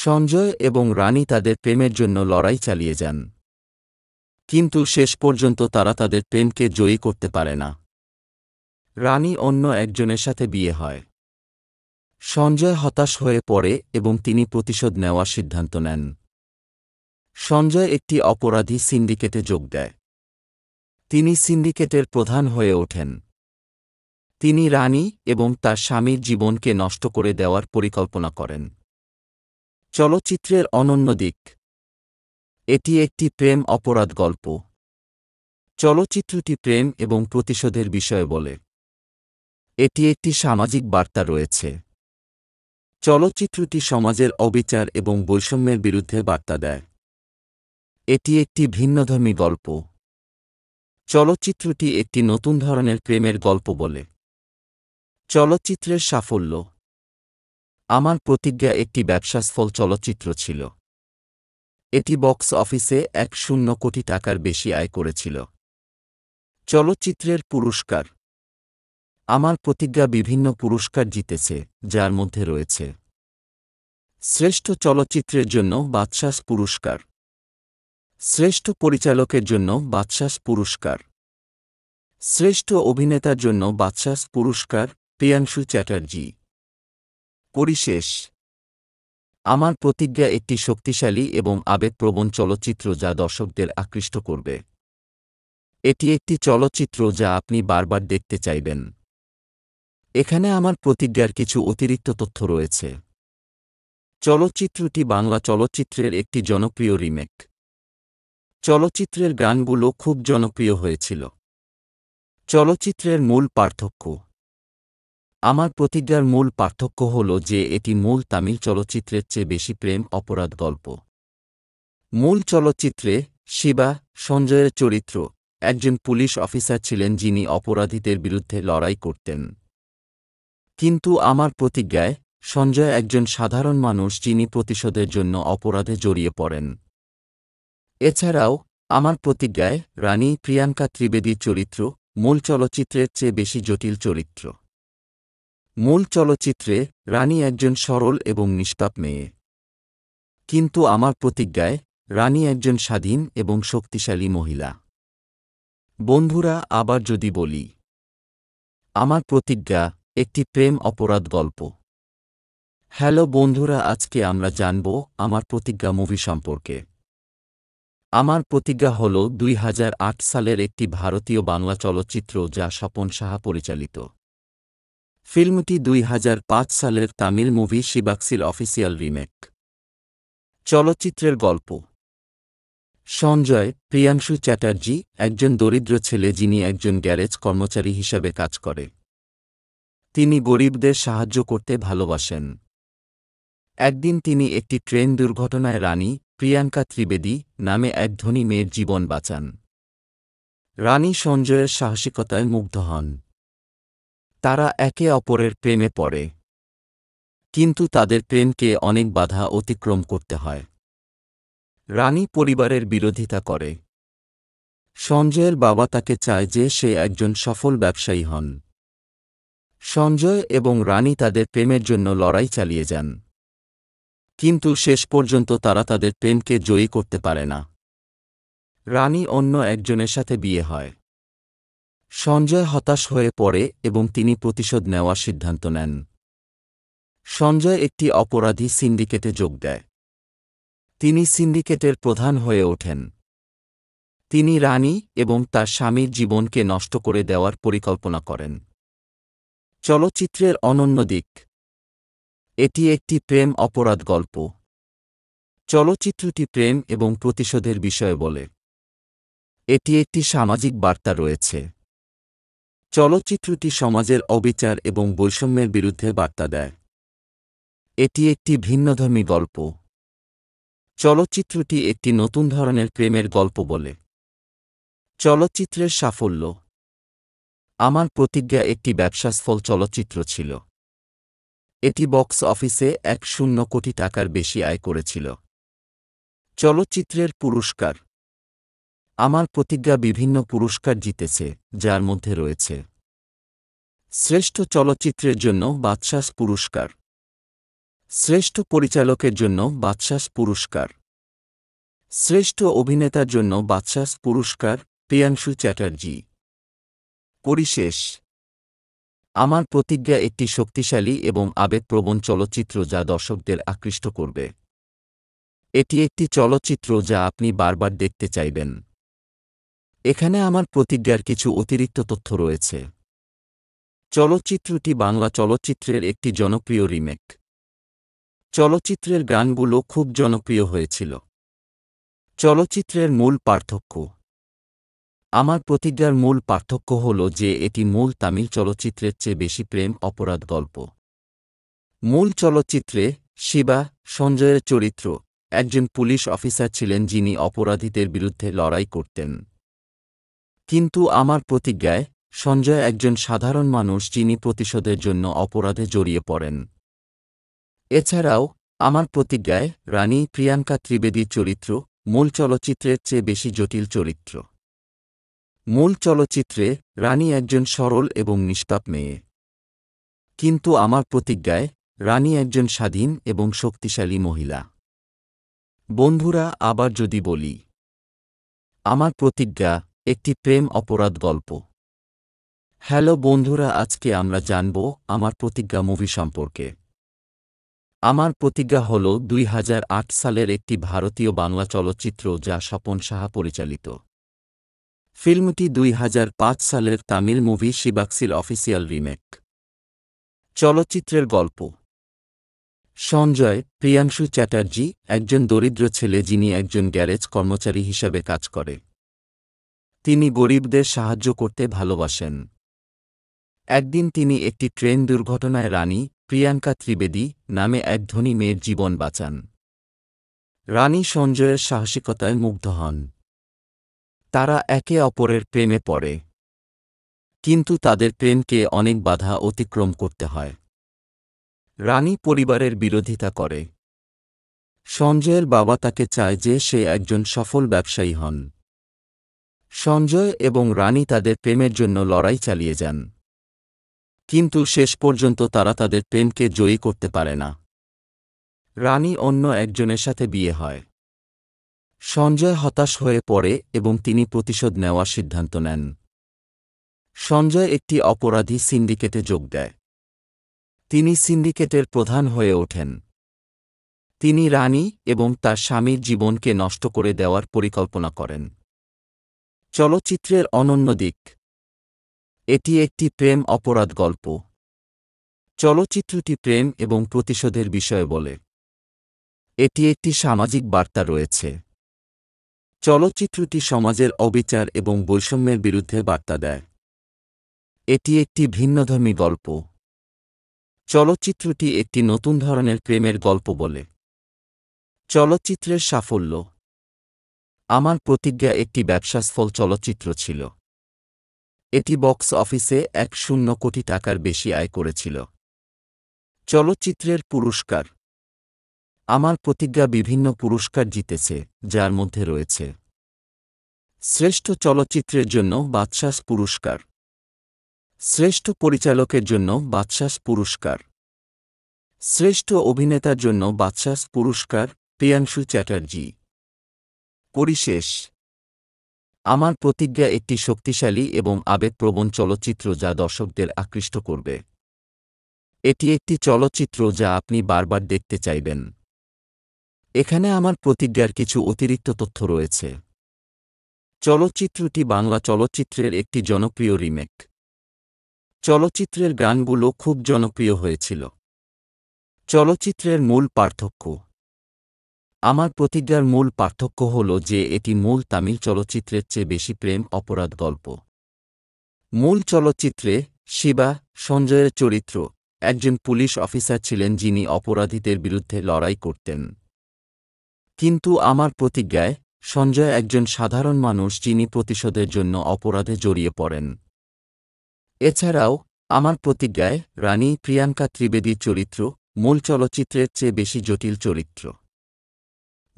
সঞ্জয় এবং রানী তাদের প্রেমের জন্য লড়াই চালিয়ে যান কিন্তু শেষ পর্যন্ত তারা তাদের প্রেমকে জয়ী করতে পারে না রানী অন্য একজনের সাথে বিয়ে হয় সঞ্জয় হতাশ হয়ে পড়ে এবং তিনি প্রতিশোধ নেওয়ার সিদ্ধান্ত নেন সঞ্জয় একটি অপরাধী সিন্ডিকেটে যোগ দেয় তিনি সিন্ডিকেটের প্রধান হয়ে ওঠেন তিনি রানী এবং তার স্বামীর জীবনকে নষ্ট করে দেওয়ার পরিকল্পনা করেন চলচ্চিত্রের অনন্য দিক এটি একটি প্রেম অপরাধ গল্প চলচ্চিত্রটি প্রেম এবং প্রতিশোধের বিষয়ে বলে এটি একটি সামাজিক বার্তা রয়েছে চলচ্চিত্রটি সমাজের অবিচার এবং বৈষম্যের বিরুদ্ধে বার্তা দেয় এটি একটি ভিন্নধর্মী গল্প চলচ্চিত্রটি একটি নতুন ধরনের প্রেমের গল্প বলে চলচ্চিত্রের সাফল্য আমার প্রতিজ্ঞা একটি ব্যবসাসফল চলচ্চিত্র ছিল এটি বক্স অফিসে এক শূন্য কোটি টাকার বেশি আয় করেছিল চলচ্চিত্রের পুরস্কার আমার প্রতিজ্ঞা বিভিন্ন পুরস্কার জিতেছে যার মধ্যে রয়েছে শ্রেষ্ঠ চলচ্চিত্রের জন্য বাদশাস পুরস্কার শ্রেষ্ঠ পরিচালকের জন্য বাদশাস পুরস্কার শ্রেষ্ঠ অভিনেতার জন্য বাদশাস পুরস্কার প্রিয়াংশু চ্যাটার্জি পরিশেষ আমার প্রতিজ্ঞা একটি শক্তিশালী এবং আবেগপ্রবণ চলচ্চিত্র যা দর্শকদের আকৃষ্ট করবে এটি একটি চলচ্চিত্র যা আপনি বারবার দেখতে চাইবেন এখানে আমার প্রতিজ্ঞার কিছু অতিরিক্ত তথ্য রয়েছে চলচ্চিত্রটি বাংলা চলচ্চিত্রের একটি জনপ্রিয় রিমেক চলচ্চিত্রের গানগুলো খুব জনপ্রিয় হয়েছিল চলচ্চিত্রের মূল পার্থক্য আমার প্রতিজ্ঞার মূল পার্থক্য হল যে এটি মূল তামিল চলচ্চিত্রের চেয়ে বেশি প্রেম অপরাধ গল্প মূল চলচ্চিত্রে শিবা সঞ্জয়ের চরিত্র একজন পুলিশ অফিসার ছিলেন যিনি অপরাধীদের বিরুদ্ধে লড়াই করতেন কিন্তু আমার প্রতিজ্ঞায় সঞ্জয় একজন সাধারণ মানুষ যিনি প্রতিশোধের জন্য অপরাধে জড়িয়ে পড়েন এছাড়াও আমার প্রতিজ্ঞায় রানী প্রিয়াঙ্কা ত্রিবেদীর চরিত্র মূল চলচ্চিত্রের চেয়ে বেশি জটিল চরিত্র মূল চলচ্চিত্রে রানী একজন সরল এবং নিষ্পাপ মেয়ে কিন্তু আমার প্রতিজ্ঞায় রানী একজন স্বাধীন এবং শক্তিশালী মহিলা বন্ধুরা আবার যদি বলি আমার প্রতিজ্ঞা একটি প্রেম অপরাধ গল্প হ্যালো বন্ধুরা আজকে আমরা জানব আমার প্রতিজ্ঞা মুভি সম্পর্কে আমার প্রতিজ্ঞা হল দুই সালের একটি ভারতীয় বাংলা চলচ্চিত্র যা স্বপন সাহা পরিচালিত ফিল্মটি দুই সালের তামিল মুভি শিবাক্সির অফিসিয়াল রিমেক চলচ্চিত্রের গল্প সঞ্জয় প্রিয়াংশু চ্যাটার্জি একজন দরিদ্র ছেলে যিনি একজন গ্যারেজ কর্মচারী হিসাবে কাজ করে তিনি গরিবদের সাহায্য করতে ভালোবাসেন একদিন তিনি একটি ট্রেন দুর্ঘটনায় রানী প্রিয়াঙ্কা ত্রিবেদী নামে এক ধনী মেয়ের জীবন বাঁচান রানী সঞ্জয়ের সাহসিকতায় মুগ্ধ হন তারা একে অপরের প্রেমে পড়ে কিন্তু তাদের প্রেমকে অনেক বাধা অতিক্রম করতে হয় রানী পরিবারের বিরোধিতা করে সঞ্জয়ের বাবা তাকে চায় যে সে একজন সফল ব্যবসায়ী হন সঞ্জয় এবং রানী তাদের প্রেমের জন্য লড়াই চালিয়ে যান কিন্তু শেষ পর্যন্ত তারা তাদের প্রেমকে জয়ী করতে পারে না রানী অন্য একজনের সাথে বিয়ে হয় সঞ্জয় হতাশ হয়ে পড়ে এবং তিনি প্রতিশোধ নেওয়ার সিদ্ধান্ত নেন সঞ্জয় একটি অপরাধী সিন্ডিকেটে যোগ দেয় তিনি সিন্ডিকেটের প্রধান হয়ে ওঠেন তিনি রানী এবং তার স্বামীর জীবনকে নষ্ট করে দেওয়ার পরিকল্পনা করেন চলচ্চিত্রের অনন্য দিক এটি একটি প্রেম অপরাধ গল্প চলচ্চিত্রটি প্রেম এবং প্রতিশোধের বিষয়ে বলে এটি একটি সামাজিক বার্তা রয়েছে চলচ্চিত্রটি সমাজের অবিচার এবং বৈষম্যের বিরুদ্ধে বার্তা দেয় এটি একটি ভিন্নধর্মী গল্প চলচ্চিত্রটি একটি নতুন ধরনের প্রেমের গল্প বলে চলচ্চিত্রের সাফল্য আমার প্রতিজ্ঞা একটি ব্যবসাসফল চলচ্চিত্র ছিল এটি বক্স অফিসে এক শূন্য কোটি টাকার বেশি আয় করেছিল চলচ্চিত্রের পুরস্কার আমার প্রতিজ্ঞা বিভিন্ন পুরস্কার জিতেছে যার মধ্যে রয়েছে শ্রেষ্ঠ চলচ্চিত্রের জন্য বাদশাস পুরস্কার শ্রেষ্ঠ পরিচালকের জন্য বাদশাস পুরস্কার শ্রেষ্ঠ অভিনেতার জন্য বাদশাস পুরস্কার প্রিয়াংশু চ্যাটার্জী পরিশেষ আমার প্রতিজ্ঞা একটি শক্তিশালী এবং আবেগপ্রবণ চলচ্চিত্র যা দর্শকদের আকৃষ্ট করবে এটি একটি চলচ্চিত্র যা আপনি বারবার দেখতে চাইবেন এখানে আমার প্রতিজ্ঞার কিছু অতিরিক্ত তথ্য রয়েছে চলচ্চিত্রটি বাংলা চলচ্চিত্রের একটি জনপ্রিয় রিমেক চলচ্চিত্রের গানগুলো খুব জনপ্রিয় হয়েছিল চলচ্চিত্রের মূল পার্থক্য আমার প্রতিজ্ঞার মূল পার্থক্য হল যে এটি মূল তামিল চলচ্চিত্রের চেয়ে বেশি প্রেম অপরাধ গল্প মূল চলচ্চিত্রে শিবা সঞ্জয়ের চরিত্র একজন পুলিশ অফিসার ছিলেন যিনি অপরাধীদের বিরুদ্ধে লড়াই করতেন কিন্তু আমার প্রতিজ্ঞায় সঞ্জয় একজন সাধারণ মানুষ যিনি প্রতিশোধের জন্য অপরাধে জড়িয়ে পড়েন এছাড়াও আমার প্রতিজ্ঞায় রানী প্রিয়াঙ্কা ত্রিবেদীর চরিত্র মূল চলচ্চিত্রের চেয়ে বেশি জটিল চরিত্র মূল চলচ্চিত্রে রানী একজন সরল এবং নিষ্পাপ মেয়ে কিন্তু আমার প্রতিজ্ঞায় রানী একজন স্বাধীন এবং শক্তিশালী মহিলা বন্ধুরা আবার যদি বলি আমার প্রতিজ্ঞা একটি প্রেম অপরাধ গল্প হ্যালো বন্ধুরা আজকে আমরা জানব আমার প্রতিজ্ঞা মুভি সম্পর্কে আমার প্রতিজ্ঞা হল দুই সালের একটি ভারতীয় বাংলা চলচ্চিত্র যা স্বপন সাহা পরিচালিত ফিল্মটি দুই সালের তামিল মুভি শিবাক্সিল অফিসিয়াল রিমেক চলচ্চিত্রের গল্প সঞ্জয় প্রিয়াংশু চ্যাটার্জি একজন দরিদ্র ছেলে যিনি একজন গ্যারেজ কর্মচারী হিসাবে কাজ করে তিনি গরিবদের সাহায্য করতে ভালোবাসেন একদিন তিনি একটি ট্রেন দুর্ঘটনায় রানী প্রিয়াঙ্কা ত্রিবেদী নামে এক ধনী মেয়ের জীবন বাঁচান রানী সঞ্জয়ের সাহসিকতায় মুগ্ধ হন তারা একে অপরের প্রেমে পড়ে কিন্তু তাদের প্রেমকে অনেক বাধা অতিক্রম করতে হয় রানী পরিবারের বিরোধিতা করে সঞ্জয়ের বাবা তাকে চায় যে সে একজন সফল ব্যবসায়ী হন সঞ্জয় এবং রানী তাদের প্রেমের জন্য লড়াই চালিয়ে যান কিন্তু শেষ পর্যন্ত তারা তাদের প্রেমকে জয়ী করতে পারে না রানী অন্য একজনের সাথে বিয়ে হয় সঞ্জয় হতাশ হয়ে পড়ে এবং তিনি প্রতিশোধ নেওয়ার সিদ্ধান্ত নেন সঞ্জয় একটি অপরাধী সিন্ডিকেটে যোগ দেয় তিনি সিন্ডিকেটের প্রধান হয়ে ওঠেন তিনি রানী এবং তার স্বামীর জীবনকে নষ্ট করে দেওয়ার পরিকল্পনা করেন চলচ্চিত্রের অনন্য দিক এটি একটি প্রেম অপরাধ গল্প চলচ্চিত্রটি প্রেম এবং প্রতিশোধের বিষয়ে বলে এটি একটি সামাজিক বার্তা রয়েছে চলচ্চিত্রটি সমাজের অবিচার এবং বৈষম্যের বিরুদ্ধে বার্তা দেয় এটি একটি ভিন্নধর্মী গল্প চলচ্চিত্রটি একটি নতুন ধরনের প্রেমের গল্প বলে চলচ্চিত্রের সাফল্য আমার প্রতিজ্ঞা একটি ব্যবসাসফল চলচ্চিত্র ছিল এটি বক্স অফিসে এক শূন্য কোটি টাকার বেশি আয় করেছিল চলচ্চিত্রের পুরস্কার আমার প্রতিজ্ঞা বিভিন্ন পুরস্কার জিতেছে যার মধ্যে রয়েছে শ্রেষ্ঠ চলচ্চিত্রের জন্য বাদশাস পুরস্কার শ্রেষ্ঠ পরিচালকের জন্য বাদশাস পুরস্কার শ্রেষ্ঠ অভিনেতার জন্য বাদশাস পুরস্কার প্রিয়াংশু চ্যাটার্জি পরিশেষ আমার প্রতিজ্ঞা একটি শক্তিশালী এবং আবেগপ্রবণ চলচ্চিত্র যা দর্শকদের আকৃষ্ট করবে এটি একটি চলচ্চিত্র যা আপনি বারবার দেখতে চাইবেন এখানে আমার প্রতিজ্ঞার কিছু অতিরিক্ত তথ্য রয়েছে চলচ্চিত্রটি বাংলা চলচ্চিত্রের একটি জনপ্রিয় রিমেক চলচ্চিত্রের গানগুলো খুব জনপ্রিয় হয়েছিল চলচ্চিত্রের মূল পার্থক্য আমার প্রতিজ্ঞার মূল পার্থক্য হল যে এটি মূল তামিল চলচ্চিত্রের চেয়ে বেশি প্রেম অপরাধ গল্প মূল চলচ্চিত্রে শিবা সঞ্জয়ের চরিত্র একজন পুলিশ অফিসার ছিলেন যিনি অপরাধীদের বিরুদ্ধে লড়াই করতেন কিন্তু আমার প্রতিজ্ঞায় সঞ্জয় একজন সাধারণ মানুষ যিনি প্রতিশোধের জন্য অপরাধে জড়িয়ে পড়েন এছাড়াও আমার প্রতিজ্ঞায় রানী প্রিয়াঙ্কা ত্রিবেদীর চরিত্র মূল চলচ্চিত্রের চেয়ে বেশি জটিল চরিত্র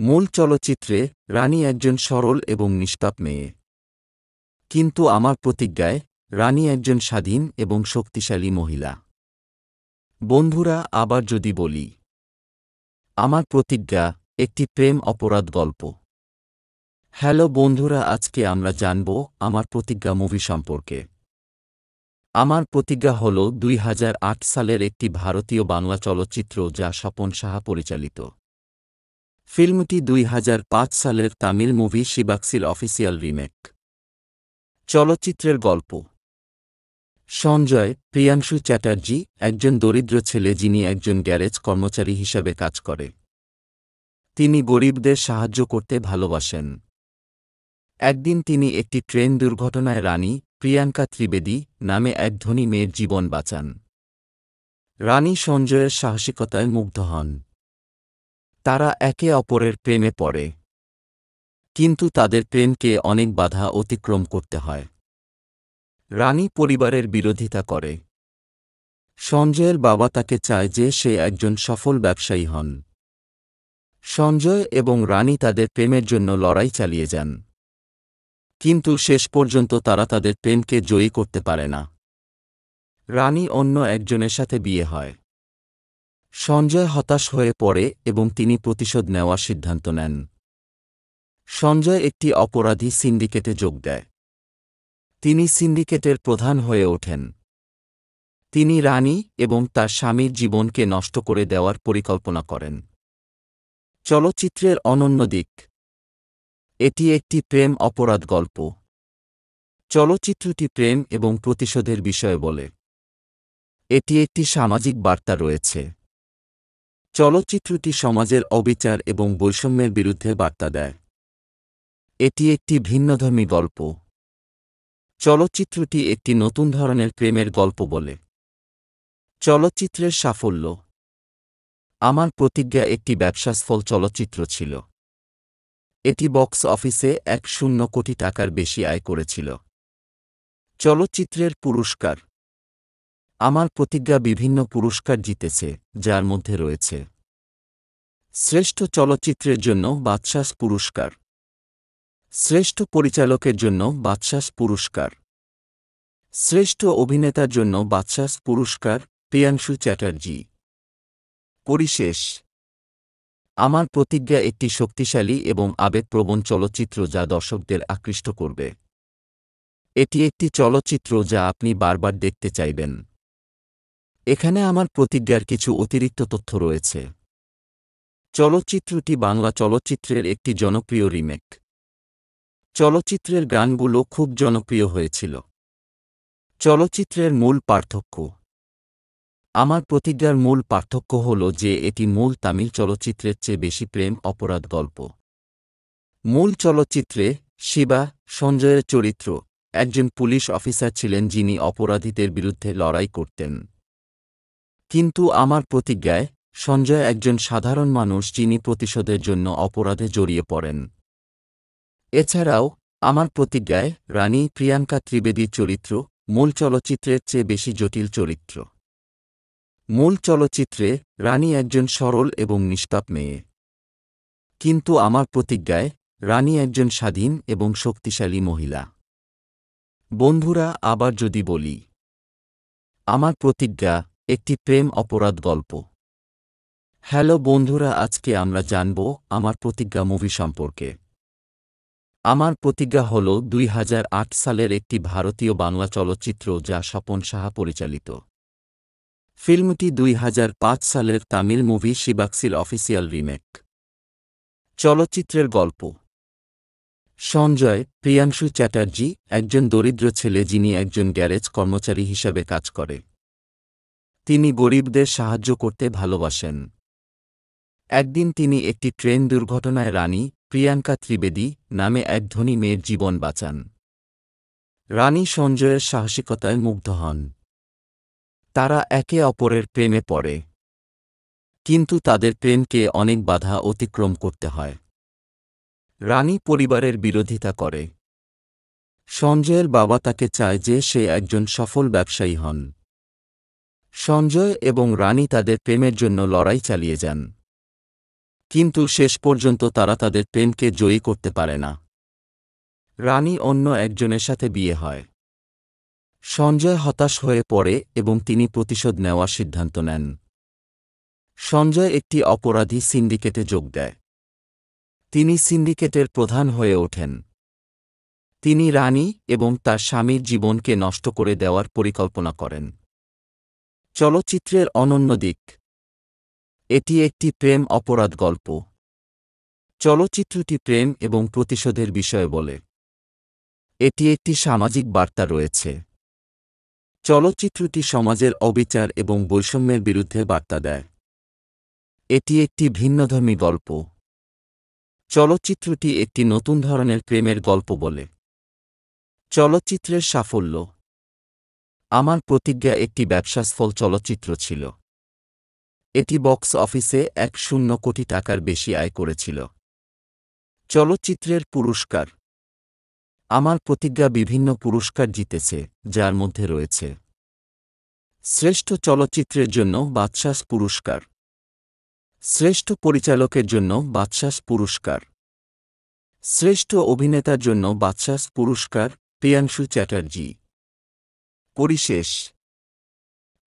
মূল চলচ্চিত্রে রানী একজন সরল এবং নিষ্পাপ মেয়ে কিন্তু আমার প্রতিজ্ঞায় রানী একজন স্বাধীন এবং শক্তিশালী মহিলা বন্ধুরা আবার যদি বলি আমার প্রতিজ্ঞা একটি প্রেম অপরাধ গল্প হ্যালো বন্ধুরা আজকে আমরা জানব আমার প্রতিজ্ঞা মুভি সম্পর্কে আমার প্রতিজ্ঞা হল দুই সালের একটি ভারতীয় বাংলা চলচ্চিত্র যা স্বপন সাহা পরিচালিত ফিল্মটি দুই সালের তামিল মুভি শিবাক্সির অফিসিয়াল রিমেক চলচ্চিত্রের গল্প সঞ্জয় প্রিয়াংশু চ্যাটার্জি একজন দরিদ্র ছেলে যিনি একজন গ্যারেজ কর্মচারী হিসাবে কাজ করে তিনি গরিবদের সাহায্য করতে ভালোবাসেন একদিন তিনি একটি ট্রেন দুর্ঘটনায় রানী প্রিয়াঙ্কা ত্রিবেদী নামে এক ধনী মেয়ের জীবন বাঁচান রানী সঞ্জয়ের সাহসিকতায় মুগ্ধ হন তারা একে অপরের প্রেমে পড়ে কিন্তু তাদের প্রেমকে অনেক বাধা অতিক্রম করতে হয় রানী পরিবারের বিরোধিতা করে সঞ্জয়ের বাবা তাকে চায় যে সে একজন সফল ব্যবসায়ী হন সঞ্জয় এবং রানী তাদের প্রেমের জন্য লড়াই চালিয়ে যান কিন্তু শেষ পর্যন্ত তারা তাদের প্রেমকে জয়ী করতে পারে না রানী অন্য একজনের সাথে বিয়ে হয় সঞ্জয় হতাশ হয়ে পড়ে এবং তিনি প্রতিশোধ নেওয়ার সিদ্ধান্ত নেন সঞ্জয় একটি অপরাধী সিন্ডিকেটে যোগ দেয় তিনি সিন্ডিকেটের প্রধান হয়ে ওঠেন তিনি রানী এবং তার স্বামীর জীবনকে নষ্ট করে দেওয়ার পরিকল্পনা করেন চলচ্চিত্রের অনন্য দিক এটি একটি প্রেম অপরাধ গল্প চলচ্চিত্রটি প্রেম এবং প্রতিশোধের বিষয়ে বলে এটি একটি সামাজিক বার্তা রয়েছে চলচ্চিত্রটি সমাজের অবিচার এবং বৈষম্যের বিরুদ্ধে বার্তা দেয় এটি একটি ভিন্নধর্মী গল্প চলচ্চিত্রটি একটি নতুন ধরনের প্রেমের গল্প বলে চলচ্চিত্রের সাফল্য আমার প্রতিজ্ঞা একটি ব্যবসাসফল চলচ্চিত্র ছিল এটি বক্স অফিসে এক শূন্য কোটি টাকার বেশি আয় করেছিল চলচ্চিত্রের পুরস্কার আমার প্রতিজ্ঞা বিভিন্ন পুরস্কার জিতেছে যার মধ্যে রয়েছে শ্রেষ্ঠ চলচ্চিত্রের জন্য বাদশাস পুরস্কার শ্রেষ্ঠ পরিচালকের জন্য বাদশাস পুরস্কার শ্রেষ্ঠ অভিনেতার জন্য বাদশাস পুরস্কার প্রিয়াংশু চ্যাটার্জী পরিশেষ আমার প্রতিজ্ঞা একটি শক্তিশালী এবং আবেগপ্রবণ চলচ্চিত্র যা দর্শকদের আকৃষ্ট করবে এটি একটি চলচ্চিত্র যা আপনি বারবার দেখতে চাইবেন এখানে আমার প্রতিজ্ঞার কিছু অতিরিক্ত তথ্য রয়েছে চলচ্চিত্রটি বাংলা চলচ্চিত্রের একটি জনপ্রিয় রিমেক চলচ্চিত্রের গানগুলো খুব জনপ্রিয় হয়েছিল চলচ্চিত্রের মূল পার্থক্য আমার প্রতিজ্ঞার মূল পার্থক্য হল যে এটি মূল তামিল চলচ্চিত্রের চেয়ে বেশি প্রেম অপরাধ গল্প মূল চলচ্চিত্রে শিবা সঞ্জয়ের চরিত্র একজন পুলিশ অফিসার ছিলেন যিনি অপরাধীদের বিরুদ্ধে লড়াই করতেন কিন্তু আমার প্রতিজ্ঞায় সঞ্জয় একজন সাধারণ মানুষ যিনি প্রতিশোধের জন্য অপরাধে জড়িয়ে পড়েন এছাড়াও আমার প্রতিজ্ঞায় রানী প্রিয়াঙ্কা ত্রিবেদীর চরিত্র মূল চলচ্চিত্রের চেয়ে বেশি জটিল চরিত্র মূল চলচ্চিত্রে রানী একজন সরল এবং নিষ্পাপ মেয়ে কিন্তু আমার প্রতিজ্ঞায় রানী একজন স্বাধীন এবং শক্তিশালী মহিলা বন্ধুরা আবার যদি বলি আমার প্রতিজ্ঞা একটি প্রেম অপরাধ গল্প হ্যালো বন্ধুরা আজকে আমরা জানব আমার প্রতিজ্ঞা মুভি সম্পর্কে আমার প্রতিজ্ঞা হল দুই সালের একটি ভারতীয় বাংলা চলচ্চিত্র যা স্বপন সাহা পরিচালিত ফিল্মটি দুই সালের তামিল মুভি শিবাক্সির অফিসিয়াল রিমেক চলচ্চিত্রের গল্প সঞ্জয় প্রিয়াংশু চ্যাটার্জি একজন দরিদ্র ছেলে যিনি একজন গ্যারেজ কর্মচারী হিসাবে কাজ করে তিনি গরিবদের সাহায্য করতে ভালোবাসেন একদিন তিনি একটি ট্রেন দুর্ঘটনায় রানী প্রিয়াঙ্কা ত্রিবেদী নামে এক ধনী মেয়ের জীবন বাঁচান রানী সঞ্জয়ের সাহসিকতায় মুগ্ধ হন তারা একে অপরের প্রেমে পড়ে কিন্তু তাদের প্রেমকে অনেক বাধা অতিক্রম করতে হয় রানী পরিবারের বিরোধিতা করে সঞ্জয়ের বাবা তাকে চায় যে সে একজন সফল ব্যবসায়ী হন সঞ্জয় এবং রানী তাদের প্রেমের জন্য লড়াই চালিয়ে যান কিন্তু শেষ পর্যন্ত তারা তাদের প্রেমকে জয়ী করতে পারে না রানী অন্য একজনের সাথে বিয়ে হয় সঞ্জয় হতাশ হয়ে পড়ে এবং তিনি প্রতিশোধ নেওয়ার সিদ্ধান্ত নেন সঞ্জয় একটি অপরাধী সিন্ডিকেটে যোগ দেয় তিনি সিন্ডিকেটের প্রধান হয়ে ওঠেন তিনি রানী এবং তার স্বামীর জীবনকে নষ্ট করে দেওয়ার পরিকল্পনা করেন চলচ্চিত্রের অনন্য দিক এটি একটি প্রেম অপরাধ গল্প চলচ্চিত্রটি প্রেম এবং প্রতিশোধের বিষয়ে বলে এটি একটি সামাজিক বার্তা রয়েছে চলচ্চিত্রটি সমাজের অবিচার এবং বৈষম্যের বিরুদ্ধে বার্তা দেয় এটি একটি ভিন্নধর্মী গল্প চলচ্চিত্রটি একটি নতুন ধরনের প্রেমের গল্প বলে চলচ্চিত্রের সাফল্য আমার প্রতিজ্ঞা একটি ব্যবসাসফল চলচ্চিত্র ছিল এটি বক্স অফিসে এক শূন্য কোটি টাকার বেশি আয় করেছিল চলচ্চিত্রের পুরস্কার আমার প্রতিজ্ঞা বিভিন্ন পুরস্কার জিতেছে যার মধ্যে রয়েছে শ্রেষ্ঠ চলচ্চিত্রের জন্য বাদশাস পুরস্কার শ্রেষ্ঠ পরিচালকের জন্য বাদশাস পুরস্কার শ্রেষ্ঠ অভিনেতার জন্য বাদশাস পুরস্কার প্রিয়াংশু চ্যাটার্জি পরিশেষ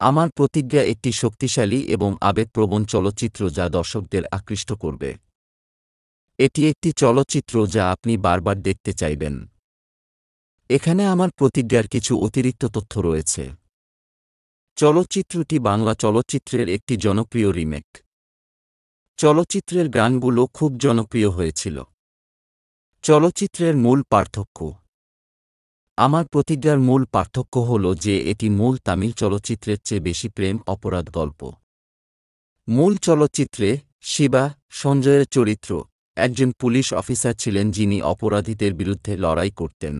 আমার প্রতিজ্ঞা একটি শক্তিশালী এবং আবেগপ্রবণ চলচ্চিত্র যা দর্শকদের আকৃষ্ট করবে এটি একটি চলচ্চিত্র যা আপনি বারবার দেখতে চাইবেন এখানে আমার প্রতিজ্ঞার কিছু অতিরিক্ত তথ্য রয়েছে চলচ্চিত্রটি বাংলা চলচ্চিত্রের একটি জনপ্রিয় রিমেক চলচ্চিত্রের গানগুলো খুব জনপ্রিয় হয়েছিল চলচ্চিত্রের মূল পার্থক্য আমার প্রতিজ্ঞার মূল পার্থক্য হল যে এটি মূল তামিল চলচ্চিত্রের চেয়ে বেশি প্রেম অপরাধ গল্প মূল চলচ্চিত্রে শিবা সঞ্জয়ের চরিত্র একজন পুলিশ অফিসার ছিলেন যিনি অপরাধীদের বিরুদ্ধে লড়াই করতেন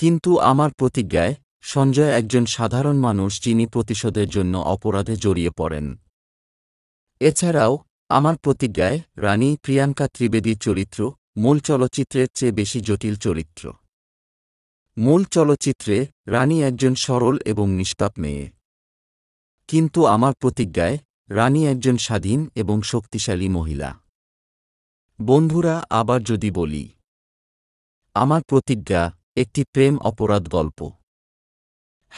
কিন্তু আমার প্রতিজ্ঞায় সঞ্জয় একজন সাধারণ মানুষ যিনি প্রতিশোধের জন্য অপরাধে জড়িয়ে পড়েন এছাড়াও আমার প্রতিজ্ঞায় রানী প্রিয়াঙ্কা ত্রিবেদীর চরিত্র মূল চলচ্চিত্রের চেয়ে বেশি জটিল চরিত্র মূল চলচ্চিত্রে রানী একজন সরল এবং নিষ্পাপ মেয়ে কিন্তু আমার প্রতিজ্ঞায় রানী একজন স্বাধীন এবং শক্তিশালী মহিলা বন্ধুরা আবার যদি বলি আমার প্রতিজ্ঞা একটি প্রেম অপরাধ গল্প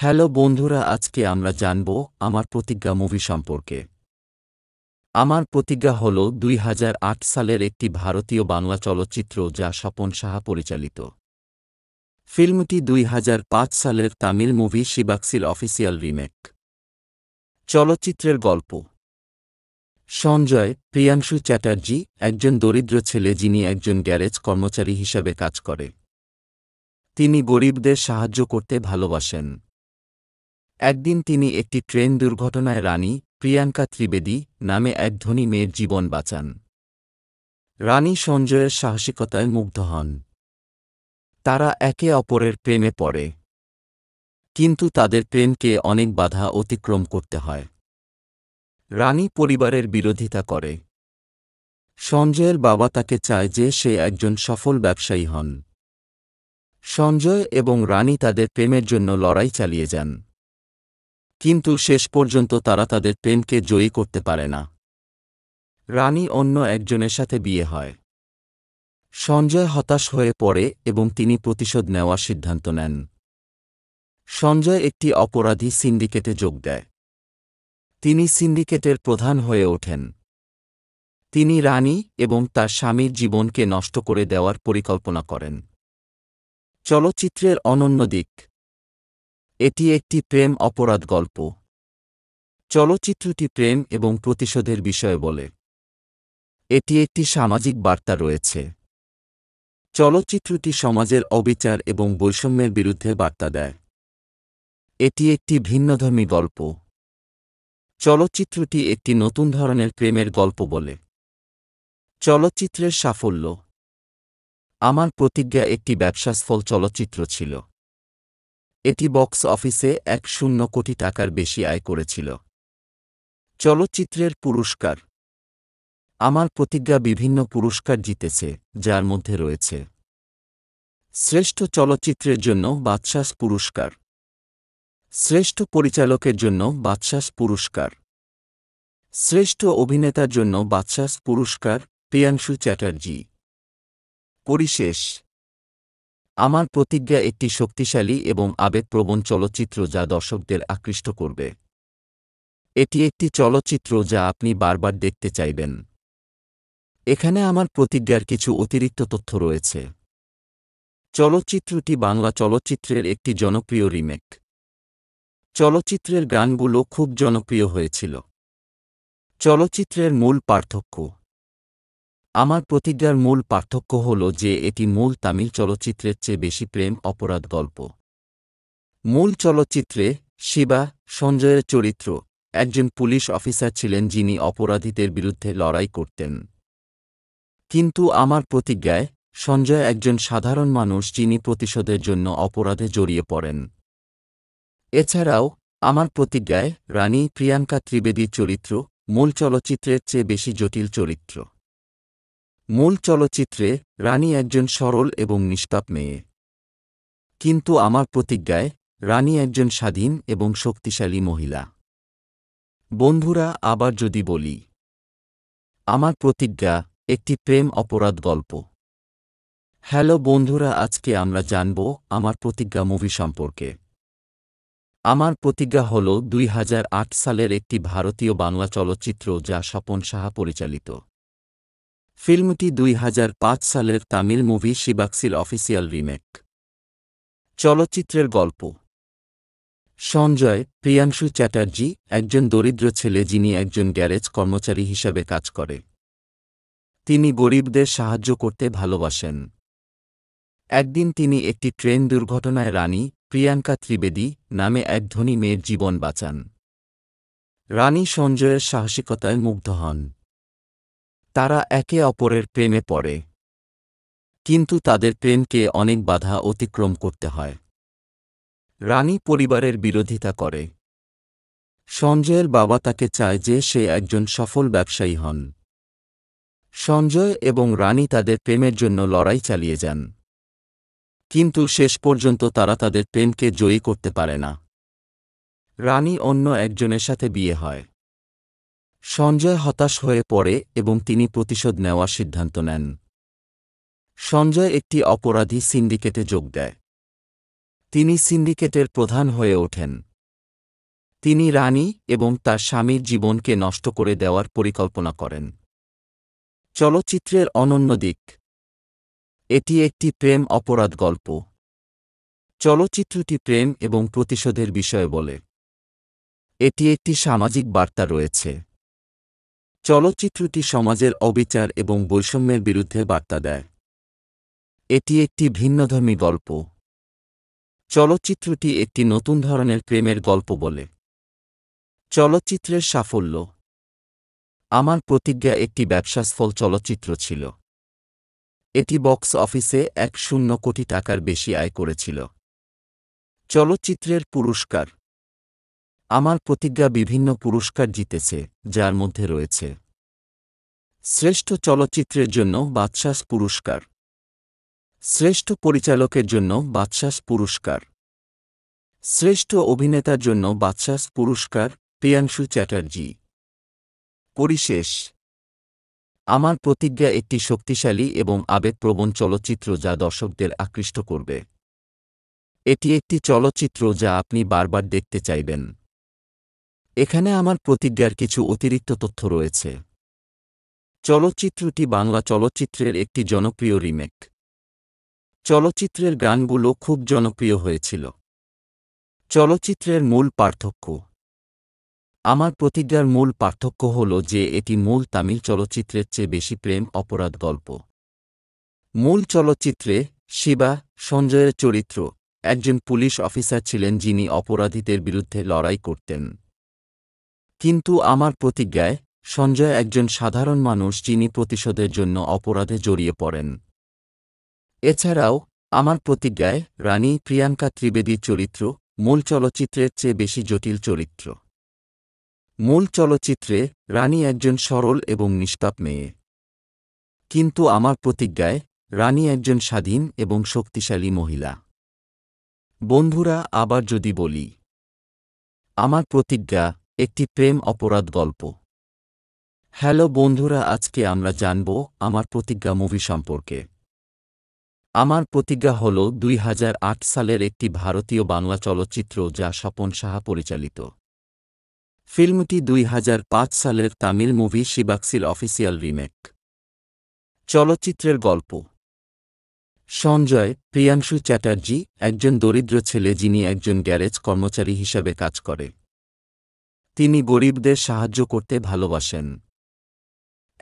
হ্যালো বন্ধুরা আজকে আমরা জানব আমার প্রতিজ্ঞা মুভি সম্পর্কে আমার প্রতিজ্ঞা হল দুই সালের একটি ভারতীয় বাংলা চলচ্চিত্র যা স্বপন সাহা পরিচালিত ফিল্মটি দুই সালের তামিল মুভি শিবাক্সির অফিসিয়াল রিমেক চলচ্চিত্রের গল্প সঞ্জয় প্রিয়াংশু চ্যাটার্জি একজন দরিদ্র ছেলে যিনি একজন গ্যারেজ কর্মচারী হিসাবে কাজ করে তিনি গরিবদের সাহায্য করতে ভালোবাসেন একদিন তিনি একটি ট্রেন দুর্ঘটনায় রানী প্রিয়াঙ্কা ত্রিবেদী নামে এক ধনী মেয়ের জীবন বাঁচান রানী সঞ্জয়ের সাহসিকতায় মুগ্ধ হন তারা একে অপরের প্রেমে পড়ে কিন্তু তাদের প্রেমকে অনেক বাধা অতিক্রম করতে হয় রানী পরিবারের বিরোধিতা করে সঞ্জয়ের বাবা তাকে চায় যে সে একজন সফল ব্যবসায়ী হন সঞ্জয় এবং রানী তাদের প্রেমের জন্য লড়াই চালিয়ে যান কিন্তু শেষ পর্যন্ত তারা তাদের প্রেমকে জয়ী করতে পারে না রানী অন্য একজনের সাথে বিয়ে হয় সঞ্জয় হতাশ হয়ে পড়ে এবং তিনি প্রতিশোধ নেওয়ার সিদ্ধান্ত নেন সঞ্জয় একটি অপরাধী সিন্ডিকেটে যোগ দেয় তিনি সিন্ডিকেটের প্রধান হয়ে ওঠেন তিনি রানী এবং তার স্বামীর জীবনকে নষ্ট করে দেওয়ার পরিকল্পনা করেন চলচ্চিত্রের অনন্য দিক এটি একটি প্রেম অপরাধ গল্প চলচ্চিত্রটি প্রেম এবং প্রতিশোধের বিষয়ে বলে এটি একটি সামাজিক বার্তা রয়েছে চলচ্চিত্রটি সমাজের অবিচার এবং বৈষম্যের বিরুদ্ধে বার্তা দেয় এটি একটি ভিন্নধর্মী গল্প চলচ্চিত্রটি একটি নতুন ধরনের প্রেমের গল্প বলে চলচ্চিত্রের সাফল্য আমার প্রতিজ্ঞা একটি ব্যবসাসফল চলচ্চিত্র ছিল এটি বক্স অফিসে এক শূন্য কোটি টাকার বেশি আয় করেছিল চলচ্চিত্রের পুরস্কার আমার প্রতিজ্ঞা বিভিন্ন পুরস্কার জিতেছে যার মধ্যে রয়েছে শ্রেষ্ঠ চলচ্চিত্রের জন্য বাদশাস পুরস্কার শ্রেষ্ঠ পরিচালকের জন্য বাদশাস পুরস্কার শ্রেষ্ঠ অভিনেতার জন্য বাদশাস পুরস্কার প্রিয়াংশু চ্যাটার্জী পরিশেষ আমার প্রতিজ্ঞা একটি শক্তিশালী এবং আবেগপ্রবণ চলচ্চিত্র যা দর্শকদের আকৃষ্ট করবে এটি একটি চলচ্চিত্র যা আপনি বারবার দেখতে চাইবেন এখানে আমার প্রতিজ্ঞার কিছু অতিরিক্ত তথ্য রয়েছে চলচ্চিত্রটি বাংলা চলচ্চিত্রের একটি জনপ্রিয় রিমেক চলচ্চিত্রের গানগুলো খুব জনপ্রিয় হয়েছিল চলচ্চিত্রের মূল পার্থক্য আমার প্রতিজ্ঞার মূল পার্থক্য হল যে এটি মূল তামিল চলচ্চিত্রের চেয়ে বেশি প্রেম অপরাধ গল্প মূল চলচ্চিত্রে শিবা সঞ্জয়ের চরিত্র একজন পুলিশ অফিসার ছিলেন যিনি অপরাধীদের বিরুদ্ধে লড়াই করতেন কিন্তু আমার প্রতিজ্ঞায় সঞ্জয় একজন সাধারণ মানুষ যিনি প্রতিশোধের জন্য অপরাধে জড়িয়ে পড়েন এছাড়াও আমার প্রতিজ্ঞায় রানী প্রিয়াঙ্কা ত্রিবেদীর চরিত্র মূল চলচ্চিত্রের চেয়ে বেশি জটিল চরিত্র মূল চলচ্চিত্রে রানী একজন সরল এবং নিষ্পাপ মেয়ে কিন্তু আমার প্রতিজ্ঞায় রানী একজন স্বাধীন এবং শক্তিশালী মহিলা বন্ধুরা আবার যদি বলি আমার প্রতিজ্ঞা একটি প্রেম অপরাধ গল্প হ্যালো বন্ধুরা আজকে আমরা জানব আমার প্রতিজ্ঞা মুভি সম্পর্কে আমার প্রতিজ্ঞা হল দুই সালের একটি ভারতীয় বাংলা চলচ্চিত্র যা স্বপন সাহা পরিচালিত ফিল্মটি দুই সালের তামিল মুভি শিবাক্সির অফিসিয়াল রিমেক চলচ্চিত্রের গল্প সঞ্জয় প্রিয়াংশু চ্যাটার্জি একজন দরিদ্র ছেলে যিনি একজন গ্যারেজ কর্মচারী হিসাবে কাজ করে তিনি গরিবদের সাহায্য করতে ভালোবাসেন একদিন তিনি একটি ট্রেন দুর্ঘটনায় রানী প্রিয়াঙ্কা ত্রিবেদী নামে এক ধনী মেয়ের জীবন বাঁচান রানী সঞ্জয়ের সাহসিকতায় মুগ্ধ হন তারা একে অপরের প্রেমে পড়ে কিন্তু তাদের প্রেমকে অনেক বাধা অতিক্রম করতে হয় রানী পরিবারের বিরোধিতা করে সঞ্জয়ের বাবা তাকে চায় যে সে একজন সফল ব্যবসায়ী হন সঞ্জয় এবং রানী তাদের প্রেমের জন্য লড়াই চালিয়ে যান কিন্তু শেষ পর্যন্ত তারা তাদের প্রেমকে জয়ী করতে পারে না রানী অন্য একজনের সাথে বিয়ে হয় সঞ্জয় হতাশ হয়ে পড়ে এবং তিনি প্রতিশোধ নেওয়ার সিদ্ধান্ত নেন সঞ্জয় একটি অপরাধী সিন্ডিকেটে যোগ দেয় তিনি সিন্ডিকেটের প্রধান হয়ে ওঠেন তিনি রানী এবং তার স্বামীর জীবনকে নষ্ট করে দেওয়ার পরিকল্পনা করেন চলচ্চিত্রের অনন্য দিক এটি একটি প্রেম অপরাধ গল্প চলচ্চিত্রটি প্রেম এবং প্রতিশোধের বিষয়ে বলে এটি একটি সামাজিক বার্তা রয়েছে চলচ্চিত্রটি সমাজের অবিচার এবং বৈষম্যের বিরুদ্ধে বার্তা দেয় এটি একটি ভিন্নধর্মী গল্প চলচ্চিত্রটি একটি নতুন ধরনের প্রেমের গল্প বলে চলচ্চিত্রের সাফল্য আমার প্রতিজ্ঞা একটি ব্যবসাসফল চলচ্চিত্র ছিল এটি বক্স অফিসে এক শূন্য কোটি টাকার বেশি আয় করেছিল চলচ্চিত্রের পুরস্কার আমার প্রতিজ্ঞা বিভিন্ন পুরস্কার জিতেছে যার মধ্যে রয়েছে শ্রেষ্ঠ চলচ্চিত্রের জন্য বাদশাস পুরস্কার শ্রেষ্ঠ পরিচালকের জন্য বাদশাস পুরস্কার শ্রেষ্ঠ অভিনেতার জন্য বাদশাস পুরস্কার প্রিয়াংশু চ্যাটার্জি পরিশেষ আমার প্রতিজ্ঞা একটি শক্তিশালী এবং আবেগপ্রবণ চলচ্চিত্র যা দর্শকদের আকৃষ্ট করবে এটি একটি চলচ্চিত্র যা আপনি বারবার দেখতে চাইবেন এখানে আমার প্রতিজ্ঞার কিছু অতিরিক্ত তথ্য রয়েছে চলচ্চিত্রটি বাংলা চলচ্চিত্রের একটি জনপ্রিয় রিমেক চলচ্চিত্রের গানগুলো খুব জনপ্রিয় হয়েছিল চলচ্চিত্রের মূল পার্থক্য আমার প্রতিজ্ঞার মূল পার্থক্য হল যে এটি মূল তামিল চলচ্চিত্রের চেয়ে বেশি প্রেম অপরাধ গল্প মূল চলচ্চিত্রে শিবা সঞ্জয়ের চরিত্র একজন পুলিশ অফিসার ছিলেন যিনি অপরাধীদের বিরুদ্ধে লড়াই করতেন কিন্তু আমার প্রতিজ্ঞায় সঞ্জয় একজন সাধারণ মানুষ যিনি প্রতিশোধের জন্য অপরাধে জড়িয়ে পড়েন এছাড়াও আমার প্রতিজ্ঞায় রানী প্রিয়াঙ্কা ত্রিবেদীর চরিত্র মূল চলচ্চিত্রের চেয়ে বেশি জটিল চরিত্র মূল চলচ্চিত্রে রানী একজন সরল এবং নিষ্পাপ মেয়ে কিন্তু আমার প্রতিজ্ঞায় রানী একজন স্বাধীন এবং শক্তিশালী মহিলা বন্ধুরা আবার যদি বলি আমার প্রতিজ্ঞা একটি প্রেম অপরাধ গল্প হ্যালো বন্ধুরা আজকে আমরা জানব আমার প্রতিজ্ঞা মুভি সম্পর্কে আমার প্রতিজ্ঞা হল দুই সালের একটি ভারতীয় বাংলা চলচ্চিত্র যা স্বপন সাহা পরিচালিত ফিল্মটি দুই সালের তামিল মুভি শিবাক্সির অফিসিয়াল রিমেক চলচ্চিত্রের গল্প সঞ্জয় প্রিয়াংশু চ্যাটার্জি একজন দরিদ্র ছেলে যিনি একজন গ্যারেজ কর্মচারী হিসাবে কাজ করে তিনি গরিবদের সাহায্য করতে ভালোবাসেন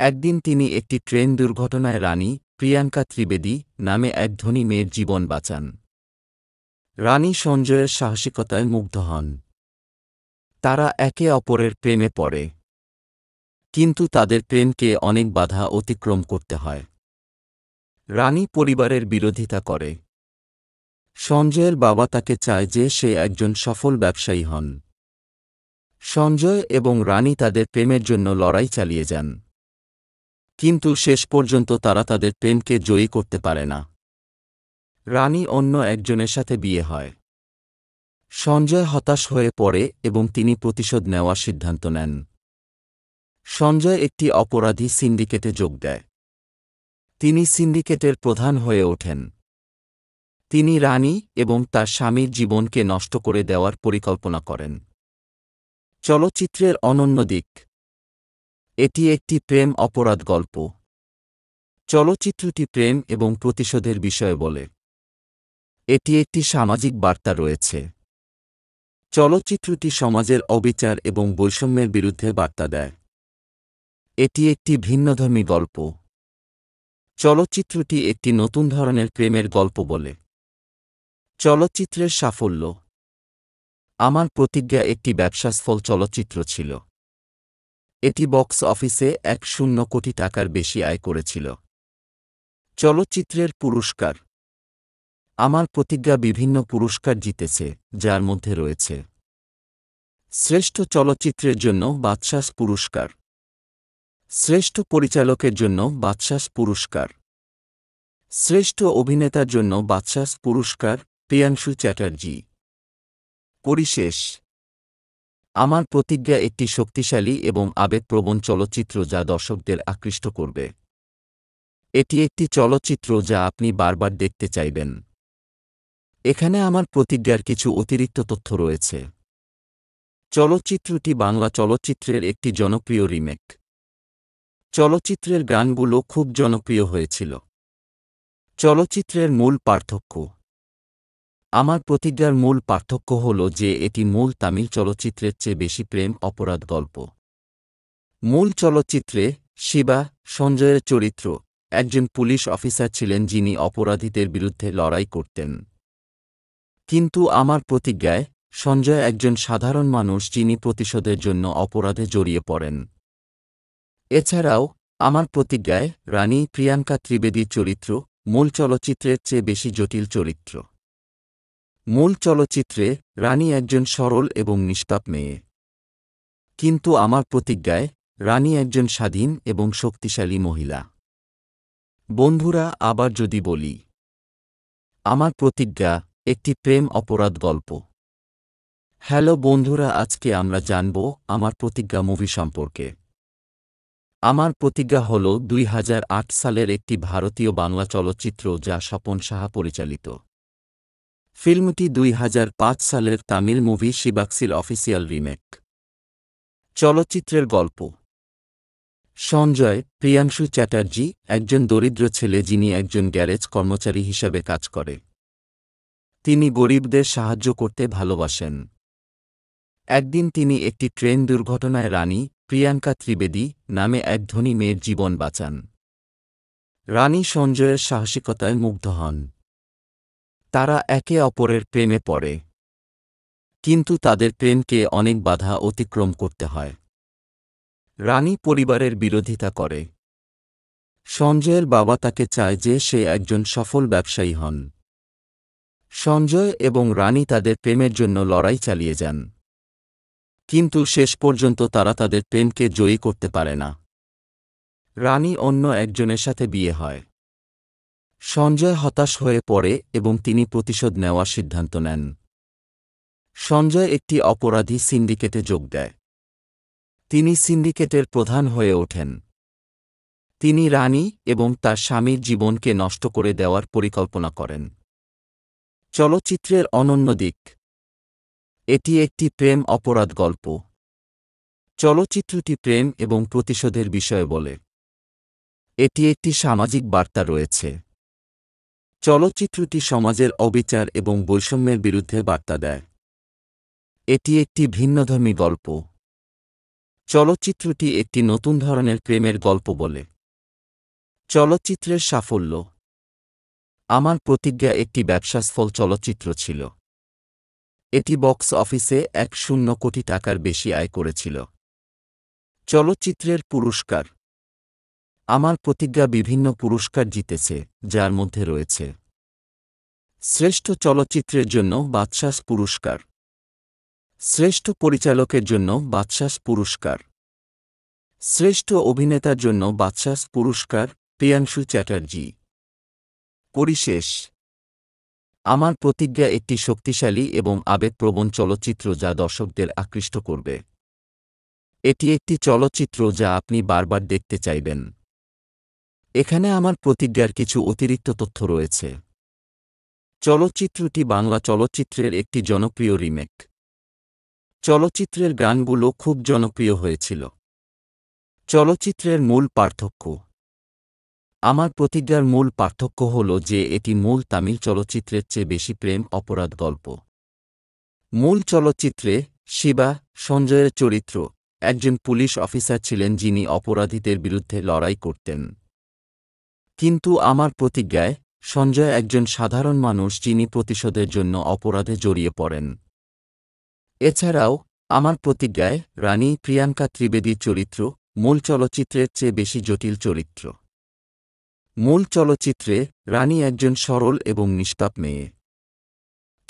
একদিন তিনি একটি ট্রেন দুর্ঘটনায় রানী প্রিয়াঙ্কা ত্রিবেদী নামে এক ধনী মেয়ের জীবন বাঁচান রানী সঞ্জয়ের সাহসিকতায় মুগ্ধ হন তারা একে অপরের প্রেমে পড়ে কিন্তু তাদের প্রেমকে অনেক বাধা অতিক্রম করতে হয় রানী পরিবারের বিরোধিতা করে সঞ্জয়ের বাবা তাকে চায় যে সে একজন সফল ব্যবসায়ী হন সঞ্জয় এবং রানী তাদের প্রেমের জন্য লড়াই চালিয়ে যান কিন্তু শেষ পর্যন্ত তারা তাদের প্রেমকে জয়ী করতে পারে না রানী অন্য একজনের সাথে বিয়ে হয় সঞ্জয় হতাশ হয়ে পড়ে এবং তিনি প্রতিশোধ নেওয়ার সিদ্ধান্ত নেন সঞ্জয় একটি অপরাধী সিন্ডিকেটে যোগ দেয় তিনি সিন্ডিকেটের প্রধান হয়ে ওঠেন তিনি রানী এবং তার স্বামীর জীবনকে নষ্ট করে দেওয়ার পরিকল্পনা করেন চলচ্চিত্রের অনন্য দিক এটি একটি প্রেম অপরাধ গল্প চলচ্চিত্রটি প্রেম এবং প্রতিশোধের বিষয়ে বলে এটি একটি সামাজিক বার্তা রয়েছে চলচ্চিত্রটি সমাজের অবিচার এবং বৈষম্যের বিরুদ্ধে বার্তা দেয় এটি একটি ভিন্নধর্মী গল্প চলচ্চিত্রটি একটি নতুন ধরনের প্রেমের গল্প বলে চলচ্চিত্রের সাফল্য আমার প্রতিজ্ঞা একটি ব্যবসাসফল চলচ্চিত্র ছিল এটি বক্স অফিসে এক শূন্য কোটি টাকার বেশি আয় করেছিল চলচ্চিত্রের পুরস্কার আমার প্রতিজ্ঞা বিভিন্ন পুরস্কার জিতেছে যার মধ্যে রয়েছে শ্রেষ্ঠ চলচ্চিত্রের জন্য বাদশাস পুরস্কার শ্রেষ্ঠ পরিচালকের জন্য বাদশাস পুরস্কার শ্রেষ্ঠ অভিনেতার জন্য বাদশাস পুরস্কার প্রিয়াংশু চ্যাটার্জী পরিশেষ আমার প্রতিজ্ঞা একটি শক্তিশালী এবং আবেগপ্রবণ চলচ্চিত্র যা দর্শকদের আকৃষ্ট করবে এটি একটি চলচ্চিত্র যা আপনি বারবার দেখতে চাইবেন এখানে আমার প্রতিজ্ঞার কিছু অতিরিক্ত তথ্য রয়েছে চলচ্চিত্রটি বাংলা চলচ্চিত্রের একটি জনপ্রিয় রিমেক চলচ্চিত্রের গানগুলো খুব জনপ্রিয় হয়েছিল চলচ্চিত্রের মূল পার্থক্য আমার প্রতিজ্ঞার মূল পার্থক্য হল যে এটি মূল তামিল চলচ্চিত্রের চেয়ে বেশি প্রেম অপরাধ গল্প মূল চলচ্চিত্রে শিবা সঞ্জয়ের চরিত্র একজন পুলিশ অফিসার ছিলেন যিনি অপরাধীদের বিরুদ্ধে লড়াই করতেন কিন্তু আমার প্রতিজ্ঞায় সঞ্জয় একজন সাধারণ মানুষ যিনি প্রতিশোধের জন্য অপরাধে জড়িয়ে পড়েন এছাড়াও আমার প্রতিজ্ঞায় রানী প্রিয়াঙ্কা ত্রিবেদীর চরিত্র মূল চলচ্চিত্রের চেয়ে বেশি জটিল চরিত্র মূল চলচ্চিত্রে রানী একজন সরল এবং নিষ্পাপ মেয়ে কিন্তু আমার প্রতিজ্ঞায় রানী একজন স্বাধীন এবং শক্তিশালী মহিলা বন্ধুরা আবার যদি বলি আমার প্রতিজ্ঞা একটি প্রেম অপরাধ গল্প হ্যালো বন্ধুরা আজকে আমরা জানব আমার প্রতিজ্ঞা মুভি সম্পর্কে আমার প্রতিজ্ঞা হল দুই সালের একটি ভারতীয় বাংলা চলচ্চিত্র যা স্বপন সাহা পরিচালিত ফিল্মটি দুই সালের তামিল মুভি শিবাক্সির অফিসিয়াল রিমেক চলচ্চিত্রের গল্প সঞ্জয় প্রিয়াংশু চ্যাটার্জি একজন দরিদ্র ছেলে যিনি একজন গ্যারেজ কর্মচারী হিসাবে কাজ করে তিনি গরিবদের সাহায্য করতে ভালোবাসেন একদিন তিনি একটি ট্রেন দুর্ঘটনায় রানী প্রিয়াঙ্কা ত্রিবেদী নামে এক ধনী মেয়ের জীবন বাঁচান রানী সঞ্জয়ের সাহসিকতায় মুগ্ধ হন তারা একে অপরের প্রেমে পড়ে কিন্তু তাদের প্রেমকে অনেক বাধা অতিক্রম করতে হয় রানী পরিবারের বিরোধিতা করে সঞ্জয়ের বাবা তাকে চায় যে সে একজন সফল ব্যবসায়ী হন সঞ্জয় এবং রানী তাদের প্রেমের জন্য লড়াই চালিয়ে যান কিন্তু শেষ পর্যন্ত তারা তাদের প্রেমকে জয়ী করতে পারে না রানী অন্য একজনের সাথে বিয়ে হয় সঞ্জয় হতাশ হয়ে পড়ে এবং তিনি প্রতিশোধ নেওয়ার সিদ্ধান্ত নেন সঞ্জয় একটি অপরাধী সিন্ডিকেটে যোগ দেয় তিনি সিন্ডিকেটের প্রধান হয়ে ওঠেন তিনি রানী এবং তার স্বামীর জীবনকে নষ্ট করে দেওয়ার পরিকল্পনা করেন চলচ্চিত্রের অনন্য দিক এটি একটি প্রেম অপরাধ গল্প চলচ্চিত্রটি প্রেম এবং প্রতিশোধের বিষয়ে বলে এটি একটি সামাজিক বার্তা রয়েছে চলচ্চিত্রটি সমাজের অবিচার এবং বৈষম্যের বিরুদ্ধে বার্তা দেয় এটি একটি ভিন্নধর্মী গল্প চলচ্চিত্রটি একটি নতুন ধরনের প্রেমের গল্প বলে চলচ্চিত্রের সাফল্য আমার প্রতিজ্ঞা একটি ব্যবসাসফল চলচ্চিত্র ছিল এটি বক্স অফিসে এক শূন্য কোটি টাকার বেশি আয় করেছিল চলচ্চিত্রের পুরস্কার আমার প্রতিজ্ঞা বিভিন্ন পুরস্কার জিতেছে যার মধ্যে রয়েছে শ্রেষ্ঠ চলচ্চিত্রের জন্য বাদশাস পুরস্কার শ্রেষ্ঠ পরিচালকের জন্য বাদশাস পুরস্কার শ্রেষ্ঠ অভিনেতার জন্য বাদশাস পুরস্কার প্রিয়াংশু চ্যাটার্জি পরিশেষ আমার প্রতিজ্ঞা একটি শক্তিশালী এবং আবেগপ্রবণ চলচ্চিত্র যা দর্শকদের আকৃষ্ট করবে এটি একটি চলচ্চিত্র যা আপনি বারবার দেখতে চাইবেন এখানে আমার প্রতিজ্ঞার কিছু অতিরিক্ত তথ্য রয়েছে চলচ্চিত্রটি বাংলা চলচ্চিত্রের একটি জনপ্রিয় রিমেক চলচ্চিত্রের গানগুলো খুব জনপ্রিয় হয়েছিল চলচ্চিত্রের মূল পার্থক্য আমার প্রতিজ্ঞার মূল পার্থক্য হল যে এটি মূল তামিল চলচ্চিত্রের চেয়ে বেশি প্রেম অপরাধ গল্প মূল চলচ্চিত্রে শিবা সঞ্জয়ের চরিত্র একজন পুলিশ অফিসার ছিলেন যিনি অপরাধীদের বিরুদ্ধে লড়াই করতেন কিন্তু আমার প্রতিজ্ঞায় সঞ্জয় একজন সাধারণ মানুষ যিনি প্রতিশোধের জন্য অপরাধে জড়িয়ে পড়েন এছাড়াও আমার প্রতিজ্ঞায় রানী প্রিয়াঙ্কা ত্রিবেদীর চরিত্র মূল চলচ্চিত্রের চেয়ে বেশি জটিল চরিত্র মূল চলচ্চিত্রে রানী একজন সরল এবং নিষ্পাপ মেয়ে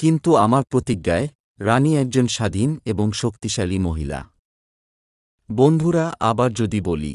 কিন্তু আমার প্রতিজ্ঞায় রানী একজন স্বাধীন এবং শক্তিশালী মহিলা বন্ধুরা আবার যদি বলি